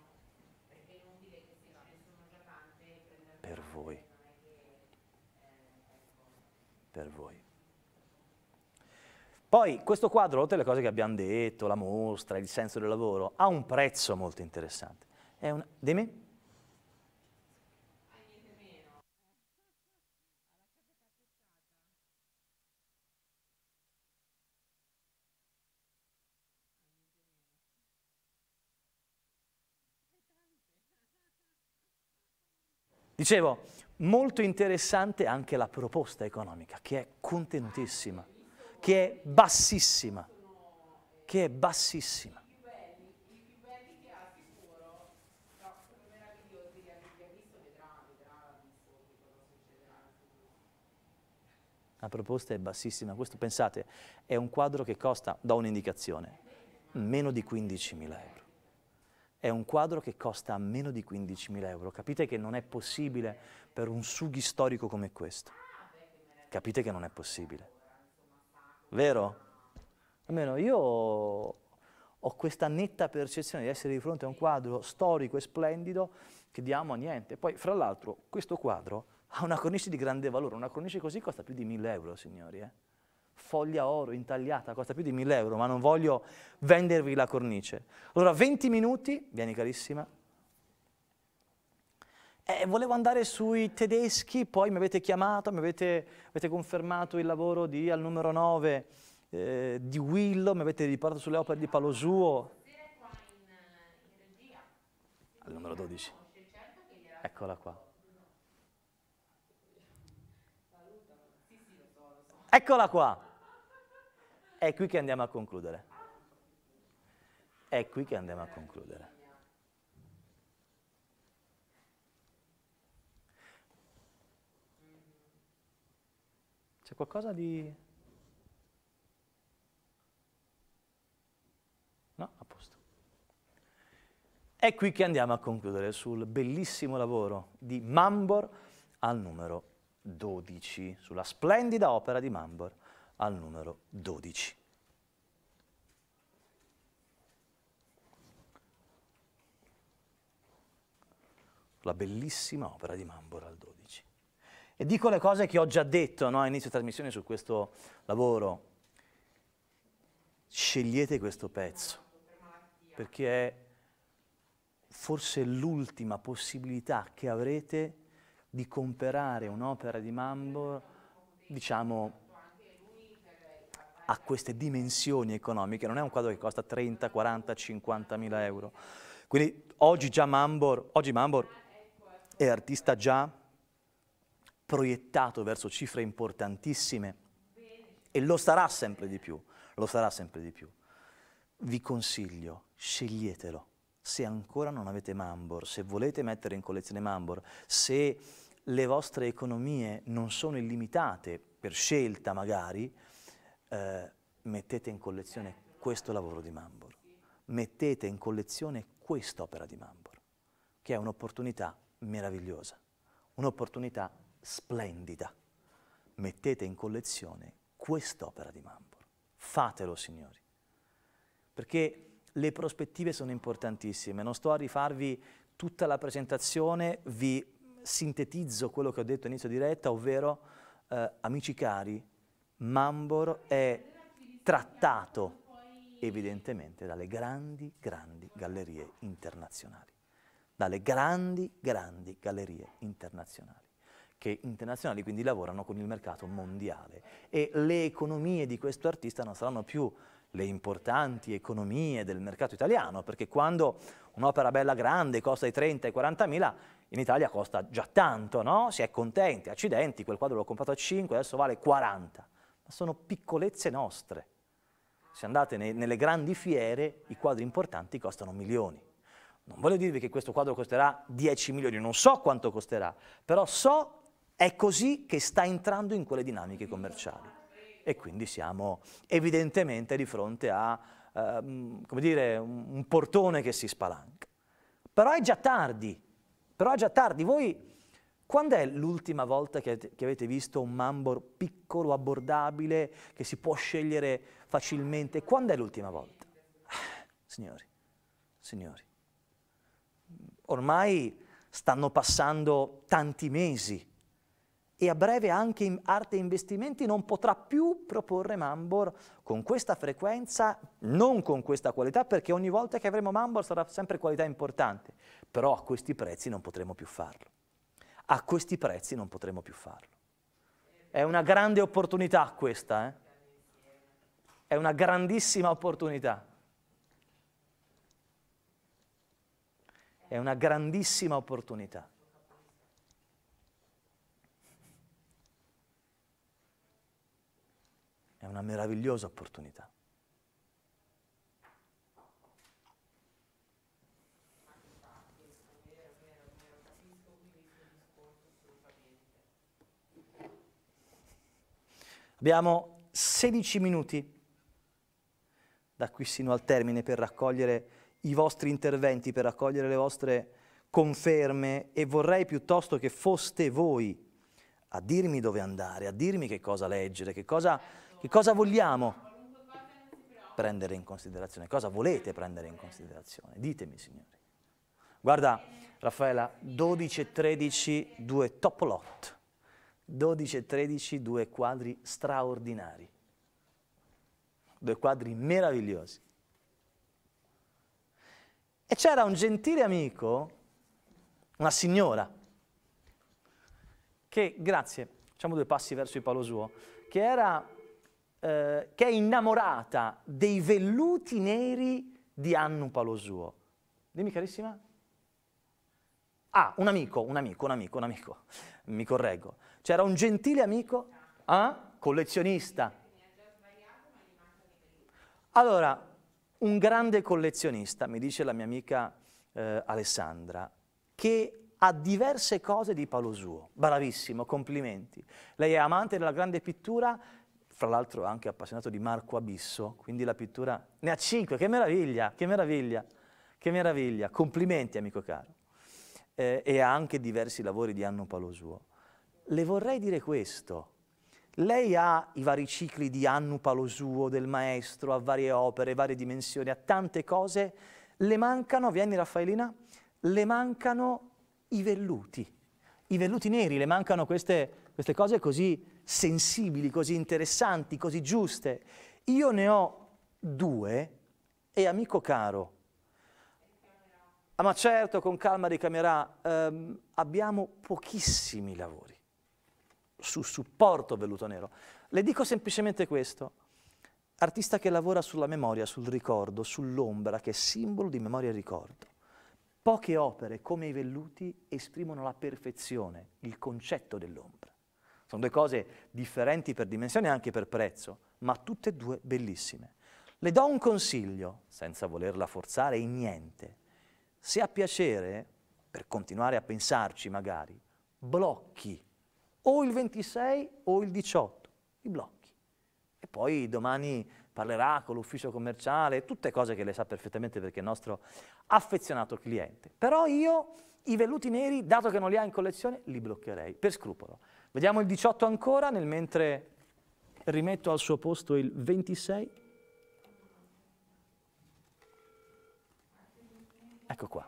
per voi. Per voi. Poi questo quadro, oltre alle cose che abbiamo detto, la mostra, il senso del lavoro, ha un prezzo molto interessante. È una... Dimmi? Dicevo, molto interessante anche la proposta economica, che è contenutissima, che è bassissima, che è bassissima. La proposta è bassissima, questo pensate, è un quadro che costa, do un'indicazione, meno di 15.000 euro è un quadro che costa meno di 15.000 euro. Capite che non è possibile per un sughi storico come questo. Capite che non è possibile. Vero? Almeno io ho questa netta percezione di essere di fronte a un quadro storico e splendido che diamo a niente. Poi, fra l'altro, questo quadro ha una cornice di grande valore. Una cornice così costa più di 1.000 euro, signori. Eh? foglia oro intagliata, costa più di 1000 euro, ma non voglio vendervi la cornice. Allora, 20 minuti, vieni carissima. Eh, volevo andare sui tedeschi, poi mi avete chiamato, mi avete, avete confermato il lavoro di, al numero 9 eh, di Willow, mi avete riportato sulle opere di Palosuo. Al numero 12. Eccola qua. Eccola qua. È qui che andiamo a concludere. È qui che andiamo a concludere. C'è qualcosa di... No, a posto. È qui che andiamo a concludere sul bellissimo lavoro di Mambor al numero 12, sulla splendida opera di Mambor al numero 12. La bellissima opera di Mambora al 12. E dico le cose che ho già detto no, a inizio trasmissione su questo lavoro. Scegliete questo pezzo, perché è forse l'ultima possibilità che avrete di comprare un'opera di Mambor, diciamo, a queste dimensioni economiche, non è un quadro che costa 30, 40, 50 mila euro. Quindi oggi già Mambor, oggi Mambor è artista già proiettato verso cifre importantissime e lo sarà sempre di più, lo sarà sempre di più. Vi consiglio, sceglietelo. Se ancora non avete Mambor, se volete mettere in collezione Mambor, se le vostre economie non sono illimitate per scelta magari, eh, mettete in collezione questo lavoro di Mambor, mettete in collezione quest'opera di Mambor, che è un'opportunità meravigliosa, un'opportunità splendida. Mettete in collezione quest'opera di Mambor. Fatelo, signori, perché le prospettive sono importantissime. Non sto a rifarvi tutta la presentazione, vi sintetizzo quello che ho detto all'inizio diretta, ovvero, eh, amici cari, Mambor è trattato evidentemente dalle grandi, grandi gallerie internazionali, dalle grandi, grandi gallerie internazionali, che internazionali quindi lavorano con il mercato mondiale e le economie di questo artista non saranno più le importanti economie del mercato italiano, perché quando un'opera bella grande costa i 30 e i 40 mila, in Italia costa già tanto, no? Si è contenti, accidenti, quel quadro l'ho comprato a 5, adesso vale 40 ma sono piccolezze nostre. Se andate nei, nelle grandi fiere, i quadri importanti costano milioni. Non voglio dirvi che questo quadro costerà 10 milioni, non so quanto costerà, però so è così che sta entrando in quelle dinamiche commerciali. E quindi siamo evidentemente di fronte a ehm, dire, un portone che si spalanca. Però è già tardi, però è già tardi. Voi quando è l'ultima volta che, che, avete visto un Mambor piccolo, abbordabile, che si può scegliere facilmente? Quando è l'ultima volta? Signori, signori, ormai stanno passando tanti mesi e a breve anche in Arte Investimenti non potrà più proporre Mambor con questa frequenza, non con questa qualità, perché ogni volta che avremo Mambor sarà sempre qualità importante, però a questi prezzi non potremo più farlo a questi prezzi non potremo più farlo. È una grande opportunità questa, eh? è una grandissima opportunità. È una grandissima opportunità. È una meravigliosa opportunità. Abbiamo 16 minuti da qui sino al termine per raccogliere i vostri interventi, per raccogliere le vostre conferme e vorrei piuttosto che foste voi a dirmi dove andare, a dirmi che cosa leggere, che cosa, che cosa vogliamo prendere in considerazione, cosa volete prendere in considerazione. Ditemi, signori. Guarda, Raffaella, 12 e 13, due top lot. 12 e 13, due quadri straordinari, due quadri meravigliosi. E c'era un gentile amico, una signora, che, grazie, facciamo due passi verso il palo suo, che, era, eh, che è innamorata dei velluti neri di Annu Palo suo. Dimmi carissima. Ah, un amico, un amico, un amico, un amico, mi correggo. C'era un gentile amico, eh? collezionista. Allora, un grande collezionista, mi dice la mia amica eh, Alessandra, che ha diverse cose di palo suo. Bravissimo, complimenti. Lei è amante della grande pittura, fra l'altro anche appassionato di Marco Abisso, quindi la pittura ne ha cinque, che meraviglia, che meraviglia, che meraviglia, complimenti amico caro. Eh, e ha anche diversi lavori di Anno Palo suo le vorrei dire questo. Lei ha i vari cicli di Annu Palosuo, del maestro, ha varie opere, varie dimensioni, ha tante cose. Le mancano, vieni Raffaelina, le mancano i velluti. I velluti neri, le mancano queste, queste cose così sensibili, così interessanti, così giuste. Io ne ho due e amico caro. Ah, ma certo, con calma ricamerà, ehm, abbiamo pochissimi lavori su supporto Velluto Nero. Le dico semplicemente questo. Artista che lavora sulla memoria, sul ricordo, sull'ombra, che è simbolo di memoria e ricordo. Poche opere, come i velluti, esprimono la perfezione, il concetto dell'ombra. Sono due cose differenti per dimensione e anche per prezzo, ma tutte e due bellissime. Le do un consiglio, senza volerla forzare in niente. Se ha piacere, per continuare a pensarci magari, blocchi o il 26 o il 18, i blocchi. E poi domani parlerà con l'ufficio commerciale, tutte cose che lei sa perfettamente perché è il nostro affezionato cliente. Però io i velluti neri, dato che non li ha in collezione, li bloccherei, per scrupolo. Vediamo il 18 ancora, nel mentre rimetto al suo posto il 26. Ecco qua.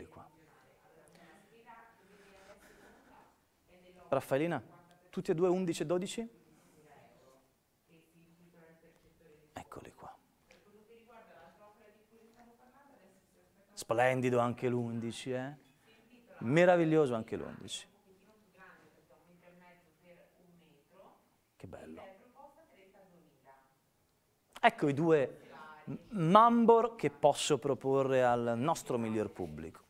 Raffaellina, tutti e due 11 e 12? Eccoli qua. Splendido anche l'11, eh? Meraviglioso anche l'11. Che bello. Ecco i due mambor che posso proporre al nostro miglior pubblico.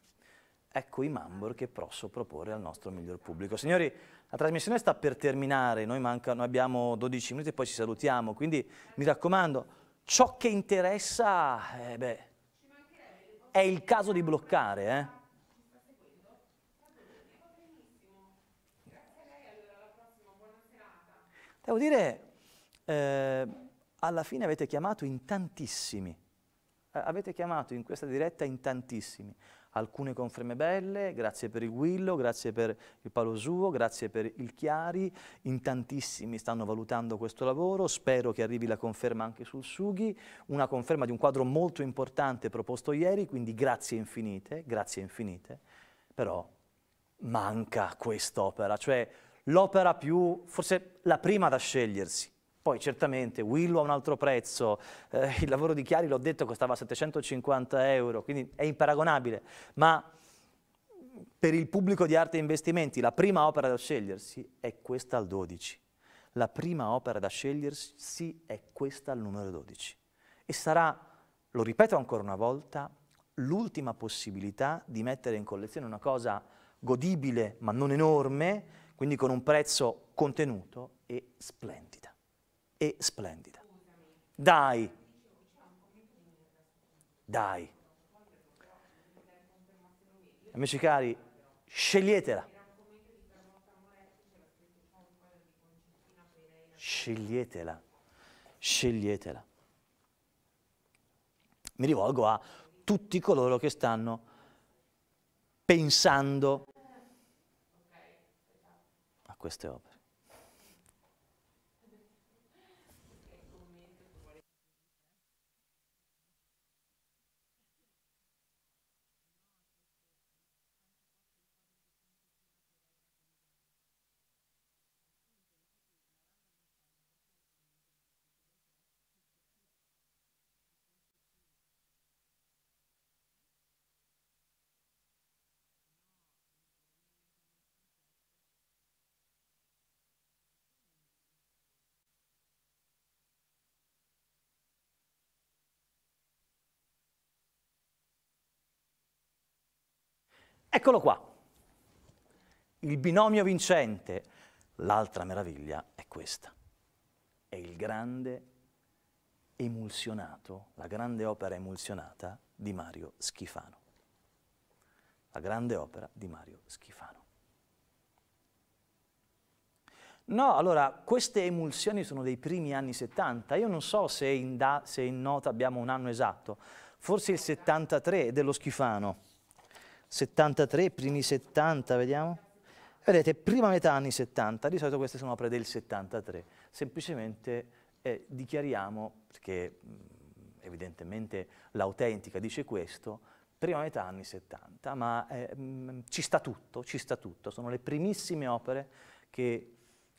Ecco i Mambor che posso proporre al nostro miglior pubblico. Signori, la trasmissione sta per terminare, noi, manca, noi abbiamo 12 minuti e poi ci salutiamo, quindi mi raccomando, ciò che interessa eh beh, è il caso di bloccare. Eh? Devo dire, eh, alla fine avete chiamato in tantissimi, eh, avete chiamato in questa diretta in tantissimi alcune conferme belle, grazie per il Willow, grazie per il Palo Suo, grazie per il Chiari, in tantissimi stanno valutando questo lavoro, spero che arrivi la conferma anche sul Sughi, una conferma di un quadro molto importante proposto ieri, quindi grazie infinite, grazie infinite, però manca quest'opera, cioè l'opera più, forse la prima da scegliersi, poi certamente Willow ha un altro prezzo, eh, il lavoro di Chiari l'ho detto costava 750 euro, quindi è imparagonabile, ma per il pubblico di arte e investimenti la prima opera da scegliersi è questa al 12. La prima opera da scegliersi è questa al numero 12 e sarà, lo ripeto ancora una volta, l'ultima possibilità di mettere in collezione una cosa godibile ma non enorme, quindi con un prezzo contenuto e splendida e splendida. Dai, dai. Amici cari, sceglietela. Sceglietela, sceglietela. Mi rivolgo a tutti coloro che stanno pensando a queste opere. Eccolo qua. Il binomio vincente. L'altra meraviglia è questa. È il grande emulsionato, la grande opera emulsionata di Mario Schifano. La grande opera di Mario Schifano. No, allora, queste emulsioni sono dei primi anni 70. Io non so se in, da, se in nota abbiamo un anno esatto, forse il 73 dello Schifano. 73, primi 70, vediamo. Vedete, prima metà anni 70, di solito queste sono opere del 73, semplicemente eh, dichiariamo, perché mm, evidentemente l'autentica dice questo, prima metà anni 70, ma eh, mm, ci sta tutto, ci sta tutto, sono le primissime opere che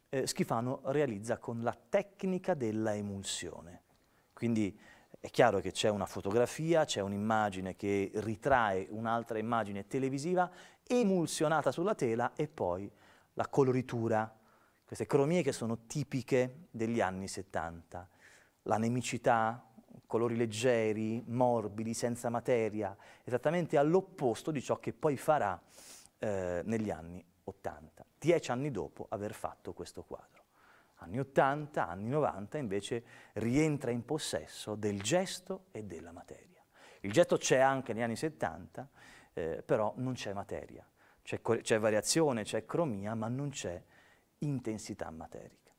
eh, Schifano realizza con la tecnica della emulsione. Quindi è chiaro che c'è una fotografia, c'è un'immagine che ritrae un'altra immagine televisiva emulsionata sulla tela e poi la coloritura, queste cromie che sono tipiche degli anni 70. La nemicità, colori leggeri, morbidi, senza materia, esattamente all'opposto di ciò che poi farà eh, negli anni 80, dieci anni dopo aver fatto questo quadro anni 80, anni 90, invece rientra in possesso del gesto e della materia. Il gesto c'è anche negli anni 70, eh, però non c'è materia. C'è, variazione, c'è cromia, ma non c'è intensità materica.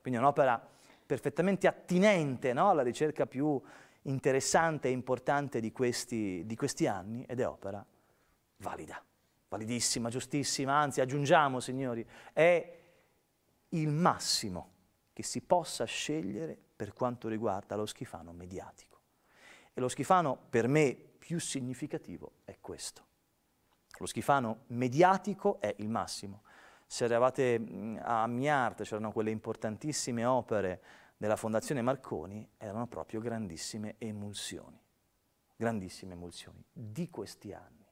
Quindi è un'opera perfettamente attinente no? alla ricerca più interessante e importante di questi, di questi anni ed è opera valida, validissima, giustissima, anzi aggiungiamo, signori, è il massimo che si possa scegliere per quanto riguarda lo schifano mediatico. E lo schifano per me più significativo è questo. Lo schifano mediatico è il massimo. Se eravate mm, a Miarte, c'erano quelle importantissime opere della Fondazione Marconi, erano proprio grandissime emulsioni, grandissime emulsioni di questi anni,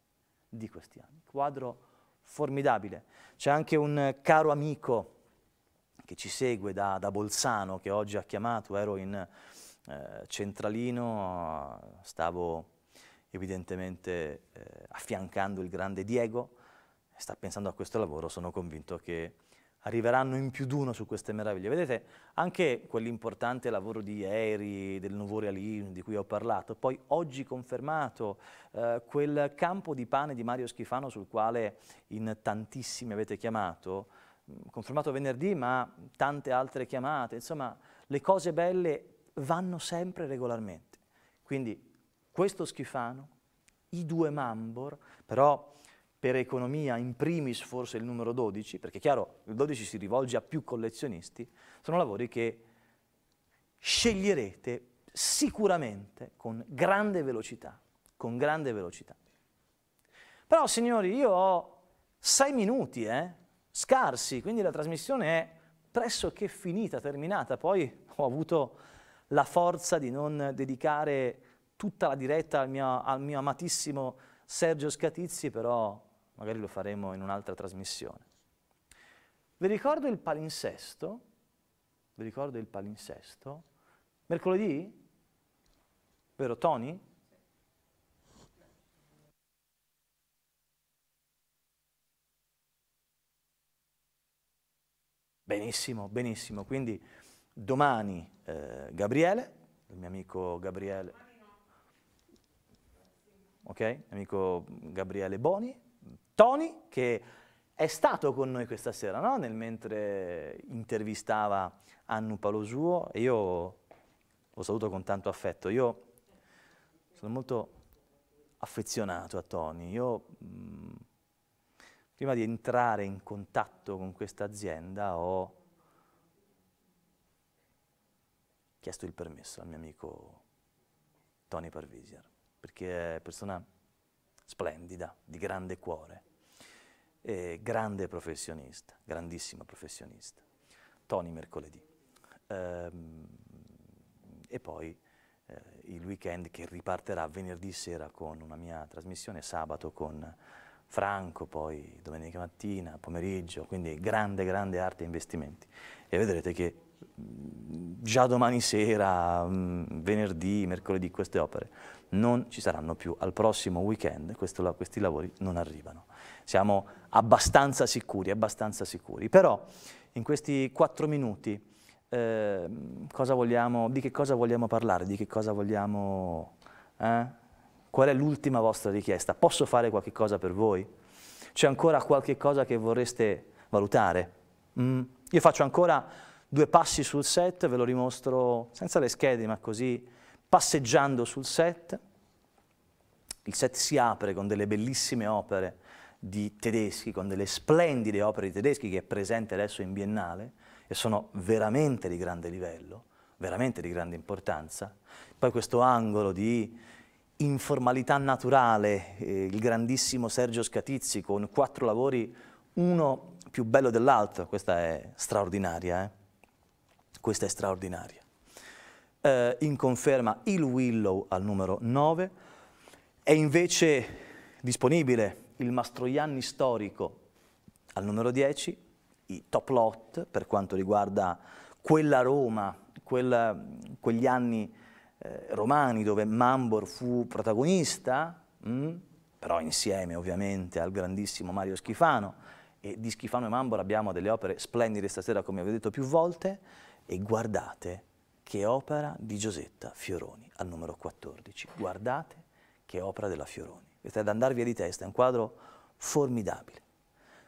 di questi anni. Quadro formidabile. C'è anche un caro amico che ci segue da, da Bolzano, che oggi ha chiamato, ero in eh, centralino, stavo evidentemente eh, affiancando il grande Diego, sta pensando a questo lavoro, sono convinto che arriveranno in più d'uno su queste meraviglie. Vedete, anche quell'importante lavoro di ieri, del nuovo realismo di cui ho parlato, poi oggi confermato eh, quel campo di pane di Mario Schifano sul quale in tantissimi avete chiamato, confermato venerdì, ma tante altre chiamate, insomma le cose belle vanno sempre regolarmente. Quindi questo schifano, i due Mambor, però per economia in primis forse il numero 12, perché chiaro il 12 si rivolge a più collezionisti, sono lavori che sceglierete sicuramente con grande velocità, con grande velocità. Però signori, io ho sei minuti, eh? scarsi, quindi la trasmissione è pressoché finita, terminata. Poi ho avuto la forza di non dedicare tutta la diretta al mio, al mio amatissimo Sergio Scatizzi, però magari lo faremo in un'altra trasmissione. Vi ricordo il palinsesto, vi ricordo il palinsesto, mercoledì, vero Tony? Benissimo, benissimo. Quindi domani eh, Gabriele, il mio amico Gabriele, ok? Amico Gabriele Boni, Tony che è stato con noi questa sera, no? Nel mentre intervistava Annu Palosuo e io lo saluto con tanto affetto. Io sono molto affezionato a Tony. Io mh, mm, prima di entrare in contatto con questa azienda ho chiesto il permesso al mio amico Tony Parvisier, perché è persona splendida, di grande cuore, grande professionista, grandissimo professionista. Tony mercoledì. Ehm, e poi eh, il weekend che riparterà venerdì sera con una mia trasmissione, sabato con Franco, poi domenica mattina, pomeriggio, quindi grande, grande arte e investimenti. E vedrete che già domani sera, venerdì, mercoledì, queste opere non ci saranno più. Al prossimo weekend questo, questi lavori non arrivano. Siamo abbastanza sicuri, abbastanza sicuri. Però in questi quattro minuti eh, vogliamo, di che cosa vogliamo parlare, di che cosa vogliamo... Eh? Qual è l'ultima vostra richiesta? Posso fare qualche cosa per voi? C'è ancora qualche cosa che vorreste valutare? Mm. Io faccio ancora due passi sul set, ve lo rimostro senza le schede, ma così passeggiando sul set. Il set si apre con delle bellissime opere di tedeschi, con delle splendide opere di tedeschi che è presente adesso in biennale e sono veramente di grande livello, veramente di grande importanza. Poi questo angolo di Informalità naturale, eh, il grandissimo Sergio Scatizzi con quattro lavori, uno più bello dell'altro, questa è straordinaria, eh? questa è straordinaria. Eh, in conferma il Willow al numero 9, è invece disponibile il Mastroianni storico al numero 10, i top lot per quanto riguarda quella Roma, quella, quegli anni eh, romani dove Mambor fu protagonista, mh? Mm? però insieme ovviamente al grandissimo Mario Schifano, e di Schifano e Mambor abbiamo delle opere splendide stasera come vi ho detto più volte, e guardate che opera di Giosetta Fioroni al numero 14, guardate che opera della Fioroni, questo è da andar via di testa, è un quadro formidabile.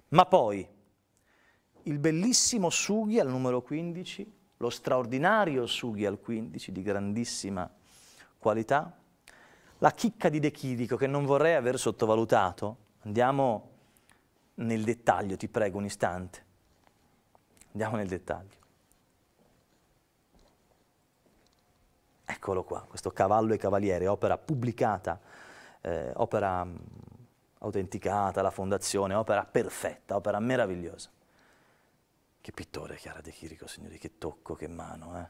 Ma poi il bellissimo Sughi al numero 15 lo straordinario sughi al 15 di grandissima qualità, la chicca di De Chirico che non vorrei aver sottovalutato, andiamo nel dettaglio, ti prego un istante, andiamo nel dettaglio. Eccolo qua, questo Cavallo e Cavaliere, opera pubblicata, eh, opera mm, autenticata, la fondazione, opera perfetta, opera meravigliosa. Che pittore Chiara De Chirico, signori, che tocco, che mano, eh?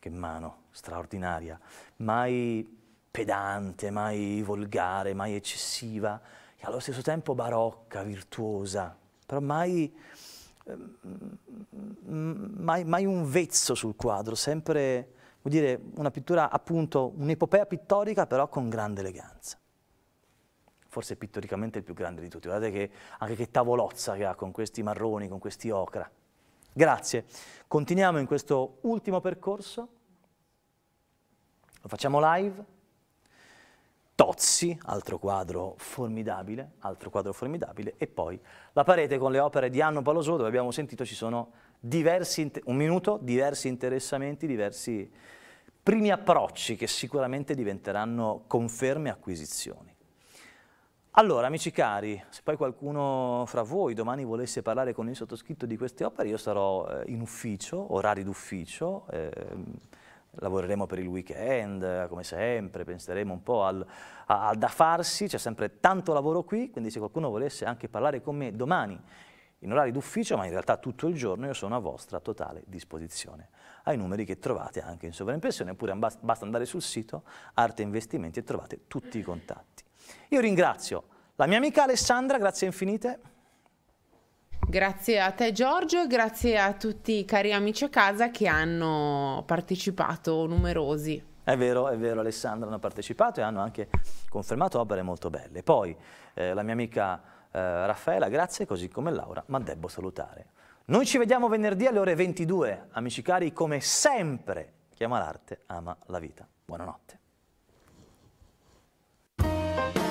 Che mano straordinaria, mai pedante, mai volgare, mai eccessiva, e allo stesso tempo barocca, virtuosa, però mai, ehm, mai, mai un vezzo sul quadro, sempre, vuol dire, una pittura appunto, un'epopea pittorica, però con grande eleganza forse pittoricamente il più grande di tutti. Guardate che, anche che tavolozza che ha con questi marroni, con questi ocra. Grazie. Continuiamo in questo ultimo percorso. Lo facciamo live. Tozzi, altro quadro formidabile, altro quadro formidabile, e poi la parete con le opere di Anno Palosò, dove abbiamo sentito ci sono diversi, un minuto, diversi interessamenti, diversi primi approcci che sicuramente diventeranno conferme e acquisizioni. Allora, amici cari, se poi qualcuno fra voi domani volesse parlare con il sottoscritto di queste opere, io sarò eh, in ufficio, orari d'ufficio, eh, lavoreremo per il weekend, come sempre, penseremo un po' al, al da farsi, c'è sempre tanto lavoro qui, quindi se qualcuno volesse anche parlare con me domani in orari d'ufficio, ma in realtà tutto il giorno io sono a vostra totale disposizione, ai numeri che trovate anche in sovraimpressione, oppure basta andare sul sito Arte Investimenti e trovate tutti i contatti. Io ringrazio la mia amica Alessandra, grazie infinite. Grazie a te Giorgio e grazie a tutti i cari amici a casa che hanno partecipato numerosi. È vero, è vero, Alessandra hanno partecipato e hanno anche confermato opere molto belle. Poi eh, la mia amica eh, Raffaella, grazie, così come Laura, ma debbo salutare. Noi ci vediamo venerdì alle ore 22. Amici cari, come sempre, chiama l'arte ama la vita. Buonanotte. Thank you.